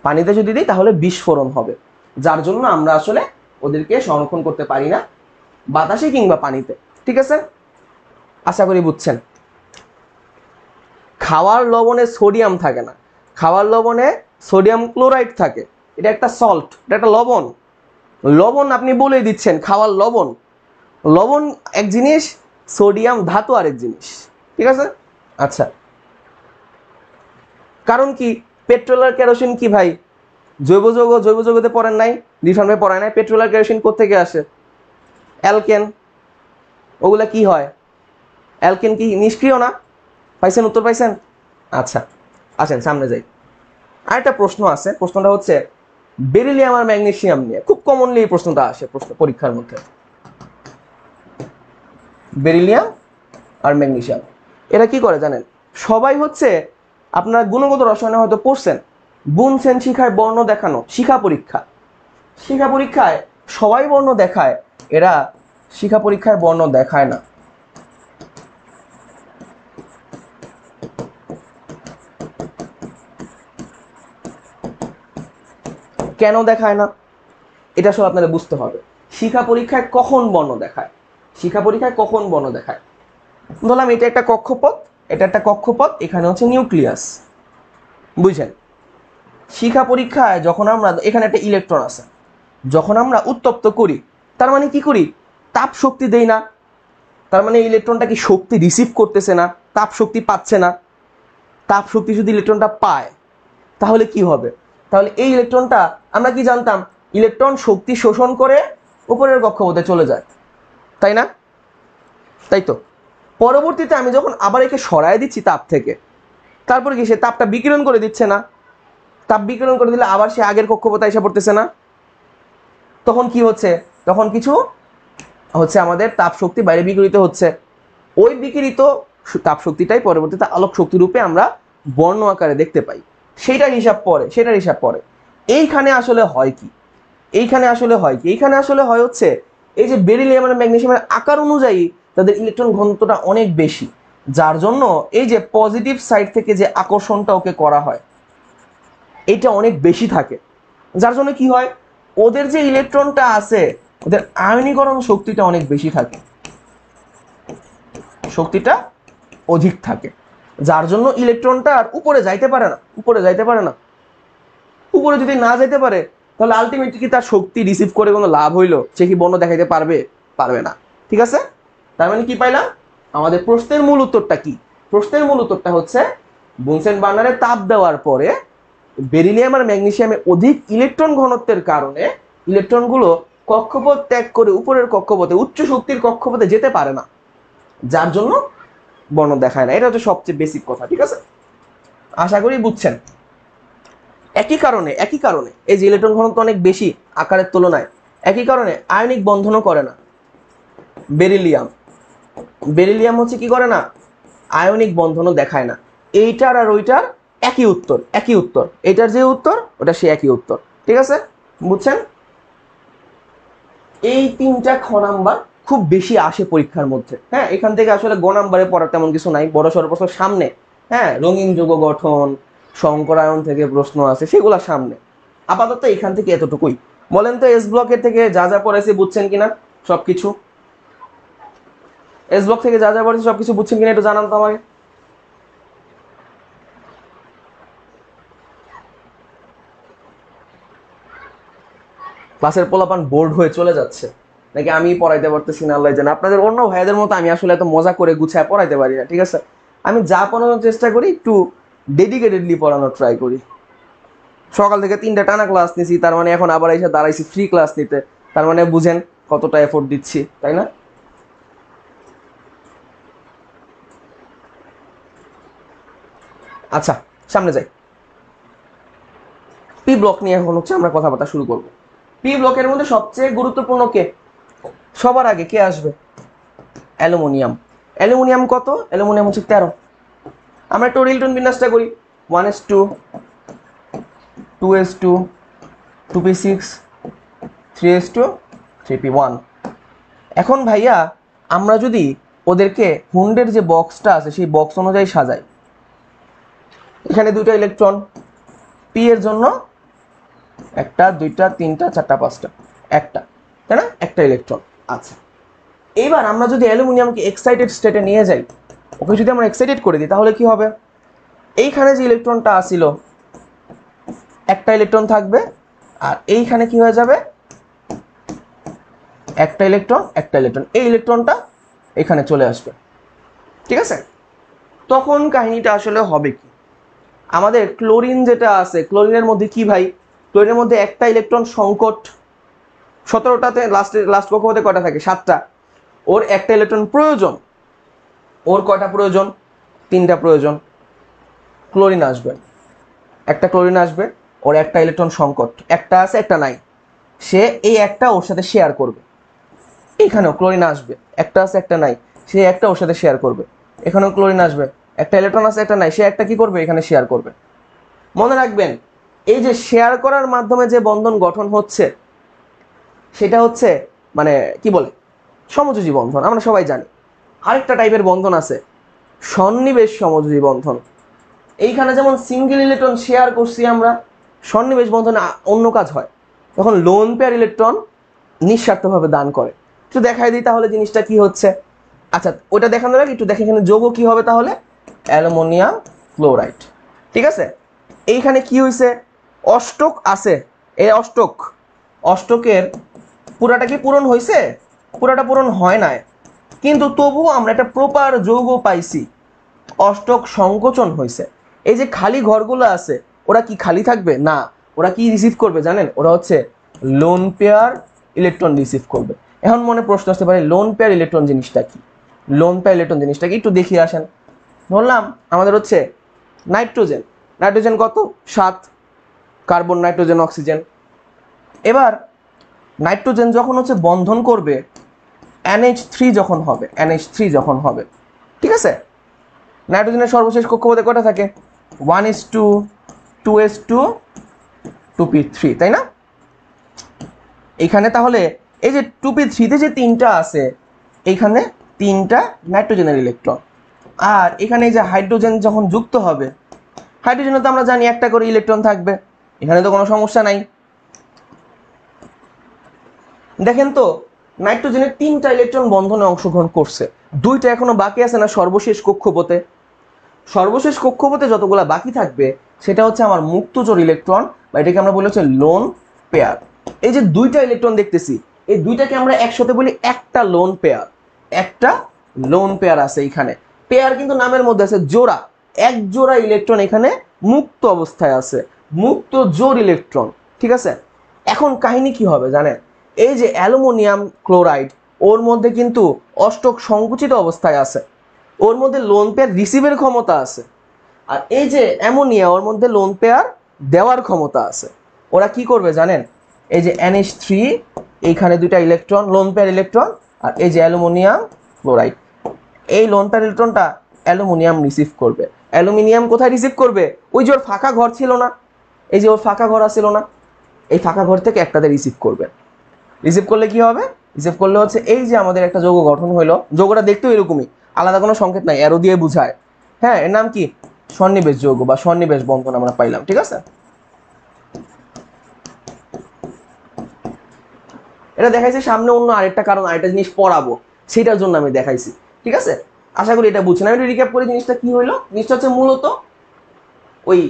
পানিতে যদি দিই তাহলে বিস্ফোরণ হবে যার জন্য আমরা আসলে ওদেরকে সংরক্ষণ করতে পারি না বাতাসে কিংবা পানিতে ঠিক আছে আশা করি বুঝছেন খাওয়ার লবণে সোডিয়াম থাকে না খাওয়ার লবণে সোডিয়াম ক্লোরাইড থাকে এটা একটা সল্ট এটা একটা লবণ লবণ আপনি বলে দিচ্ছেন খাওয়ার লবণ লবণ এক জিনিস সোডিয়াম ধাতু আরেক জিনিস ঠিক আছে আচ্ছা কারণ কি পেট্রোল আর কেরোসিন কি ভাই জৈব যৌগ জৈব যৌগতে পড়েন নাই রিফার্মে পড়ায় নাই পেট্রোল আর কেরোসিন কোথেকে আসে অ্যালকেন ওগুলা কি হয় অ্যালকেন কি নিষ্ক্রিয় না পাইছেন উত্তর পাইছেন আচ্ছা আসেন সামনে যাই আর একটা প্রশ্ন আছে প্রশ্নটা হচ্ছে বেরিলিয়াম আর ম্যাগনেশিয়াম নিয়ে খুব কমনলি এই প্রশ্নটা আসে প্রশ্ন পরীক্ষার মধ্যে বেরিলিয়াম আর ম্যাগনেশিয়াম এরা কি করে জানেন সবাই হচ্ছে আপনারা গুণগত রসায়নে হয়তো পড়ছেন বুনছেন শিখায় বর্ণ দেখানো শিখা পরীক্ষা শিখা পরীক্ষায় সবাই বর্ণ দেখায় এরা শিখা পরীক্ষায় বর্ণ দেখায় না কেন দেখায় না এটা সব আপনাদের বুঝতে হবে শিখা পরীক্ষায় কখন বর্ণ দেখায় শিখা পরীক্ষায় কখন বর্ণ দেখায় ধরলাম এটা একটা কক্ষপথ এটা একটা কক্ষপথ এখানে হচ্ছে নিউক্লিয়াস বুঝলেন শিক্ষা পরীক্ষায় যখন আমরা এখানে একটা ইলেকট্রন আছে যখন আমরা উত্তপ্ত করি তার মানে কি করি তাপ শক্তি দেই না তার মানে ইলেকট্রনটা কি শক্তি রিসিভ করতেছে না তাপ শক্তি পাচ্ছে না তাপ শক্তি যদি ইলেকট্রনটা পায় তাহলে কি হবে তাহলে এই ইলেকট্রনটা আমরা কি জানতাম ইলেকট্রন শক্তি শোষণ করে উপরের কক্ষপথে চলে যায় তাই না তাই তো পরবর্তীতে আমি যখন আবার একে সরায় দিচ্ছি তাপ থেকে তারপর কি সে তাপটা বিকিরণ করে দিচ্ছে না তাপ বিকিরণ করে দিলে আবার সে আগের কক্ষপথে এসে পড়তেছে না তখন কি হচ্ছে তখন কিছু হচ্ছে আমাদের তাপ শক্তি বাইরে বিকিরিত হচ্ছে ওই বিকিরিত তাপ শক্তিটাই পরবর্তীতে আলোক শক্তি রূপে আমরা বর্ণ আকারে দেখতে পাই সেইটার হিসাব পরে সেটার হিসাব পরে এইখানে আসলে হয় কি এইখানে আসলে হয় কি এইখানে আসলে হয় হচ্ছে এই যে বেরিলিয়াম মানে আর ম্যাগনেশিয়ামের আকার অনুযায়ী তাদের ইলেকট্রন ঘনত্বটা অনেক বেশি যার জন্য এই যে পজিটিভ সাইড থেকে যে আকর্ষণটা ওকে করা হয় এটা অনেক বেশি থাকে যার জন্য কি হয় ওদের যে ইলেকট্রনটা আছে ওদের আয়নীকরণ শক্তিটা অনেক বেশি থাকে শক্তিটা অধিক থাকে যার জন্য ইলেকট্রনটা আর উপরে যাইতে পারে না উপরে যাইতে পারে না উপরে যদি না যাইতে পারে তাহলে আলটিমেটলি কি তার শক্তি রিসিভ করে কোনো লাভ হইলো সে কি বর্ণ দেখাইতে পারবে পারবে না ঠিক আছে তার মানে কি পাইলাম আমাদের প্রশ্নের মূল উত্তরটা কি প্রশ্নের মূল উত্তরটা হচ্ছে বুনসেন বার্নারে তাপ দেওয়ার পরে বেরিলিয়াম আর ম্যাগনেশিয়ামে অধিক ইলেকট্রন ঘনত্বের কারণে ইলেকট্রনগুলো কক্ষপথ ত্যাগ করে উপরের কক্ষপথে উচ্চ শক্তির কক্ষপথে যেতে পারে না যার জন্য বর্ণ দেখায় না এটা হচ্ছে সবচেয়ে বেসিক কথা ঠিক আছে আশা করি বুঝছেন একই কারণে একই কারণে এই ইলেকট্রন ঘনত্ব অনেক বেশি আকারের তুলনায় একই কারণে আয়নিক বন্ধনও করে না বেরিলিয়াম বেরিলিয়াম হচ্ছে কি করে না আয়নিক বন্ধনও দেখায় না এইটার আর ওইটার একই উত্তর একই উত্তর এটার যে উত্তর ওটা সে একই উত্তর ঠিক আছে বুঝছেন এই তিনটা খ নাম্বার খুব বেশি আসে পরীক্ষার মধ্যে হ্যাঁ এখান থেকে আসলে গ নাম্বারে পড়ার তেমন কিছু নাই বড় সর্বস্ব সামনে হ্যাঁ রঙিন যুগ গঠন শঙ্করায়ন থেকে প্রশ্ন আছে সেগুলা সামনে আপাতত এখান থেকে এতটুকুই বলেন তো এস ব্লকের থেকে যা যা পড়েছি বুঝছেন কিনা সব কিছু এস ব্লক থেকে যা যা পড়েছি সব কিছু বুঝছেন কিনা একটু জানান তো আমাকে ক্লাসের পোলাপান বোর্ড হয়ে চলে যাচ্ছে নাকি আমি পড়াইতে পারতেছি না আল্লাহ জানে আপনাদের অন্য ভাইদের মতো আমি আসলে এত মজা করে গুছায় পড়াইতে পারি না ঠিক আছে আমি যা পড়ানোর চেষ্টা করি একটু ডেডিকেটেডলি পড়ানোর ট্রাই করি সকাল থেকে তিনটা টানা ক্লাস নিছি তার মানে এখন আবার এসে দাঁড়াইছি ফ্রি ক্লাস নিতে তার মানে বুঝেন কতটা এফোর্ট দিচ্ছি তাই না আচ্ছা সামনে যাই পি ব্লক নিয়ে এখন হচ্ছে আমরা কথাবার্তা শুরু করব পি ব্লকের মধ্যে সবচেয়ে গুরুত্বপূর্ণ কে সবার আগে কে আসবে অ্যালুমিনিয়াম অ্যালুমিনিয়াম কত অ্যালুমিনিয়াম হচ্ছে তেরো আমরা টোরিলটন বিন্যাসটা করি one S two two S two two P six three S two three P one এখন ভাইয়া আমরা যদি ওদেরকে হুন্ডের যে বক্সটা আছে সেই বক্স অনুযায়ী সাজাই এখানে দুইটা ইলেকট্রন পি এর জন্য একটা দুইটা তিনটা চারটা পাঁচটা একটা তাই না একটা ইলেকট্রন আচ্ছা এবার আমরা যদি অ্যালুমিনিয়ামকে এক্সাইটেড স্টেটে নিয়ে যাই ওকে যদি আমরা এক্সাইটেড করে দিই তাহলে কি হবে এইখানে যে ইলেকট্রনটা আসিল একটা ইলেকট্রন থাকবে আর এইখানে কি হয়ে যাবে একটা ইলেকট্রন একটা ইলেকট্রন এই ইলেকট্রনটা এখানে চলে আসবে ঠিক আছে তখন কাহিনীটা আসলে হবে কি আমাদের ক্লোরিন যেটা আছে ক্লোরিনের মধ্যে কি ভাই ক্লোরিনের মধ্যে একটা ইলেকট্রন সংকট সতেরোটাতে লাস্টে লাস্ট কক্ষপথে কটা থাকে সাতটা ওর একটা ইলেকট্রন প্রয়োজন ওর কয়টা প্রয়োজন তিনটা প্রয়োজন ক্লোরিন আসবে একটা ক্লোরিন আসবে ওর একটা ইলেকট্রন সংকট একটা আছে একটা নাই সে এই একটা ওর সাথে শেয়ার করবে এখানেও ক্লোরিন আসবে একটা আছে একটা নাই সে একটা ওর সাথে শেয়ার করবে এখানেও ক্লোরিন আসবে একটা ইলেকট্রন আছে একটা নাই সে একটা কি করবে এখানে শেয়ার করবে মনে রাখবেন এই যে শেয়ার করার মাধ্যমে যে বন্ধন গঠন হচ্ছে সেটা হচ্ছে মানে কি বলে সমযোজী বন্ধন আমরা সবাই জানি আরেকটা টাইপের বন্ধন আছে সন্নিবেশ সমযোজী বন্ধন এইখানে যেমন সিঙ্গেল ইলেকট্রন শেয়ার করছি আমরা সন্নিবেশ বন্ধনে অন্য কাজ হয় তখন লোন পেয়ার ইলেকট্রন নিঃস্বার্থভাবে দান করে একটু দেখাই দিই তাহলে জিনিসটা কি হচ্ছে আচ্ছা ওটা দেখানোর আগে একটু দেখে এখানে যৌগ কি হবে তাহলে অ্যালুমোনিয়াম ক্লোরাইড ঠিক আছে এইখানে কি হয়েছে অষ্টক আছে এই অষ্টক অষ্টকের পুরাটা কি পূরণ হয়েছে পুরাটা পূরণ হয় নাই কিন্তু তবু আমরা একটা প্রপার যৌগ পাইছি অষ্টক সংকোচন হয়েছে এই যে খালি ঘরগুলো আছে ওরা কি খালি থাকবে না ওরা কি রিসিভ করবে জানেন ওরা হচ্ছে লোন পেয়ার ইলেকট্রন রিসিভ করবে এখন মনে প্রশ্ন আসতে পারে লোন পেয়ার ইলেকট্রন জিনিসটা কি লোন পেয়ার ইলেকট্রন জিনিসটা কি একটু দেখিয়ে আসেন বললাম আমাদের হচ্ছে নাইট্রোজেন নাইট্রোজেন কত সাত কার্বন নাইট্রোজেন অক্সিজেন এবার নাইট্রোজেন যখন হচ্ছে বন্ধন করবে এনএইচ থ্রি যখন হবে এনএইচ থ্রি যখন হবে ঠিক আছে নাইট্রোজেনের সর্বশেষ কক্ষপথে কটা থাকে one S two two S two two P three তাই না এখানে তাহলে এই যে টু পি থ্রিতে যে তিনটা আছে এইখানে তিনটা নাইট্রোজেনের ইলেকট্রন আর এখানে এই যে হাইড্রোজেন যখন যুক্ত হবে হাইড্রোজেনে তো আমরা জানি একটা করে ইলেকট্রন থাকবে এখানে তো কোনো সমস্যা নাই দেখেন তো নাইট্রোজেনের তিনটা ইলেকট্রন বন্ধনে অংশগ্রহণ করছে দুইটা এখনো বাকি আছে না সর্বশেষ কক্ষপথে সর্বশেষ কক্ষপথে যতগুলো বাকি থাকবে সেটা হচ্ছে আমার মুক্তচর ইলেকট্রন বা এটাকে আমরা বলে হচ্ছে লোন পেয়ার এই যে দুইটা ইলেকট্রন দেখতেছি এই দুইটাকে আমরা একসাথে বলি একটা লোন পেয়ার একটা লোন পেয়ার আছে এখানে পেয়ার কিন্তু নামের মধ্যে আছে জোড়া এক জোড়া ইলেকট্রন এখানে মুক্ত অবস্থায় আছে মুক্ত জোর ইলেকট্রন ঠিক আছে এখন কাহিনী কি হবে জানেন এই যে অ্যালুমিনিয়াম ক্লোরাইড ওর মধ্যে কিন্তু অষ্টক সংকুচিত অবস্থায় আছে ওর মধ্যে লোন পেয়ার রিসিভের ক্ষমতা আছে আর এই যে অ্যামোনিয়া ওর মধ্যে লোন পেয়ার দেওয়ার ক্ষমতা আছে ওরা কি করবে জানেন এই যে এনএস থ্রি এইখানে দুইটা ইলেকট্রন লোন পেয়ার ইলেকট্রন আর এই যে অ্যালুমিনিয়াম ক্লোরাইড এই লোন পেয়ার ইলেকট্রনটা অ্যালুমিনিয়াম রিসিভ করবে অ্যালুমিনিয়াম কোথায় রিসিভ করবে ওই যে ওর ফাঁকা ঘর ছিল না এই যে ওর ফাঁকা ঘর আসছিল না এই ফাঁকা ঘর থেকে একটাতে রিসিভ করবে রিসিভ করলে কি হবে রিসিভ করলে হচ্ছে এই যে আমাদের একটা যৌগ গঠন হলো যৌগটা দেখতেও এরকমই আলাদা কোনো সংকেত নাই অ্যারো দিয়ে বুঝায় হ্যাঁ এর নাম কি সন্নিবেশ যৌগ বা সন্নিবেশ বন্ধন আমরা পাইলাম ঠিক আছে এটা দেখাইছে সামনে অন্য আরেকটা কারণ আরেকটা জিনিস পড়াবো সেটার জন্য আমি দেখাইছি ঠিক আছে আশা করি এটা বুঝছেন আমি রিক্যাপ করি জিনিসটা কি হইলো জিনিসটা হচ্ছে মূলত ওই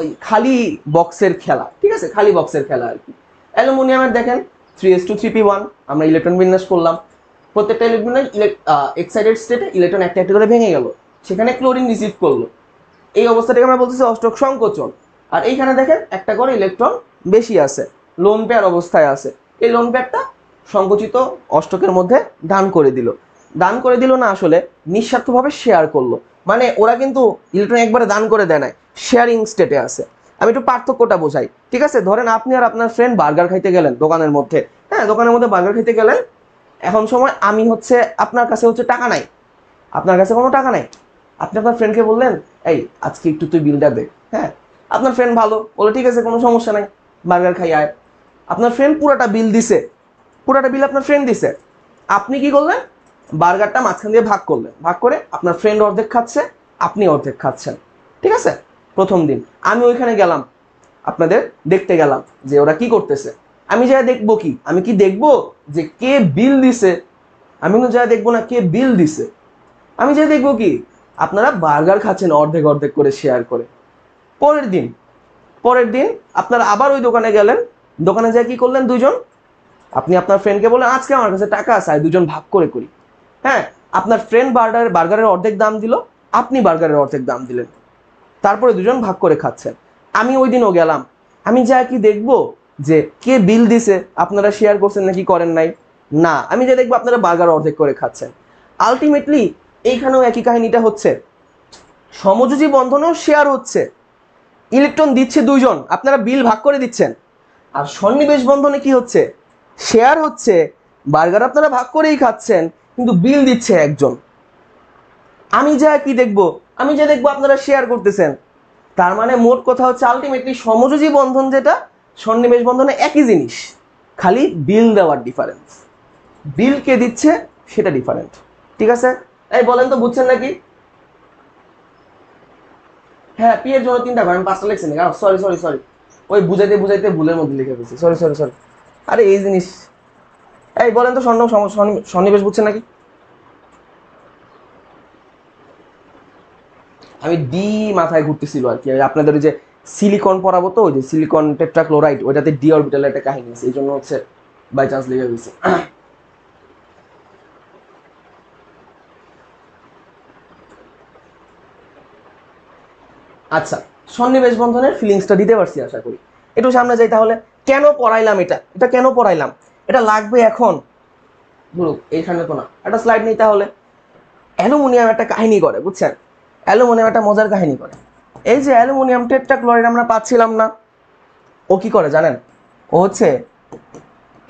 ওই খালি বক্সের খেলা ঠিক আছে খালি বক্সের খেলা আর কি অ্যালুমিনিয়ামের দেখেন three S two three P one আমরা ইলেকট্রন বিন্যাস করলাম প্রত্যেকটা ইলেকট্রন এক্সাইটেড স্টেটে ইলেকট্রন একটা একটা করে ভেঙে গেল সেখানে ক্লোরিন রিসিভ করলো এই অবস্থাটাকে আমরা বলতেছি অষ্টক সংকোচন আর এইখানে দেখেন একটা করে ইলেকট্রন বেশি আছে লোন পেয়ার অবস্থায় আছে এই লোন পেয়ারটা সংকুচিত অষ্টকের মধ্যে দান করে দিল দান করে দিল না আসলে নিঃস্বার্থভাবে শেয়ার করলো মানে ওরা কিন্তু ইলেকট্রন একবারে দান করে দেয় নাই শেয়ারিং স্টেটে আছে আমি একটু পার্থক্যটা বোঝাই ঠিক আছে ধরেন আপনি আর আপনার ফ্রেন্ড বার্গার খাইতে গেলেন দোকানের মধ্যে হ্যাঁ দোকানের মধ্যে বার্গার খাইতে গেলেন এখন সময় আমি হচ্ছে আপনার কাছে হচ্ছে টাকা নাই আপনার কাছে কোনো টাকা নাই আপনি আপনার ফ্রেন্ডকে বললেন এই আজকে একটু তুই বিলটা দে হ্যাঁ আপনার ফ্রেন্ড ভালো বলে ঠিক আছে কোনো সমস্যা নাই বার্গার খাই আয় আপনার ফ্রেন্ড পুরাটা বিল দিছে পুরাটা বিল আপনার ফ্রেন্ড দিছে আপনি কি করলেন বার্গারটা মাঝখান দিয়ে ভাগ করলেন ভাগ করে আপনার ফ্রেন্ড অর্ধেক খাচ্ছে আপনি অর্ধেক খাচ্ছেন ঠিক আছে প্রথম দিন আমি ওইখানে গেলাম আপনাদের দেখতে গেলাম যে ওরা কি করতেছে আমি যা দেখবো কি আমি কি দেখবো যে কে বিল দিছে আমি যা দেখবো না কে বিল দিছে আমি যা দেখবো কি আপনারা বার্গার খাচ্ছেন অর্ধেক অর্ধেক করে শেয়ার করে পরের দিন পরের দিন আপনারা আবার ওই দোকানে গেলেন দোকানে যা কি করলেন দুজন আপনি আপনার ফ্রেন্ডকে বললেন আজকে আমার কাছে টাকা আছে দুজন ভাগ করে করি হ্যাঁ আপনার ফ্রেন্ড বার্গারের বার্গারের অর্ধেক দাম দিল আপনি বার্গারের অর্ধেক দাম দিলেন তারপরে দুজন ভাগ করে খাচ্ছেন আমি ওই দিনও গেলাম আমি যা কি দেখব যে কে বিল দিছে আপনারা শেয়ার করছেন নাকি করেন নাই না আমি যা দেখবো আপনারা বার্গার অর্ধেক করে খাচ্ছেন আলটিমেটলি এইখানেও একই কাহিনীটা হচ্ছে সমযোজী বন্ধনেও শেয়ার হচ্ছে ইলেকট্রন দিচ্ছে দুইজন আপনারা বিল ভাগ করে দিচ্ছেন আর সন্নিবেশ বন্ধনে কি হচ্ছে শেয়ার হচ্ছে বার্গার আপনারা ভাগ করেই খাচ্ছেন কিন্তু বিল দিচ্ছে একজন আমি যা কি দেখবো আমি যে দেখবো আপনারা শেয়ার করতেছেন তার মানে মোট কথা হচ্ছে আলটিমেটলি সমযোজী বন্ধন যেটা সন্নিবেশ বন্ধনে একই জিনিস খালি বিল দেওয়ার ডিফারেন্স বিল কে দিচ্ছে সেটা ডিফারেন্ট ঠিক আছে এই বলেন তো বুঝছেন নাকি হ্যাঁ পি এর জন্য তিনটা ঘর আমি পাঁচটা লিখছি না সরি সরি সরি ওই বুঝাইতে বুঝাইতে ভুলের মধ্যে লিখে ফেলছি সরি সরি সরি আরে এই জিনিস এই বলেন তো সন্নিবেশ বুঝছেন নাকি আমি ডি মাথায় ঘুরতেছিল আর কি আপনাদের যে সিলিকন পরাবো তো যে সিলিকন টেট্রাক্লোরাইড ওইটাতে ডি অরবিটাল একটা কাহিনী আছে এই জন্য হচ্ছে বাই চান্স লেগে গেছে আচ্ছা সন্নিবেশ বন্ধনের ফিলিংসটা দিতে পারছি আশা করি একটু সামনে যাই তাহলে কেন পড়াইলাম এটা এটা কেন পড়াইলাম এটা লাগবে এখন ধরুক এইখানে তো না একটা স্লাইড নিই তাহলে অ্যালুমিনিয়াম একটা কাহিনী করে বুঝছেন অ্যালুমিনিয়াম একটা মজার কাহিনী করে এই যে অ্যালুমিনিয়াম টেট্টা ক্লোরাইড আমরা পাচ্ছিলাম না ও কি করে জানেন ও হচ্ছে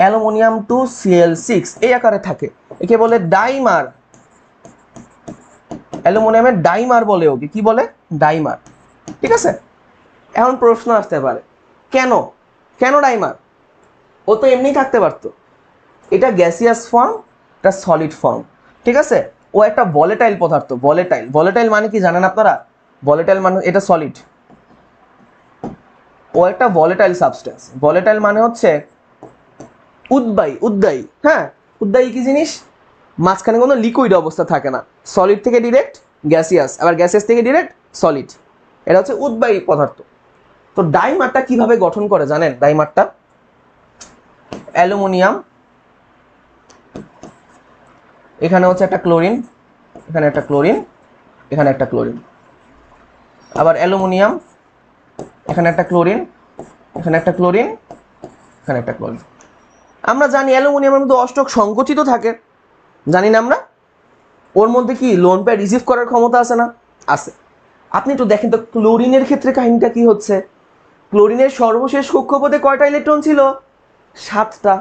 অ্যালুমিনিয়াম টু সিএল সিক্স এই আকারে থাকে একে বলে ডাইমার অ্যালুমিনিয়ামের ডাইমার বলে ওকে কি বলে ডাইমার ঠিক আছে এখন প্রশ্ন আসতে পারে কেন কেন ডাইমার ও তো এমনি থাকতে পারতো এটা গ্যাসিয়াস ফর্ম এটা সলিড ফর্ম ঠিক আছে ও একটা ভলেটাইল পদার্থ ভলেটাইল ভলেটাইল মানে কি জানেন আপনারা ভলেটাইল মানে এটা সলিড ও একটা ভলেটাইল সাবস্টেন্স ভলেটাইল মানে হচ্ছে উদ্বায়ী উদ্বায়ী হ্যাঁ উদ্বায়ী কি জিনিস মাঝখানে কোনো লিকুইড অবস্থা থাকে না সলিড থেকে ডিরেক্ট গ্যাসিয়াস আবার গ্যাসিয়াস থেকে ডিরেক্ট সলিড এটা হচ্ছে উদ্বায়ী পদার্থ তো ডাইমারটা কিভাবে গঠন করে জানেন ডাইমারটা অ্যালুমিনিয়াম এখানে হচ্ছে একটা ক্লোরিন এখানে একটা ক্লোরিন এখানে একটা ক্লোরিন আবার অ্যালুমিনিয়াম এখানে একটা ক্লোরিন এখানে একটা ক্লোরিন এখানে একটা ক্লোরিন আমরা জানি অ্যালুমিনিয়ামের মধ্যে অষ্টক সংকুচিত থাকে জানি না আমরা ওর মধ্যে কি লোন পেয়ার রিসিভ করার ক্ষমতা আছে না আছে আপনি একটু দেখেন তো ক্লোরিনের ক্ষেত্রে কাহিনীটা কি হচ্ছে ক্লোরিনের সর্বশেষ কক্ষপথে কয়টা ইলেকট্রন ছিল সাতটা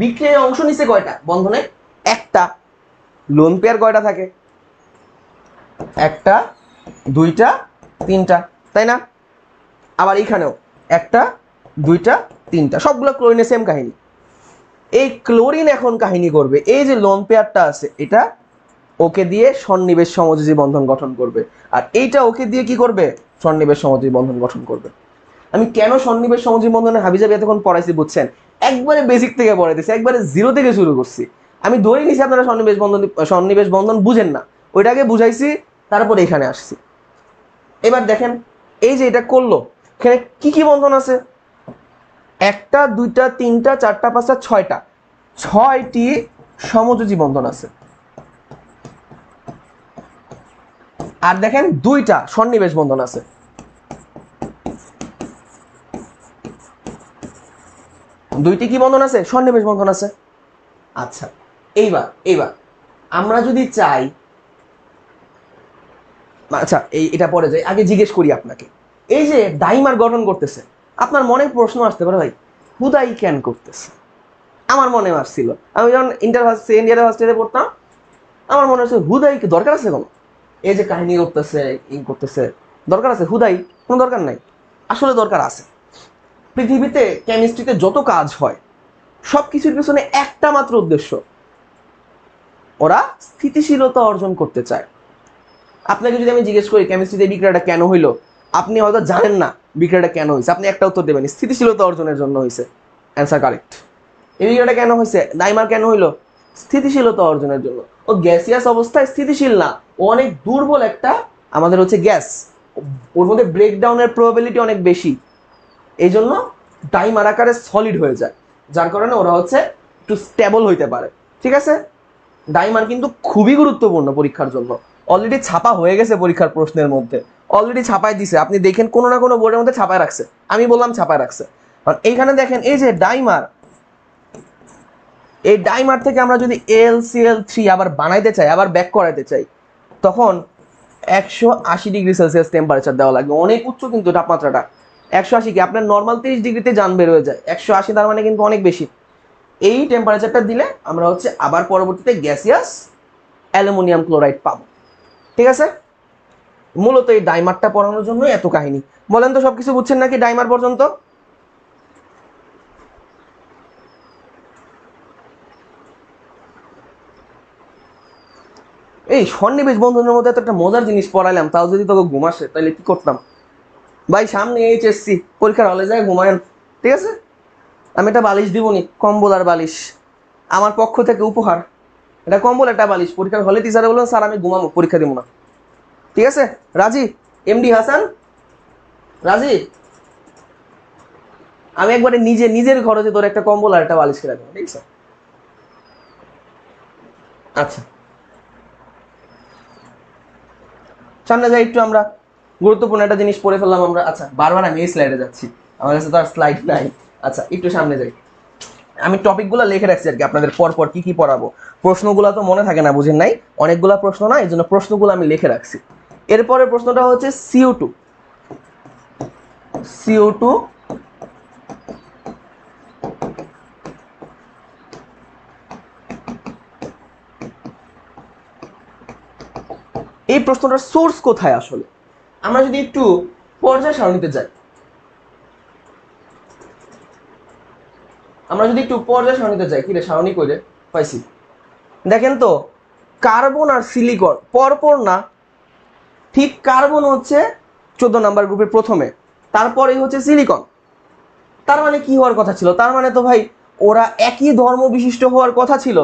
বিক্রিয়ায় অংশ নিছে কয়টা বন্ধনে একটা লোন পেয়ার কয়টা থাকে একটা দুইটা তিনটা তাই না আবার এইখানেও একটা দুইটা তিনটা সবগুলো ক্লোরিনে সেম কাহিনী এই ক্লোরিন এখন কাহিনী করবে এই যে লোন পেয়ারটা আছে এটা ওকে দিয়ে সন্নিবেশ সমযোজী বন্ধন গঠন করবে আর এইটা ওকে দিয়ে কি করবে সন্নিবেশ সমযোজী বন্ধন গঠন করবে আমি কেন সন্নিবেশ সমযোজী বন্ধনে হাবিজাবি এতক্ষণ পড়াইছি বুঝছেন একবারে বেসিক থেকে পড়াইতেছি একবারে জিরো থেকে শুরু করছি আমি ধরে নিছি আপনারা সন্নিবেশ বন্ধন সন্নিবেশ বন্ধন বুঝেন না ওইটাকে বুঝাইছি তারপর এখানে আসছি এবার দেখেন এই যে এটা করলো এখানে কি কি বন্ধন আছে একটা দুইটা তিনটা চারটা পাঁচটা ছয়টা ছয়টি সমযোজী বন্ধন আছে আর দেখেন দুইটা সন্নিবেশ বন্ধন আছে দুইটি কি বন্ধন আছে সন্নিবেশ বন্ধন আছে আচ্ছা এইবার এইবার আমরা যদি চাই আচ্ছা এই এটা পরে যাই আগে জিজ্ঞেস করি আপনাকে এই যে ডাইমার গঠন করতেছে আপনার মনে প্রশ্ন আসতে পারে ভাই হুদাই ক্যান করতেছে আমার মনে আসছিল আমি যখন ইন্টার সেকেন্ড ইয়ারে ফার্স্ট ইয়ারে পড়তাম আমার মনে হচ্ছে হুদাই দরকার আছে কোনো এই যে কাহিনী করতেছে ই করতেছে দরকার আছে হুদাই কোনো দরকার নাই আসলে দরকার আছে পৃথিবীতে কেমিস্ট্রিতে যত কাজ হয় সব কিছুর পিছনে একটা মাত্র উদ্দেশ্য ওরা স্থিতিশীলতা অর্জন করতে চায় আপনাকে যদি আমি জিজ্ঞেস করি কেমিস্ট্রিতে বিক্রিয়াটা কেন হইলো আপনি হয়তো জানেন না বিক্রয়টা কেন হয়েছে আপনি একটা উত্তর দেবেন স্থিতিশীলতা অর্জনের জন্য হয়েছে অ্যান্সার কারেক্ট এই বিক্রয়টা কেন হয়েছে ডাইমার কেন হইলো স্থিতিশীলতা অর্জনের জন্য ও গ্যাসিয়াস অবস্থায় স্থিতিশীল না ও অনেক দুর্বল একটা আমাদের হচ্ছে গ্যাস ওর মধ্যে ব্রেকডাউনের প্রবাবিলিটি অনেক বেশি এই জন্য ডাইমার আকারে সলিড হয়ে যায় যার কারণে ওরা হচ্ছে একটু স্টেবল হইতে পারে ঠিক আছে ডাইমান্ড কিন্তু খুবই গুরুত্বপূর্ণ পরীক্ষার জন্য অলরেডি ছাপা হয়ে গেছে পরীক্ষার প্রশ্নের মধ্যে অলরেডি ছাপায় দিছে আপনি দেখেন কোনো না কোনো বোর্ডের মধ্যে ছাপায় রাখছে আমি বললাম ছাপায় রাখছে কারণ এইখানে দেখেন এই যে ডাইমার এই ডাইমার থেকে আমরা যদি এল সিএল থ্রি আবার বানাইতে চাই আবার ব্যাক করাইতে চাই তখন একশো আশি ডিগ্রি সেলসিয়াস টেম্পারেচার দেওয়া লাগবে অনেক উচ্চ কিন্তু তাপমাত্রাটা একশো আশি কি আপনার নর্মাল তিরিশ ডিগ্রিতে যান বের হয়ে যায় একশো আশি তার মানে কিন্তু অনেক বেশি এই টেম্পারেচারটা দিলে আমরা হচ্ছে আবার পরবর্তীতে গ্যাসিয়াস অ্যালুমিনিয়াম ক্লোরাইড পাবো ঠিক আছে মূলত এই ডাইমারটা পড়ানোর জন্য এত কাহিনী বলেন তো সবকিছু বুঝছেন নাকি ডাইমার পর্যন্ত এই সন্নিবেশ বন্ধনের মধ্যে এত একটা মজার জিনিস পড়াইলাম তাও যদি তোকে ঘুমাসে তাহলে কি করতাম ভাই সামনে এইচএসসি পরীক্ষার হলে যায় ঘুমায়েন ঠিক আছে আমি এটা বালিশ দিব নি কম্বল আর বালিশ আমার পক্ষ থেকে উপহার এটা কম্বল একটা বালিশ পরীক্ষার হলে টিচারে বললাম স্যার আমি ঘুমাবো পরীক্ষা দিব না ঠিক আছে রাজি এমডি হাসান রাজি আমি একবারে নিজে নিজের খরচে তোর একটা কম্বল আর একটা বালিশ কিনে দেবো ঠিক আছে আচ্ছা সামনে যাই একটু আমরা গুরুত্বপূর্ণ একটা জিনিস পড়ে ফেললাম আমরা আচ্ছা বারবার আমি এই স্লাইডে যাচ্ছি আমার কাছে তো আর স্লাইড নাই আচ্ছা একটু সামনে যাই আমি টপিকগুলো লিখে রাখছি আর কি আপনাদের পরপর কি কি পড়াবো প্রশ্নগুলো তো মনে থাকে না বুঝেন নাই অনেকগুলো প্রশ্ন না এই জন্য প্রশ্নগুলো আমি লিখে রাখছি এরপরে প্রশ্নটা হচ্ছে সিও টু সিও টু এই প্রশ্নটার সোর্স কোথায় আসলে আমরা যদি একটু পর্যায় সারণীতে যাই আমরা যদি একটু পর্যায় সারণিতে যাই কি রে কইরে পাইছি দেখেন তো কার্বন আর সিলিকন পরপর না ঠিক কার্বন হচ্ছে চোদ্দ নাম্বার গ্রুপের প্রথমে তারপরেই হচ্ছে সিলিকন তার মানে কি হওয়ার কথা ছিল তার মানে তো ভাই ওরা একই ধর্ম বিশিষ্ট হওয়ার কথা ছিল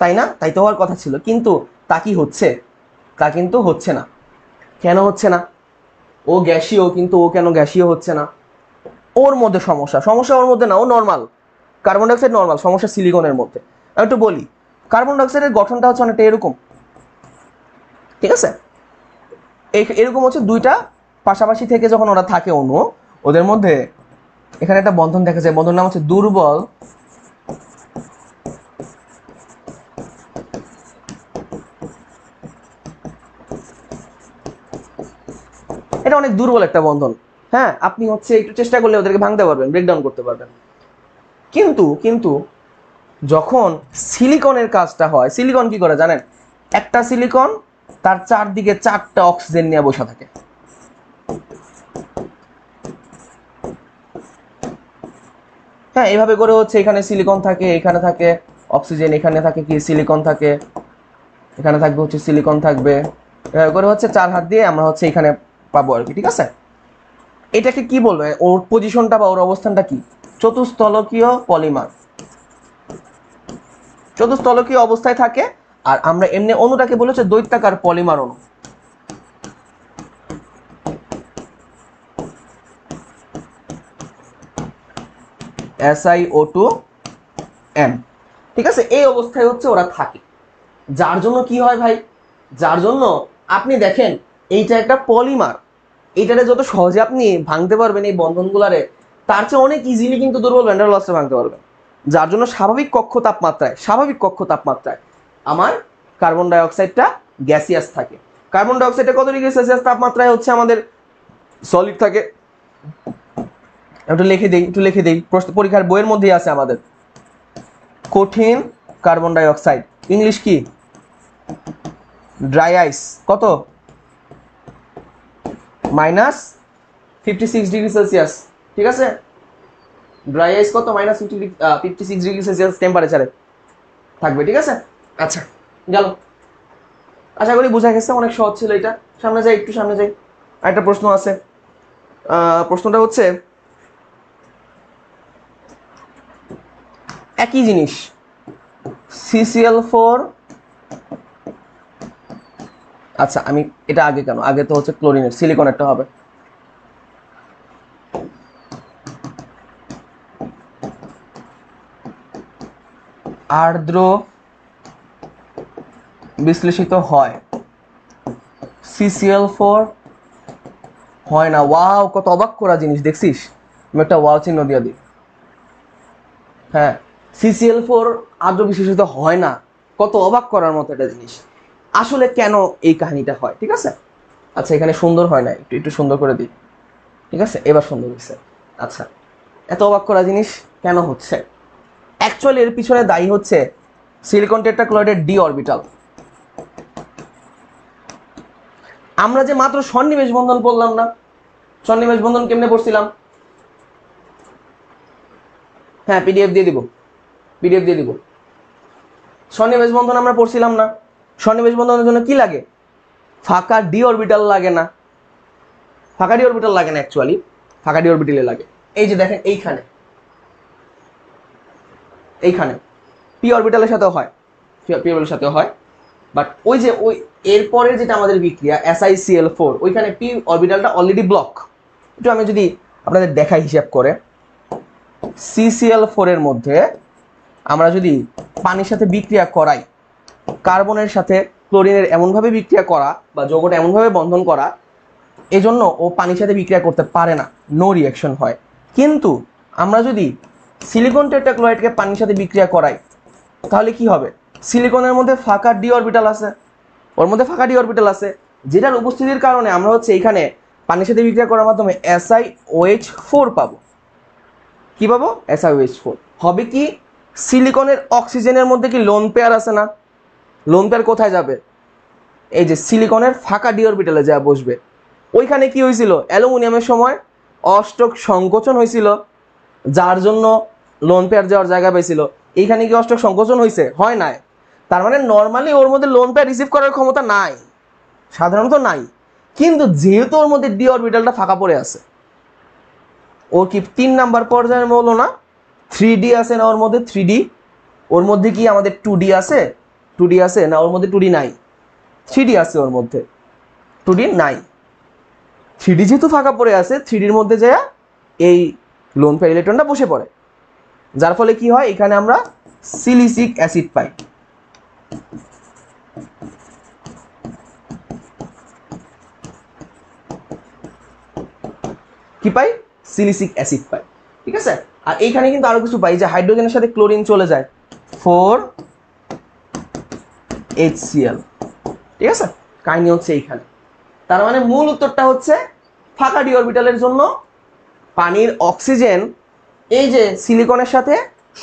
তাই না তাই তো হওয়ার কথা ছিল কিন্তু তা কি হচ্ছে তা কিন্তু হচ্ছে না কেন হচ্ছে না ও গ্যাসীয় কিন্তু ও কেন গ্যাসীয় হচ্ছে না ওর মধ্যে সমস্যা সমস্যা ওর মধ্যে না ও নর্মাল কার্বন ডাইঅক্সাইড নর্মাল সমস্যা সিলিকনের মধ্যে আমি একটু বলি কার্বন ডাইঅক্সাইডের গঠনটা হচ্ছে অনেকটা এরকম ঠিক আছে এরকম হচ্ছে দুইটা পাশাপাশি থেকে যখন ওরা থাকে অনু ওদের মধ্যে এখানে একটা বন্ধন দেখা যায় বন্ধন নাম হচ্ছে দুর্বল এটা অনেক দুর্বল একটা বন্ধন হ্যাঁ আপনি হচ্ছে একটু চেষ্টা করলে ওদেরকে ভাঙতে পারবেন ব্রেকডাউন করতে পারবেন কিন্তু কিন্তু যখন সিলিকনের কাজটা হয় সিলিকন কি করে জানেন একটা সিলিকন তার চারদিকে চারটা অক্সিজেন নিয়ে বসে থাকে হ্যাঁ এইভাবে করে হচ্ছে এখানে সিলিকন থাকে এখানে থাকে অক্সিজেন এখানে থাকে কি সিলিকন থাকে এখানে থাকবে হচ্ছে সিলিকন থাকবে করে হচ্ছে চার হাত দিয়ে আমরা হচ্ছে এখানে পাবো আর কি ঠিক আছে এটাকে কি বলবে ওর পজিশনটা বা ওর অবস্থানটা কি চতুস্থলকীয় পলিমার চতুস্থলকীয় অবস্থায় থাকে আর আমরা এমনি অণুটাকে বলেছে দৈত্যাকার পলিমার অণু ও টু এম ঠিক আছে এই অবস্থায় হচ্ছে ওরা থাকে যার জন্য কি হয় ভাই যার জন্য আপনি দেখেন এইটা একটা পলিমার এইটারে যত সহজে আপনি ভাঙতে পারবেন এই বন্ধনগুলারে তার চেয়ে অনেক ইজিলি কিন্তু দুর্বল ভ্যান্ডার লসটা ভাঙতে পারবে যার জন্য স্বাভাবিক কক্ষ তাপমাত্রায় স্বাভাবিক কক্ষ তাপমাত্রায় আমার কার্বন ডাইঅক্সাইডটা গ্যাসিয়াস থাকে কার্বন ডাইঅক্সাইডটা কত ডিগ্রি সেলসিয়াস তাপমাত্রায় হচ্ছে আমাদের সলিড থাকে একটু লিখে দেই একটু লিখে দেই প্রশ্ন পরীক্ষার বইয়ের মধ্যেই আছে আমাদের কঠিন কার্বন ডাইঅক্সাইড ইংলিশ কি ড্রাই আইস কত minus fifty six degree Celsius ঠিক আছে ড্রাই আইস কত minus fifty fifty six degree Celsius টেম্পারেচারে থাকবে ঠিক আছে আচ্ছা গেল আশা করি বোঝা গেছে অনেক সহজ ছিল এটা সামনে যাই একটু সামনে যাই আরেকটা প্রশ্ন আছে প্রশ্নটা হচ্ছে একই জিনিস সিসিএল ফোর আচ্ছা আমি এটা আগে কেন আগে তো হচ্ছে ক্লোরিনের সিলিকন একটা হবে আর্দ্র বিশ্লেষিত হয় সিসিএল ফোর হয় না ওয়াও কত অবাক করা জিনিস দেখছিস আমি একটা ওয়াও চিহ্ন দিয়ে দিই হ্যাঁ সিসিএল ফোর আর্দ্র বিশ্লেষিত হয় না কত অবাক করার মতো একটা জিনিস আসলে কেন এই কাহিনীটা হয় ঠিক আছে আচ্ছা এখানে সুন্দর হয় না একটু একটু সুন্দর করে দিই ঠিক আছে এবার সুন্দর হয়েছে আচ্ছা এত অবাক করা জিনিস কেন হচ্ছে অ্যাকচুয়ালি এর পিছনে দায়ী হচ্ছে সিলিকন টেট্রাক্লোরাইডের ডি অরবিটাল আমরা যে মাত্র সন্নিবেশ বন্ধন বললাম না সন্নিবেশ বন্ধন কেমনে পড়ছিলাম হ্যাঁ পিডিএফ দিয়ে দিব পিডিএফ দিয়ে দিব সন্নিবেশ বন্ধন আমরা পড়ছিলাম না সন্নিবেশ বন্ধনের জন্য কি লাগে ফাঁকা ডি অরবিটাল লাগে না ফাঁকা ডি অরবিটাল লাগে না অ্যাকচুয়ালি ফাঁকা ডি অরবিটালে লাগে এই যে দেখেন এইখানে এইখানে পি অরবিটালের সাথেও হয় পি অরবিটালের সাথেও হয় বাট ওই যে ওই এরপরে যেটা আমাদের বিক্রিয়া এসআইসিএল ফোর ওইখানে পি অরবিটালটা অলরেডি ব্লক একটু আমি যদি আপনাদের দেখাই হিসাব করে সি সি এল ফোরের মধ্যে আমরা যদি পানির সাথে বিক্রিয়া করাই কার্বনের সাথে ক্লোরিনের এমনভাবে বিক্রিয়া করা বা যৌগটা এমনভাবে বন্ধন করা এজন্য ও পানির সাথে বিক্রিয়া করতে পারে না নো রিয়াকশন হয় কিন্তু আমরা যদি সিলিকন টেট্রাক্লোরাইডকে পানির সাথে বিক্রিয়া করায় তাহলে কি হবে সিলিকনের মধ্যে ফাঁকা ডি অরবিটাল আছে ওর মধ্যে ফাঁকা ডি অরবিটাল আছে যেটার উপস্থিতির কারণে আমরা হচ্ছে এইখানে পানির সাথে বিক্রিয়া করার মাধ্যমে এসআই ওএইচ ফোর পাবো কী পাবো এসআই ওএইচ ফোর হবে কি সিলিকনের অক্সিজেনের মধ্যে কি লোন পেয়ার আছে না লোন পেয়ার কোথায় যাবে এই যে সিলিকনের ফাঁকা ডি অরবিটালে যা বসবে ওইখানে কি হয়েছিল অ্যালুমিনিয়ামের সময় অষ্টক সংকোচন হয়েছিল যার জন্য লোন পেয়ার যাওয়ার জায়গা পেয়েছিল এইখানে কি অষ্টক সংকোচন হয়েছে হয় নাই তার মানে নর্মালি ওর মধ্যে লোন পেয়ার রিসিভ করার ক্ষমতা নাই সাধারণত নাই কিন্তু যেহেতু ওর মধ্যে ডি অরবিটালটা ফাঁকা পড়ে আছে ওর কি তিন নাম্বার পর্যায়ের মৌল না থ্রি ডি আছে না ওর মধ্যে থ্রি ডি ওর মধ্যে কি আমাদের টু ডি আছে টু ডি আছে না ওর মধ্যে টু ডি নাই থ্রি ডি আছে ওর মধ্যে টু ডি নাই থ্রি ডি যেহেতু ফাঁকা পড়ে আছে থ্রি ডির মধ্যে যায় এই লোন পেয়ার ইলেকট্রনটা বসে পড়ে যার ফলে কি হয় এখানে আমরা সিলিসিক অ্যাসিড পাই কি পাই সিলিসিক অ্যাসিড পাই ঠিক আছে আর এইখানে কিন্তু আরো কিছু পাই যে হাইড্রোজেনের সাথে ক্লোরিন চলে যায় ফোর এইচ সিএল ঠিক আছে কাহিনী হচ্ছে এইখানে তার মানে মূল উত্তরটা হচ্ছে ফাঁকা ডিওরবিটালের জন্য পানির অক্সিজেন এই যে সিলিকনের সাথে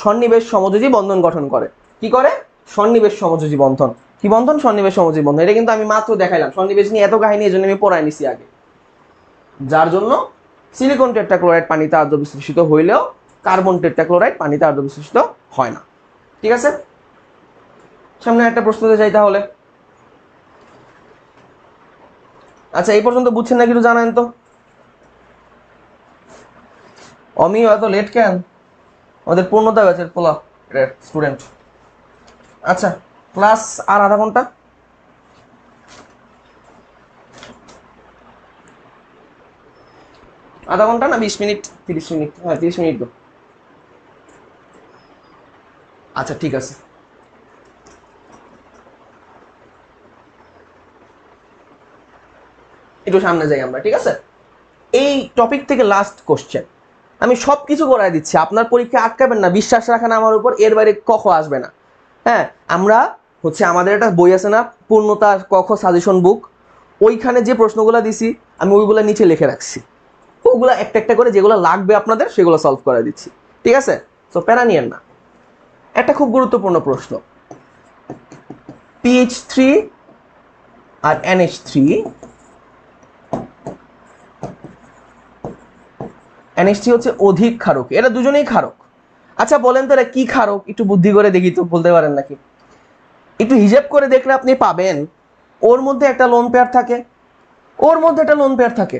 সন্নিবেশ সমযোজী বন্ধন গঠন করে কি করে সন্নিবেশ সমযোজী বন্ধন কি বন্ধন সন্নিবেশ সমযোজী বন্ধন এটা কিন্তু আমি মাত্র দেখাইলাম সন্নিবেশ নিয়ে এত কাহিনী এই জন্য আমি পড়াই নিছি আগে যার জন্য সিলিকন টেট্রাক্লোরাইড পানিতে আর্দ্র বিশ্লেষিত হইলেও কার্বন টেট্রাক্লোরাইড পানিতে আর্দ্র বিশ্লেষিত হয় না ঠিক আছে সামনে একটা প্রশ্নতে চাই তাহলে আচ্ছা এই পর্যন্ত বুঝছেন না কিছু জানেন তো অমিও এত লেট কেন আমাদের পূর্ণতা ব্যাচের পোলা স্টুডেন্ট আচ্ছা ক্লাস আর আধা ঘন্টা আধা ঘন্টা না বিশ মিনিট তিরিশ মিনিট হ্যাঁ তিরিশ মিনিট গো আচ্ছা ঠিক আছে একটু সামনে যাই আমরা ঠিক আছে এই টপিক থেকে লাস্ট কোশ্চেন আমি সব কিছু করাই দিচ্ছি আপনার পরীক্ষা আটকাবেন না বিশ্বাস রাখেন আমার উপর এর বাইরে কখন আসবে না হ্যাঁ আমরা হচ্ছে আমাদের একটা বই আছে না পূর্ণতা কখ সাজেশন বুক ওইখানে যে প্রশ্নগুলো দিছি আমি ওইগুলো নিচে লিখে রাখছি ওগুলো একটা একটা করে যেগুলো লাগবে আপনাদের সেগুলো সলভ করে দিচ্ছি ঠিক আছে তো প্যারা নিয়েন না একটা খুব গুরুত্বপূর্ণ প্রশ্ন পিএইচ থ্রি আর এনএইচ থ্রি এনএসটি হচ্ছে অধিক ক্ষারক এরা দুজনেই ক্ষারক আচ্ছা বলেন তারা কি ক্ষারক একটু বুদ্ধি করে দেখি তো বলতে পারেন নাকি একটু হিসেব করে দেখলে আপনি পাবেন ওর মধ্যে একটা লোন পেয়ার থাকে ওর মধ্যে একটা লোন পেয়ার থাকে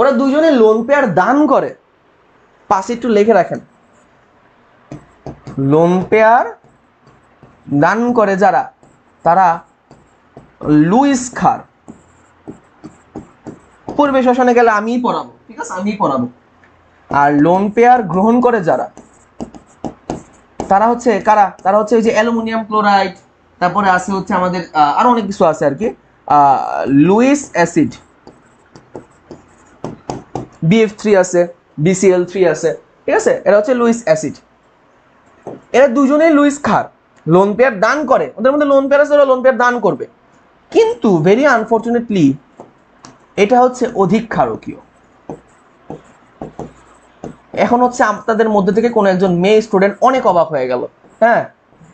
ওরা দুজনে লোন পেয়ার দান করে পাশে একটু লিখে রাখেন লোন পেয়ার দান করে যারা তারা লুইস খার পূর্বে শাসনে গেলে আমিই পড়াবো ক্লাস আমি পড়াবো আর লোন পেয়ার গ্রহণ করে যারা তারা হচ্ছে কারা তারা হচ্ছে ওই যে অ্যালুমিনিয়াম ক্লোরাইড তারপরে আছে হচ্ছে আমাদের আরো অনেক কিছু আছে আর কি লুইস অ্যাসিড বিএফ থ্রি আছে বিসিএল থ্রি আছে ঠিক আছে এরা হচ্ছে লুইস অ্যাসিড এরা দুজনেই লুইস খার লোন পেয়ার দান করে ওদের মধ্যে লোন পেয়ার আছে ওরা লোন পেয়ার দান করবে কিন্তু ভেরি আনফর্চুনেটলি এটা হচ্ছে অধিক ক্ষারকীয় এখন হচ্ছে আপনাদের মধ্যে থেকে কোনো একজন মেয়ে স্টুডেন্ট অনেক অবাক হয়ে গেল হ্যাঁ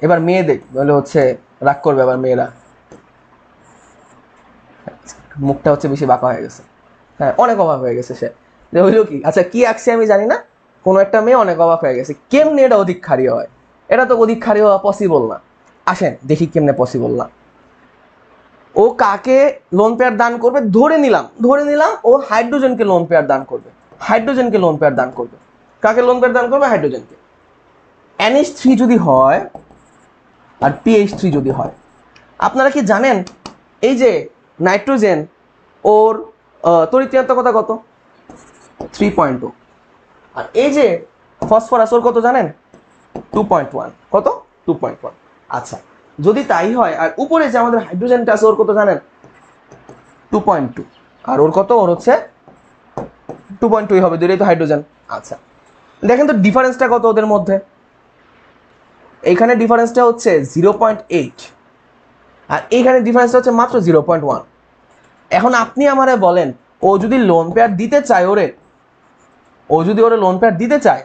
এবার মেয়ে দেখ তাহলে হচ্ছে রাগ করবে আবার মেয়েরা মুখটা হচ্ছে বেশি বাঁকা হয়ে গেছে হ্যাঁ অনেক অবাক হয়ে গেছে সে যে হইলো কি আচ্ছা কি আঁকছে আমি জানি না কোনো একটা মেয়ে অনেক অবাক হয়ে গেছে কেমনে এটা অধিক খারি হয় এটা তো অধিক খারি হওয়া পসিবল না আসেন দেখি কেমনে পসিবল না ও কাকে লোন পেয়ার দান করবে ধরে নিলাম ধরে নিলাম ও হাইড্রোজেনকে লোন পেয়ার দান করবে হাইড্রোজেনকে লোন পেয়ার দান করবে কাকে লোন পেয়ার দান করবে হাইড্রোজেনকে এনএইচ থ্রি যদি হয় আর পিএইচ থ্রি যদি হয় আপনারা কি জানেন এই যে নাইট্রোজেন ওর তরিত্রিয়াত্মকতা কত থ্রি পয়েন্ট টু আর এই যে ফসফরাস ওর কত জানেন টু পয়েন্ট ওয়ান কত টু পয়েন্ট ওয়ান আচ্ছা যদি তাই হয় আর উপরে যে আমাদের হাইড্রোজেনটা আছে ওর কত জানেন টু পয়েন্ট টু আর ওর কত ওর হচ্ছে টু পয়েন্ট টুই হবে দুটোই তো হাইড্রোজেন আচ্ছা দেখেন তো ডিফারেন্সটা কত ওদের মধ্যে এইখানে ডিফারেন্সটা হচ্ছে জিরো পয়েন্ট এইট আর এইখানে ডিফারেন্সটা হচ্ছে মাত্র জিরো পয়েন্ট ওয়ান এখন আপনি আমারে বলেন ও যদি লোন পেয়ার দিতে চায় ওরে ও যদি ওরে লোন পেয়ার দিতে চায়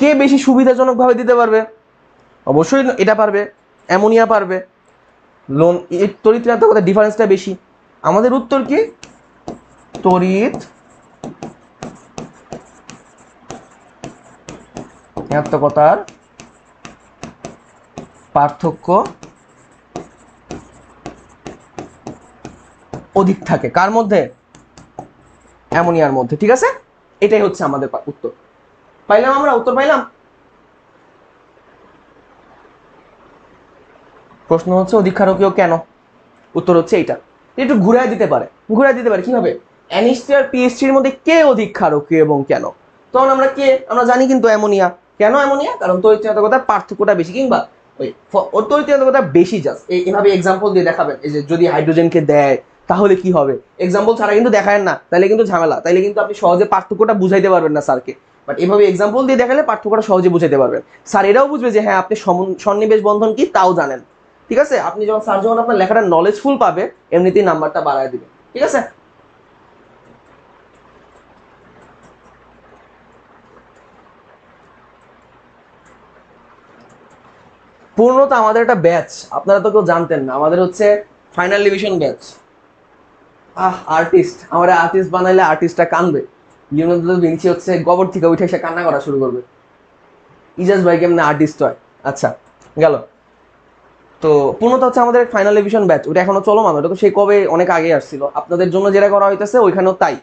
কে বেশি সুবিধাজনকভাবে দিতে পারবে অবশ্যই এটা পারবে অ্যামোনিয়া পারবে লোন তরিত ঋণাত্মকতার ডিফারেন্সটা বেশি আমাদের উত্তর কি তরিত ঋণাত্মকতার পার্থক্য অধিক থাকে কার মধ্যে অ্যামোনিয়ার মধ্যে ঠিক আছে এটাই হচ্ছে আমাদের উত্তর পাইলাম আমরা উত্তর পাইলাম প্রশ্ন হচ্ছে অধিকারকীয় কেন উত্তর হচ্ছে এইটা একটু ঘুরাই দিতে পারে ঘুরাই দিতে পারে কিভাবে আর পিএসটির মধ্যে কে অধিক এবং কেন তখন আমরা কে আমরা জানি কিন্তু অ্যামোনিয়া কেন এমনই কারণ তরিচাতকতার পার্থক্যটা বেশি কিংবা ওই তরিচাতকতা বেশি জাস্ট এভাবে এক্সাম্পল দিয়ে দেখাবেন এই যে যদি হাইড্রোজেনকে দেয় তাহলে কি হবে এক্সাম্পল ছাড়া কিন্তু দেখায় না তাহলে কিন্তু ঝামেলা তাইলে কিন্তু আপনি সহজে পার্থক্যটা বুঝাইতে পারবেন না স্যারকে বাট এভাবে এক্সাম্পল দিয়ে দেখালে পার্থক্যটা সহজে বুঝাইতে পারবেন স্যার এটাও বুঝবে যে হ্যাঁ আপনি সন্নিবেশ বন্ধন কি তাও জানেন ঠিক আছে আপনি যখন স্যার যখন আপনার লেখাটা নলেজফুল পাবে এমনিতেই নাম্বারটা বাড়ায় দিবে ঠিক আছে পূর্ণতা আমাদের একটা ব্যাচ আপনারা তো কেউ জানতেন না আমাদের হচ্ছে final division batch uh artist আমার আর্টিস্ট বানাইলে আর্টিস্টটা কানবে লিওনার্দো ভিনচি হচ্ছে গোবর থেকে উঠে এসে কান্না করা শুরু করবে ইজাজ ভাই কেমন আর্টিস্ট হয় আচ্ছা গেল তো পূর্ণতা হচ্ছে আমাদের ফাইনাল ডিভিশন ব্যাচ ওটা এখনো চলমান ওটা তো সেই কবে অনেক আগে আসছিল আপনাদের জন্য যেটা করা হইতেছে ওইখানেও তাই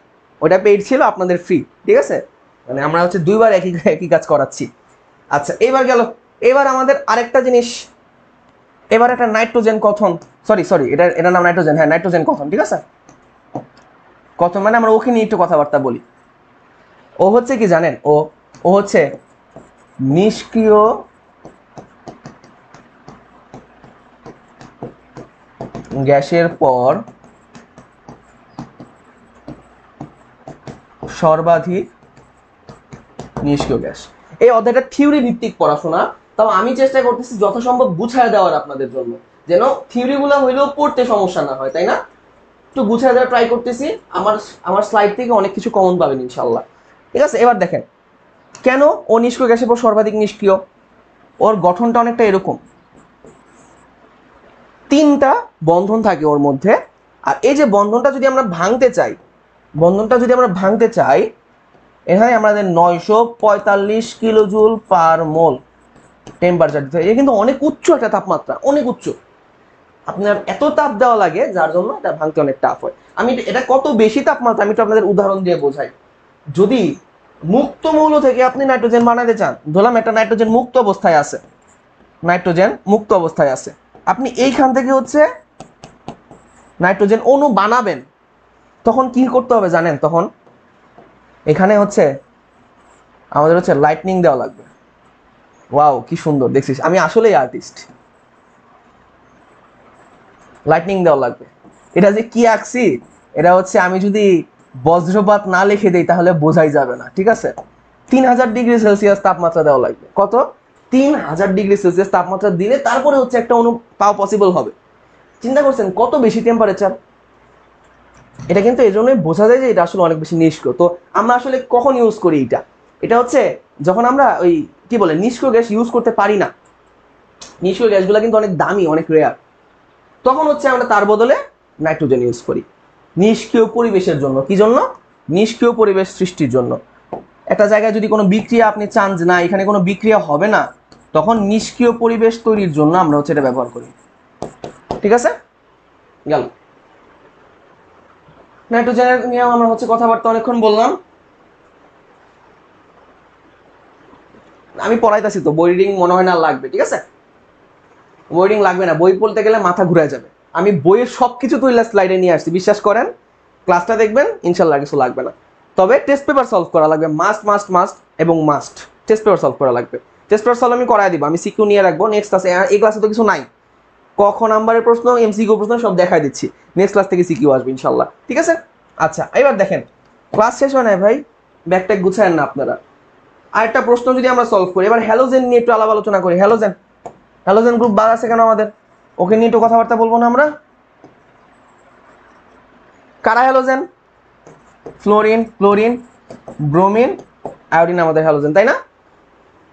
ওটা পেইড ছিল আপনাদের ফ্রি ঠিক আছে মানে আমরা হচ্ছে দুইবার একই একই কাজ করাচ্ছি আচ্ছা এবার গেল এবার আমাদের আরেকটা জিনিস এবার একটা নাইট্রোজেন কথন সরি সরি এটা এটার নাম নাইট্রোজেন হ্যাঁ নাইট্রোজেন কথন ঠিক আছে কথন মানে আমরা ওকে নিয়ে একটু কথাবার্তা বলি ও হচ্ছে কি জানেন ও ও হচ্ছে নিষ্ক্রিয় গ্যাসের পর সর্বাধিক নিষ্ক্রিয় গ্যাস এই অধ্যায়টা থিওরি ভিত্তিক পড়াশোনা তাও আমি চেষ্টা করতেছি যথাসম্ভব গুছায় দেওয়ার আপনাদের জন্য যেন থিওরিগুলো হইলেও পড়তে সমস্যা না হয় তাই না একটু গুছায় দেওয়ার ট্রাই করতেছি আমার আমার স্লাইড থেকে অনেক কিছু কমন পাবেন ইনশাল্লাহ ঠিক আছে এবার দেখেন কেন ও নিষ্ক্রিয় গ্যাসের পর সর্বাধিক নিষ্ক্রিয় ওর গঠনটা অনেকটা এরকম তিনটা বন্ধন থাকে ওর মধ্যে আর এই যে বন্ধনটা যদি আমরা ভাঙতে চাই বন্ধনটা যদি আমরা ভাঙতে চাই এখানে আমাদের নয়শো পঁয়তাল্লিশ কিলোজুল পার মোল টেম্পারেচার দিতে হয় এটা কিন্তু অনেক উচ্চ একটা তাপমাত্রা অনেক উচ্চ আপনার এত তাপ দেওয়া লাগে যার জন্য এটা ভাঙতে অনেক টাফ হয় আমি এটা কত বেশি তাপমাত্রা আমি তো আপনাদের উদাহরণ দিয়ে বোঝাই যদি মুক্ত মৌল থেকে আপনি নাইট্রোজেন বানাতে চান ধরলাম একটা নাইট্রোজেন মুক্ত অবস্থায় আছে নাইট্রোজেন মুক্ত অবস্থায় আছে আপনি এইখান থেকে হচ্ছে নাইট্রোজেন অণু বানাবেন তখন কি করতে হবে জানেন তখন এখানে হচ্ছে আমাদের হচ্ছে লাইটনিং দেওয়া লাগবে ওয়াও কি সুন্দর দেখছিস আমি আসলেই আর্টিস্ট লাইটনিং দেওয়া লাগবে এটা যে কি আঁকছি এটা হচ্ছে আমি যদি বজ্রপাত না লিখে দিই তাহলে বোঝাই যাবে না ঠিক আছে তিন হাজার ডিগ্রি সেলসিয়াস তাপমাত্রা দেওয়া লাগবে কত তিন হাজার ডিগ্রি সেলসিয়াস তাপমাত্রা দিলে তারপরে হচ্ছে একটা অনু পাওয়া পসিবল হবে চিন্তা করছেন কত বেশি টেম্পারেচার এটা কিন্তু এই জন্যই বোঝা যায় যে এটা আসলে অনেক বেশি নিষ্ক্রিয় তো আমরা আসলে কখন ইউজ করি এটা এটা হচ্ছে যখন আমরা ওই কি বলে নিষ্ক্রিয় গ্যাস ইউজ করতে পারি না নিষ্ক্রিয় গ্যাসগুলো কিন্তু অনেক দামি অনেক রেয়ার তখন হচ্ছে আমরা তার বদলে নাইট্রোজেন ইউজ করি নিষ্ক্রিয় পরিবেশের জন্য কি জন্য নিষ্ক্রিয় পরিবেশ সৃষ্টির জন্য একটা জায়গায় যদি কোনো বিক্রিয়া আপনি চান না এখানে কোনো বিক্রিয়া হবে না তখন নিষ্ক্রিয় পরিবেশ তৈরির জন্য আমরা হচ্ছে এটা ব্যবহার করি ঠিক আছে গেল নাইট্রোজেনের নিয়ে আমরা হচ্ছে কথাবার্তা অনেকক্ষণ বললাম আমি পড়াইতেছি তো রিডিং মনে হয় না লাগবে ঠিক আছে রিডিং লাগবে না বই পড়তে গেলে মাথা ঘুরে যাবে আমি বইয়ের সব কিছু তুইলা স্লাইডে নিয়ে আসছি বিশ্বাস করেন ক্লাসটা দেখবেন ইনশাল্লাহ কিছু লাগবে না তবে টেস্ট পেপার সলভ করা লাগবে মাস্ট মাস্ট মাস্ট এবং মাস্ট টেস্ট পেপার সলভ করা লাগবে টেস্ট পেপার সলভ আমি করাই দিব আমি সিকিউ নিয়ে রাখবো নেক্সট ক্লাসে এই ক্লাসে তো কিছু নাই কখন নাম্বারের প্রশ্ন এমসিকিউ প্রশ্ন সব দেখাই দিচ্ছি নেক্সট ক্লাস থেকে সিকিউ আসবে ইনশাল্লাহ ঠিক আছে আচ্ছা এবার দেখেন ক্লাস শেষ হয় না ভাই ব্যাগটা গুছায় না আপনারা আরেকটা প্রশ্ন যদি আমরা সলভ করি এবার হ্যালোজেন নিয়ে একটু আলাপ আলোচনা করি হ্যালোজেন হ্যালোজেন গ্রুপ বাদ আছে কেন আমাদের ওকে নিয়ে একটু কথাবার্তা বলবো না আমরা কারা halogen fluorine chlorine bromine iodine আমাদের হ্যালোজেন তাই না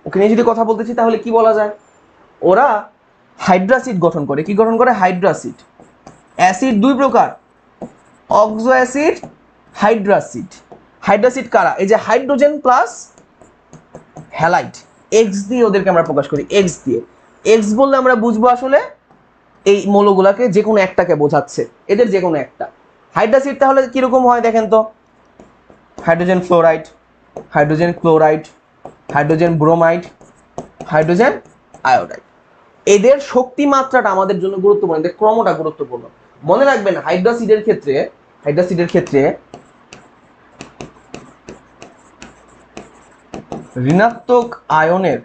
ওকে নিয়ে যদি কথা বলতেছি তাহলে কি বলা যায় ওরা হাইড্রাসিড গঠন করে কি গঠন করে হাইড্রাসিড অ্যাসিড দুই প্রকার অক্সো অ্যাসিড হাইড্রাসিড হাইড্রাসিড কারা এই যে হাইড্রোজেন প্লাস হ্যালাইট এক্স দিয়ে ওদেরকে আমরা প্রকাশ করি এক্স দিয়ে এক্স বললে আমরা বুঝবো আসলে এই মৌলগুলাকে যে কোনো একটাকে বোঝাচ্ছে এদের যে কোনো একটা হাইড্রাসিড তাহলে কীরকম হয় দেখেন তো hydrogen fluoride hydrogen chloride hydrogen bromide hydrogen iodide এদের শক্তি মাত্রাটা আমাদের জন্য গুরুত্বপূর্ণ এদের ক্রমটা গুরুত্বপূর্ণ মনে রাখবেন হাইড্রাসিডের ক্ষেত্রে হাইড্রাসিডের ক্ষেত্রে ঋণাত্মক আয়নের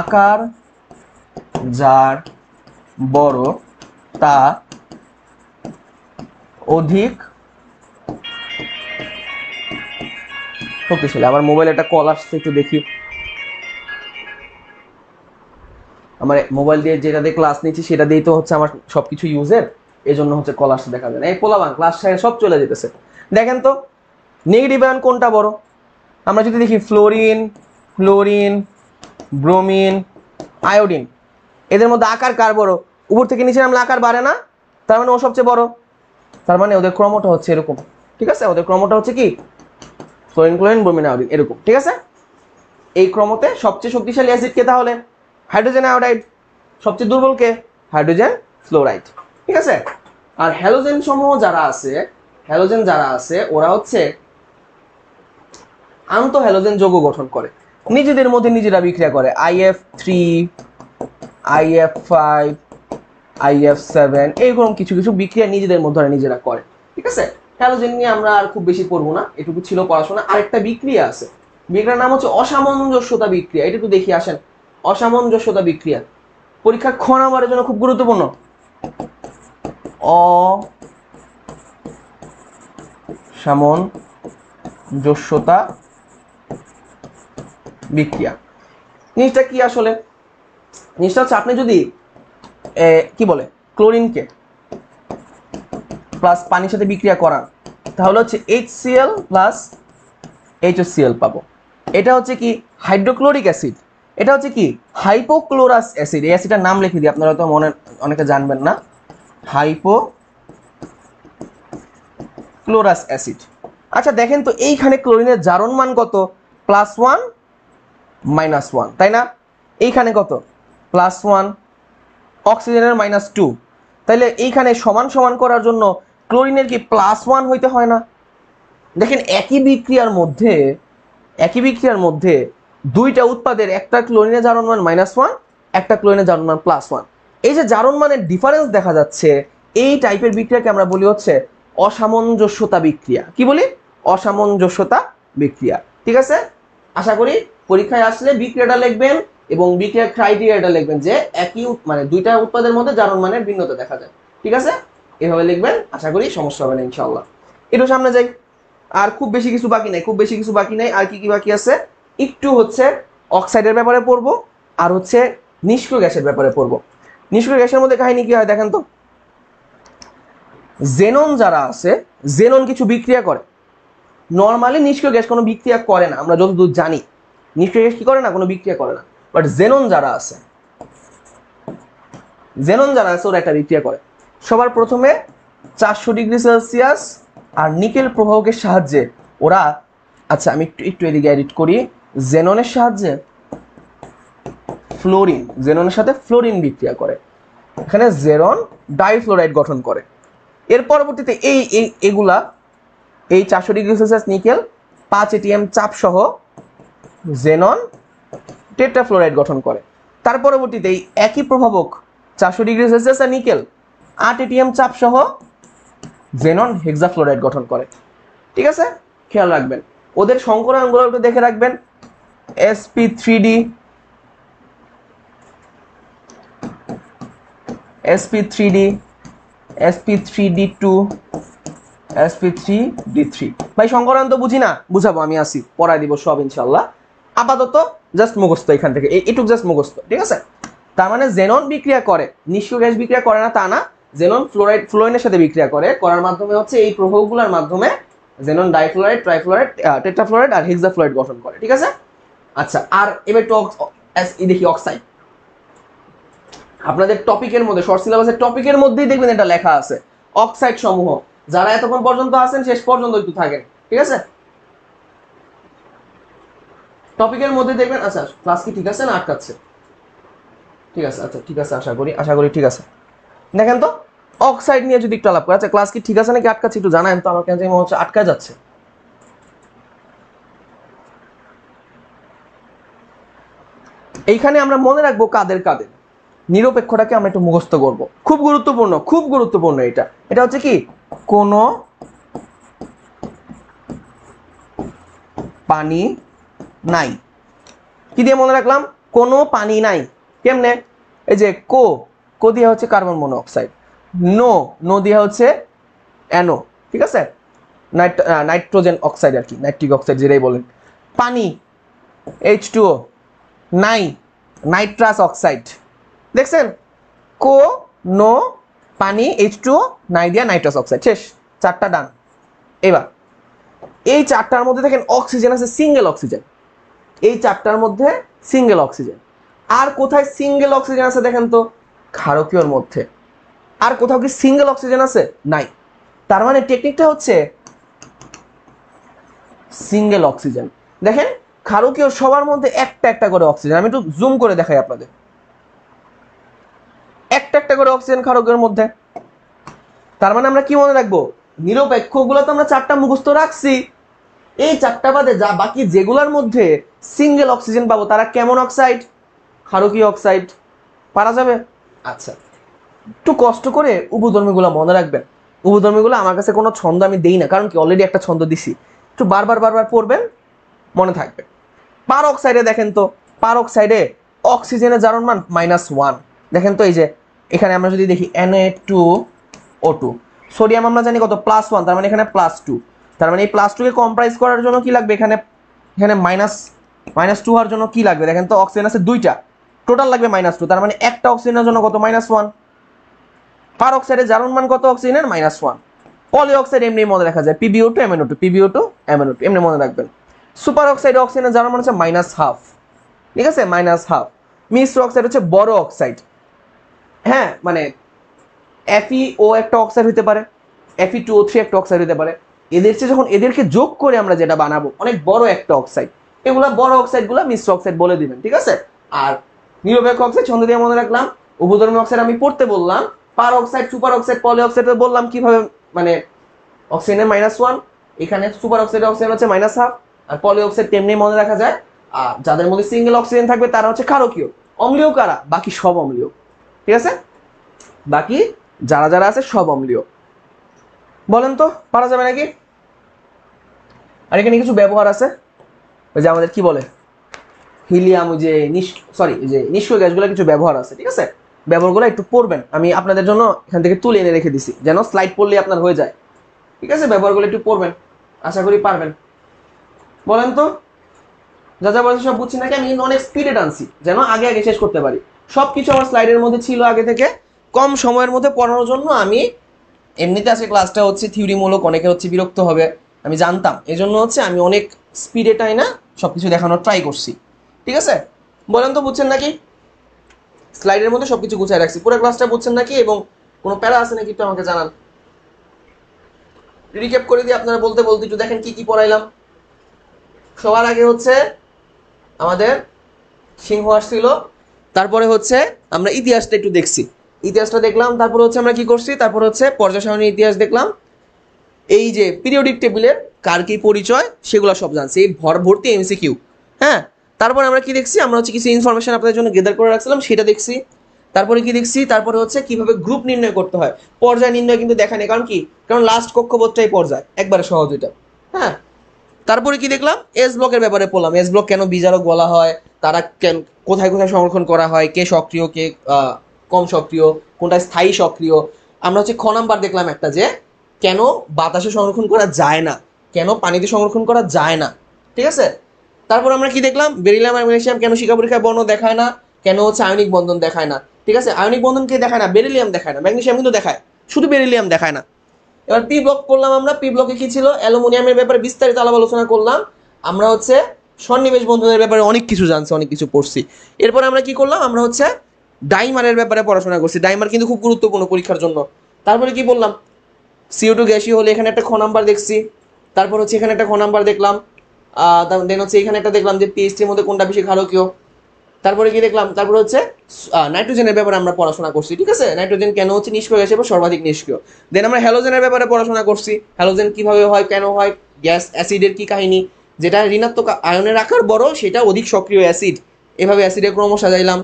আকার যার বড় তা অধিক শক্তিশালী আমার মোবাইল একটা কল আসছে একটু দেখি আমার মোবাইল দিয়ে যেটা দিয়ে ক্লাস নিচ্ছি সেটা দিয়েই তো হচ্ছে আমার সবকিছু ইউজের এই জন্য হচ্ছে কল আসতে দেখা যায় না এই পোলাবান ক্লাস সাইন সব চলে যেতেছে দেখেন তো নেগেটিভ আয়ন কোনটা বড় আমরা যদি দেখি ফ্লোরিন ক্লোরিন ব্রোমিন আয়োডিন এদের মধ্যে আকার কার বড় উপর থেকে নিচে নামলে আকার বাড়ে না তার মানে ও সবচেয়ে বড় তার মানে ওদের ক্রমটা হচ্ছে এরকম ঠিক আছে ওদের ক্রমটা হচ্ছে কি ক্লোরিন ক্লোরিন ব্রোমিন আয়োডিন এরকম ঠিক আছে এই ক্রমতে সবচেয়ে শক্তিশালী অ্যাসিড কে তাহলে হাইড্রোজেন আয়োডাইড সবচেয়ে দুর্বল কে হাইড্রোজেন ফ্লোরাইড ঠিক আছে আর হ্যালোজেন সমূহ যারা আছে হ্যালোজেন যারা আছে ওরা হচ্ছে আন্ত হ্যালোজেন যৌগ গঠন করে নিজেদের মধ্যে নিজেরা বিক্রিয়া করে IF three IF five IF seven এইরকম কিছু কিছু বিক্রিয়া নিজেদের মধ্যে নিজেরা করে ঠিক আছে হ্যালোজেন নিয়ে আমরা আর খুব বেশি পড়বো না এটুকু ছিল পড়াশোনা আরেকটা বিক্রিয়া আছে বিক্রিয়ার নাম হচ্ছে অসামঞ্জস্যতা বিক্রিয়া এটা একটু দেখি আসেন অসামঞ্জস্যতা বিক্রিয়া পরীক্ষা ক্ষণ আমার জন্য খুব গুরুত্বপূর্ণ অসামঞ্জস্যতা বিক্রিয়া জিনিসটা কি আসলে জিনিসটা হচ্ছে আপনি যদি কি বলে ক্লোরিনকে প্লাস পানির সাথে বিক্রিয়া করান তাহলে হচ্ছে এইচ সিএল প্লাস সিএল পাবো এটা হচ্ছে কি হাইড্রোক্লোরিক অ্যাসিড এটা হচ্ছে কি হাইপোক্লোরাস অ্যাসিড এই অ্যাসিডটার নাম লিখে দিই আপনারা তো মনে অনেকে জানবেন না হাইপোক্লোরাস অ্যাসিড আচ্ছা দেখেন তো এইখানে ক্লোরিনের জারণ মান কত প্লাস ওয়ান মাইনাস ওয়ান তাই না এইখানে কত প্লাস ওয়ান অক্সিজেনের মাইনাস টু তাহলে এইখানে সমান সমান করার জন্য ক্লোরিনের কি প্লাস ওয়ান হইতে হয় না দেখেন একই বিক্রিয়ার মধ্যে একই বিক্রিয়ার মধ্যে দুইটা উৎপাদের একটা ক্লোরিনের জারণ মান মাইনাস ওয়ান একটা ক্লোরিনের জারণ মান প্লাস ওয়ান এই যে জারণ মানের ডিফারেন্স দেখা যাচ্ছে এই টাইপের বিক্রিয়াকে আমরা বলি হচ্ছে অসামঞ্জস্যতা বিক্রিয়া কি বলি অসামঞ্জস্যতা বিক্রিয়া ঠিক আছে আশা করি পরীক্ষায় আসলে বিক্রিয়াটা লিখবেন এবং বিক্রিয়ার ক্রাইটেরিয়াটা লিখবেন যে একই মানে দুইটা উৎপাদের মধ্যে জারণ মানের ভিন্নতা দেখা যায় ঠিক আছে এভাবে লিখবেন আশা করি সমস্যা হবে না ইনশাল্লাহ এটা সামনে যাই আর খুব বেশি কিছু বাকি নাই খুব বেশি কিছু বাকি নাই আর কি কি বাকি আছে একটু হচ্ছে অক্সাইডের ব্যাপারে পড়বো আর হচ্ছে নিষ্ক্রিয় গ্যাসের ব্যাপারে পড়বো নিষ্ক্রিয় গ্যাসের মধ্যে কাহিনী কি হয় দেখেন তো জেনন যারা আছে জেনন কিছু বিক্রিয়া করে নর্মালি নিষ্ক্রিয় গ্যাস কোনো বিক্রিয়া করে না আমরা যতদূর জানি নিষ্ক্রিয় গ্যাস কি করে না কোনো বিক্রিয়া করে না বাট জেনন যারা আছে জেনন যারা আছে ওরা একটা বিক্রিয়া করে সবার প্রথমে চারশো ডিগ্রি সেলসিয়াস আর নিকেল প্রবাহকের সাহায্যে ওরা আচ্ছা আমি একটু একটু এদিকে এডিট করি জেননের সাহায্যে ফ্লোরিন জেননের সাথে ফ্লোরিন বিক্রিয়া করে এখানে জেরন ডাইফ্লোরাইড গঠন করে এর পরবর্তীতে এই এগুলা এই চারশো ডিগ্রি সেলসিয়াস নিকেল পাঁচ এটিএম চাপ সহ জেনন টেট্রাফ্লোরাইড গঠন করে তার পরবর্তীতে এই একই প্রভাবক চারশো ডিগ্রি সেলসিয়াস আর নিকেল আট এটিএম চাপ সহ জেনন হেক্সাফ্লোরাইড গঠন করে ঠিক আছে খেয়াল রাখবেন ওদের সংকরণগুলো একটু দেখে রাখবেন SP three D sp3d sp3d2 sp3d3 ভাই সংকরান্ত বুঝি না বুঝাবো আমি আসি পড়াই দিব সব ইনশাআল্লাহ আপাতত জাস্ট মুখস্থ এখান থেকে এটুক জাস্ট মুখস্থ ঠিক আছে তার মানে জেনন বিক্রিয়া করে নিষ্ক্রিয় গ্যাস বিক্রিয়া করে না তা না জেনন ফ্লোরাইড ফ্লোরিনের সাথে বিক্রিয়া করে করার মাধ্যমে হচ্ছে এই প্রভাবগুলোর মাধ্যমে জেনন ডাইফ্লোরাইড ট্রাইফ্লোরাইড টেট্রাফ্লোরাইড আর হেক্সাফ্লোরাইড গঠন করে ঠিক আছে আচ্ছা আর এবার একটু দেখি অক্সাইড আপনাদের টপিকের মধ্যে শর্ট সিলেবাসের টপিকের মধ্যেই দেখবেন এটা লেখা আছে অক্সাইড সমূহ যারা এতক্ষণ পর্যন্ত আছেন শেষ পর্যন্ত একটু থাকেন ঠিক আছে টপিকের মধ্যে দেখবেন আচ্ছা ক্লাস কি ঠিক আছে না আটকাচ্ছে ঠিক আছে আচ্ছা ঠিক আছে আশা করি আশা করি ঠিক আছে দেখেন তো অক্সাইড নিয়ে যদি একটু আলাপ করে আচ্ছা ক্লাস কি ঠিক আছে নাকি আটকাচ্ছে একটু জানান তো আমার কাছে হচ্ছে আটকা যাচ্ছে এইখানে আমরা মনে রাখবো কাদের কাদের নিরপেক্ষটাকে আমরা একটু মুখস্থ করব খুব গুরুত্বপূর্ণ খুব গুরুত্বপূর্ণ এটা এটা হচ্ছে কি কোনো পানি নাই কি দিয়ে মনে রাখলাম কোনো পানি নাই কেমনে এই যে কো কো দিয়ে হচ্ছে কার্বন মনোঅক্সাইড নো নো দিয়ে হচ্ছে অ্যানো ঠিক আছে নাইট্রোজেন অক্সাইড আর কি নাইট্রিক অক্সাইড যেটাই বলেন পানি এইচ টুও নাই নাইট্রাস অক্সাইড দেখছেন কো নো পানি এইচ টু নাইডিয়া নাইট্রাস অক্সাইড শেষ চারটা ডান এবার এই চারটার মধ্যে দেখেন অক্সিজেন আছে সিঙ্গেল অক্সিজেন এই চারটার মধ্যে সিঙ্গেল অক্সিজেন আর কোথায় সিঙ্গেল অক্সিজেন আছে দেখেন তো ক্ষারকীয়র মধ্যে আর কোথাও কি সিঙ্গেল অক্সিজেন আছে নাই তার মানে টেকনিকটা হচ্ছে সিঙ্গেল অক্সিজেন দেখেন ক্ষারকীয় সবার মধ্যে একটা একটা করে অক্সিজেন আমি একটু জুম করে দেখাই আপনাদের একটা একটা করে অক্সিজেন ক্ষারকের মধ্যে তার মানে আমরা কি মনে রাখবো নিরপেক্ষ গুলো তো আমরা চারটা মুখস্থ রাখছি এই চারটা বাদে যা বাকি যেগুলোর মধ্যে সিঙ্গেল অক্সিজেন পাবো তারা কেমন অক্সাইড ক্ষারকীয় অক্সাইড পারা যাবে আচ্ছা একটু কষ্ট করে উপধর্মীগুলো মনে রাখবেন উপধর্মীগুলো আমার কাছে কোনো ছন্দ আমি দেই না কারণ কি অলরেডি একটা ছন্দ দিছি একটু বারবার বারবার পড়বেন মনে থাকবে পার অক্সাইডে দেখেন তো পার অক্সাইডে অক্সিজেনের জারণ মান মাইনাস ওয়ান দেখেন তো এই যে এখানে আমরা যদি দেখি A two O two sodium আমরা জানি কত প্লাস ওয়ান তার মানে এখানে প্লাস টু তার মানে এই প্লাস টুকে কম্প্রাইজ করার জন্য কি লাগবে এখানে এখানে মাইনাস মাইনাস টু হওয়ার জন্য কি লাগবে দেখেন তো অক্সিজেন আছে দুইটা টোটাল লাগবে মাইনাস টু তার মানে একটা অক্সিজেনের জন্য কত মাইনাস ওয়ান পার অক্সাইডের জারণ মান কত অক্সিজেনের মাইনাস ওয়ান পলি অক্সাইড এমনি মনে রাখা যায় PbO two MnO two PbO two MnO two এমনি মনে রাখবেন সুপার অক্সাইড অক্সিজেনের জারণ মান হচ্ছে মাইনাস হাফ ঠিক আছে মাইনাস হাফ মিশ্র অক্সাইড হচ্ছে বড় অক্সাইড হ্যাঁ মানে এফি ও e একটা অক্সাইড হতে পারে এফি টু ও থ্রি একটা অক্সাইড হতে পারে এদের চেয়ে যখন এদেরকে যোগ করে আমরা যেটা বানাবো অনেক বড় একটা অক্সাইড এগুলো বড় অক্সাইডগুলো মিশ্র অক্সাইড বলে দিবেন ঠিক আছে আর নিরপেক্ষ অক্সাইড ছন্দ দিয়ে মনে রাখলাম উভধর্মী অক্সাইড আমি পড়তে বললাম peroxide superoxide polyoxide বললাম কিভাবে মানে অক্সিজেনের মাইনাস ওয়ান এখানে সুপার অক্সাইড অক্সিজেন হচ্ছে মাইনাস হাফ আর পলি অক্সাইড তেমনি মনে রাখা যায় আর যাদের মধ্যে সিঙ্গেল অক্সিজেন থাকবে তারা হচ্ছে কারকীয় অম্লীয় কারা বাকি সব অম্লীয় ঠিক আছে বাকি যারা যারা আছে সব অম্লীয় বলেন তো পারা যাবে নাকি আর এখানে কিছু ব্যবহার আছে ওই যে আমাদের কি বলে হিলিয়াম ওই যে সরি যে নিষ্ক্রিয় গ্যাসগুলো কিছু ব্যবহার আছে ঠিক আছে ব্যবহারগুলো একটু পড়বেন আমি আপনাদের জন্য এখান থেকে তুলে এনে রেখে দিছি যেন স্লাইড পড়লে আপনার হয়ে যায় ঠিক আছে ব্যবহারগুলো একটু পড়বেন আশা করি পারবেন বলেন তো যা যা বলছি সব বুঝছি নাকি আমি অনেক স্পিডে টানছি যেন আগে আগে শেষ করতে পারি সব কিছু আমার স্লাইডের মধ্যে ছিল আগে থেকে কম সময়ের মধ্যে পড়ানোর জন্য আমি এমনিতে আজকে ক্লাসটা হচ্ছে থিওরিমূলক অনেকে হচ্ছে বিরক্ত হবে আমি জানতাম এই জন্য হচ্ছে আমি অনেক স্পিডে টাই না সব কিছু দেখানোর ট্রাই করছি ঠিক আছে বলেন তো বুঝছেন নাকি স্লাইডের মধ্যে সব কিছু গুছিয়ে রাখছি পুরো ক্লাসটা বুঝছেন নাকি এবং কোনো প্যারা আছে নাকি একটু আমাকে জানান রিক্যাপ করে দিয়ে আপনারা বলতে বলতে একটু দেখেন কি কি পড়াইলাম সবার আগে হচ্ছে আমাদের সিংহ আসছিল তারপরে হচ্ছে আমরা ইতিহাসটা একটু দেখছি ইতিহাসটা দেখলাম তারপর হচ্ছে আমরা কি করছি তারপর হচ্ছে পর্যায় ইতিহাস দেখলাম এই যে পিরিয়ডিক টেবিলের কার কি পরিচয় সেগুলো সব জানছি এই ভর ভর্তি এমসিকিউ হ্যাঁ তারপরে আমরা কি দেখছি আমরা হচ্ছে কিছু ইনফরমেশন আপনাদের জন্য গেদার করে রাখছিলাম সেটা দেখছি তারপরে কি দেখছি তারপরে হচ্ছে কিভাবে গ্রুপ নির্ণয় করতে হয় পর্যায় নির্ণয় কিন্তু দেখা নেই কারণ কি কারণ লাস্ট কক্ষপথটাই পর্যায় একবারে সহজ এটা হ্যাঁ তারপরে কি দেখলাম এস ব্লকের ব্যাপারে পড়লাম এস ব্লক কেন বিচারক বলা হয় তারা কেন কোথায় কোথায় সংরক্ষণ করা হয় কে সক্রিয় কে কম সক্রিয় কোনটা স্থায়ী সক্রিয় আমরা হচ্ছে খ নাম্বার দেখলাম একটা যে কেন বাতাসে সংরক্ষণ করা যায় না কেন পানিতে সংরক্ষণ করা যায় না ঠিক আছে তারপর আমরা কি দেখলাম বেরিলাম আর ম্যাগনেশিয়াম কেন শিক্ষা পরীক্ষায় বর্ণ দেখায় না কেন হচ্ছে আয়নিক বন্ধন দেখায় না ঠিক আছে আয়নিক কে দেখায় না বেরিলিয়াম দেখায় না ম্যাগনেশিয়াম কিন্তু দেখায় শুধু বেরিলিয়াম দেখায় না এবার পি ব্লক করলাম আমরা পি ব্লকে কি ছিল অ্যালুমিনিয়ামের ব্যাপারে বিস্তারিত আলাপ আলোচনা করলাম আমরা হচ্ছে সন্নিবেশ বন্ধনের ব্যাপারে অনেক কিছু জানছি অনেক কিছু পড়ছি এরপর আমরা কি করলাম আমরা হচ্ছে ডাইমারের ব্যাপারে পড়াশোনা করছি ডাইমার কিন্তু খুব গুরুত্বপূর্ণ পরীক্ষার জন্য তারপরে কি বললাম সিও টু গ্যাসি হলে এখানে একটা খ নাম্বার দেখছি তারপর হচ্ছে এখানে একটা খ নাম্বার দেখলাম দেন হচ্ছে এখানে একটা দেখলাম যে পিএইচটির মধ্যে কোনটা বেশি ক্ষারকীয় তারপরে কি দেখলাম তারপরে হচ্ছে নাইট্রোজেনের ব্যাপারে আমরা পড়াশোনা করছি ঠিক আছে নাইট্রোজেন কেন হচ্ছে নিষ্ক্রিয় গ্যাস এবং সর্বাধিক নিষ্ক্রিয় দেন আমরা হ্যালোজেনের ব্যাপারে পড়াশোনা করছি হ্যালোজেন কিভাবে হয় কেন হয় গ্যাস অ্যাসিডের কি কাহিনী যেটা ঋণাত্মক আয়নের আকার বড় সেটা অধিক সক্রিয় অ্যাসিড এভাবে অ্যাসিডের ক্রম সাজাইলাম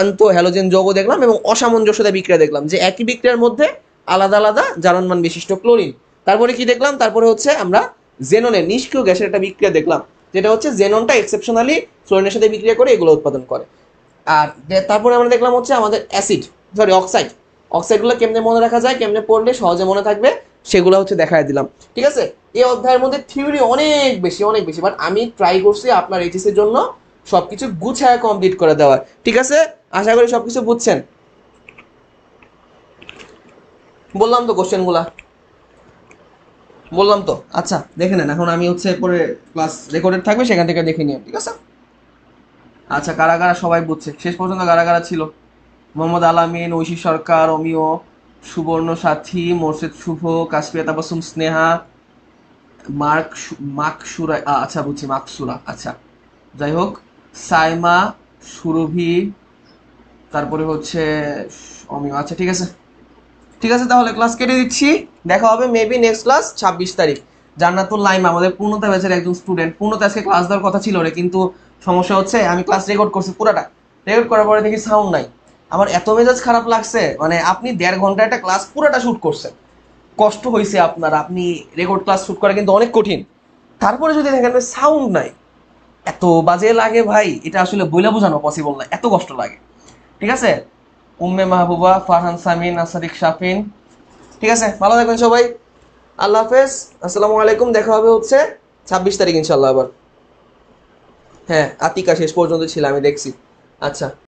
আন্ত হ্যালোজেন যৌগ দেখলাম এবং অসামঞ্জস্যতা বিক্রিয়া দেখলাম যে একই বিক্রিয়ার মধ্যে আলাদা আলাদা জারণমান বিশিষ্ট ক্লোরিন তারপরে কি দেখলাম তারপরে হচ্ছে আমরা জেননের নিষ্ক্রিয় গ্যাসের একটা বিক্রিয়া দেখলাম যেটা হচ্ছে জেননটা এক্সেপশনালি ফ্লোরিনের সাথে বিক্রিয়া করে এগুলো উৎপাদন করে আর তারপরে আমরা দেখলাম হচ্ছে আমাদের অ্যাসিড সরি অক্সাইড অক্সাইডগুলো কেমনে মনে রাখা যায় কেমনে পড়লে সহজে মনে থাকবে সেগুলো হচ্ছে দেখায় দিলাম ঠিক আছে এই অধ্যায়ের মধ্যে থিওরি অনেক বেশি অনেক বেশি বাট আমি ট্রাই করছি আপনার এইচএসের জন্য সবকিছু গুছায় কমপ্লিট করে দেওয়ার ঠিক আছে আশা করি সবকিছু বুঝছেন বললাম তো কোশ্চেনগুলা বললাম তো আচ্ছা দেখে নেন এখন আমি হচ্ছে পরে ক্লাস রেকর্ডেড থাকবে সেখান থেকে দেখে নিই ঠিক আছে আচ্ছা কারাগারা সবাই বুঝছে শেষ পর্যন্ত কারাগারা ছিল মোহাম্মদ আলামিন ঐশী সরকার অমিও সুবর্ণ সাথী মোর্শেদ শুভ কাশ্মীর তাপসুম স্নেহা মার্ক মাকসুরা আচ্ছা বুঝছি মাকসুরা আচ্ছা যাই হোক সাইমা সুরভি তারপরে হচ্ছে অমিও আচ্ছা ঠিক আছে ঠিক আছে তাহলে ক্লাস কেটে দিচ্ছি দেখা হবে মেবি নেক্সট ক্লাস ছাব্বিশ তারিখ জান্নাতুল লাইম আমাদের পূর্ণতা ব্যাচের একজন স্টুডেন্ট পূর্ণতা আজকে ক্লাস দেওয়ার কথা ছিল রে কিন্তু সমস্যা হচ্ছে আমি ক্লাস রেকর্ড করছি পুরাটা রেকর্ড করার পরে দেখি সাউন্ড নাই আমার এত মেজাজ খারাপ লাগছে মানে আপনি দেড় ঘন্টা একটা ক্লাস পুরাটা শ্যুট করছেন কষ্ট হয়েছে আপনার আপনি রেকর্ড ক্লাস শ্যুট করা কিন্তু অনেক কঠিন তারপরে যদি দেখেন সাউন্ড নাই এত বাজে লাগে ভাই এটা আসলে বইলা বোঝানো পসিবল না এত কষ্ট লাগে ঠিক আছে উম্মে মাহবুবা ফারহান সামিন আসাদিক শাফিন ঠিক আছে ভালো থাকবেন সবাই আল্লাহ হাফেজ আসসালামু আলাইকুম দেখা হবে হচ্ছে ছাব্বিশ তারিখ ইনশাল্লাহ আবার হ্যাঁ আতিকা শেষ পর্যন্ত ছিল আমি দেখছি আচ্ছা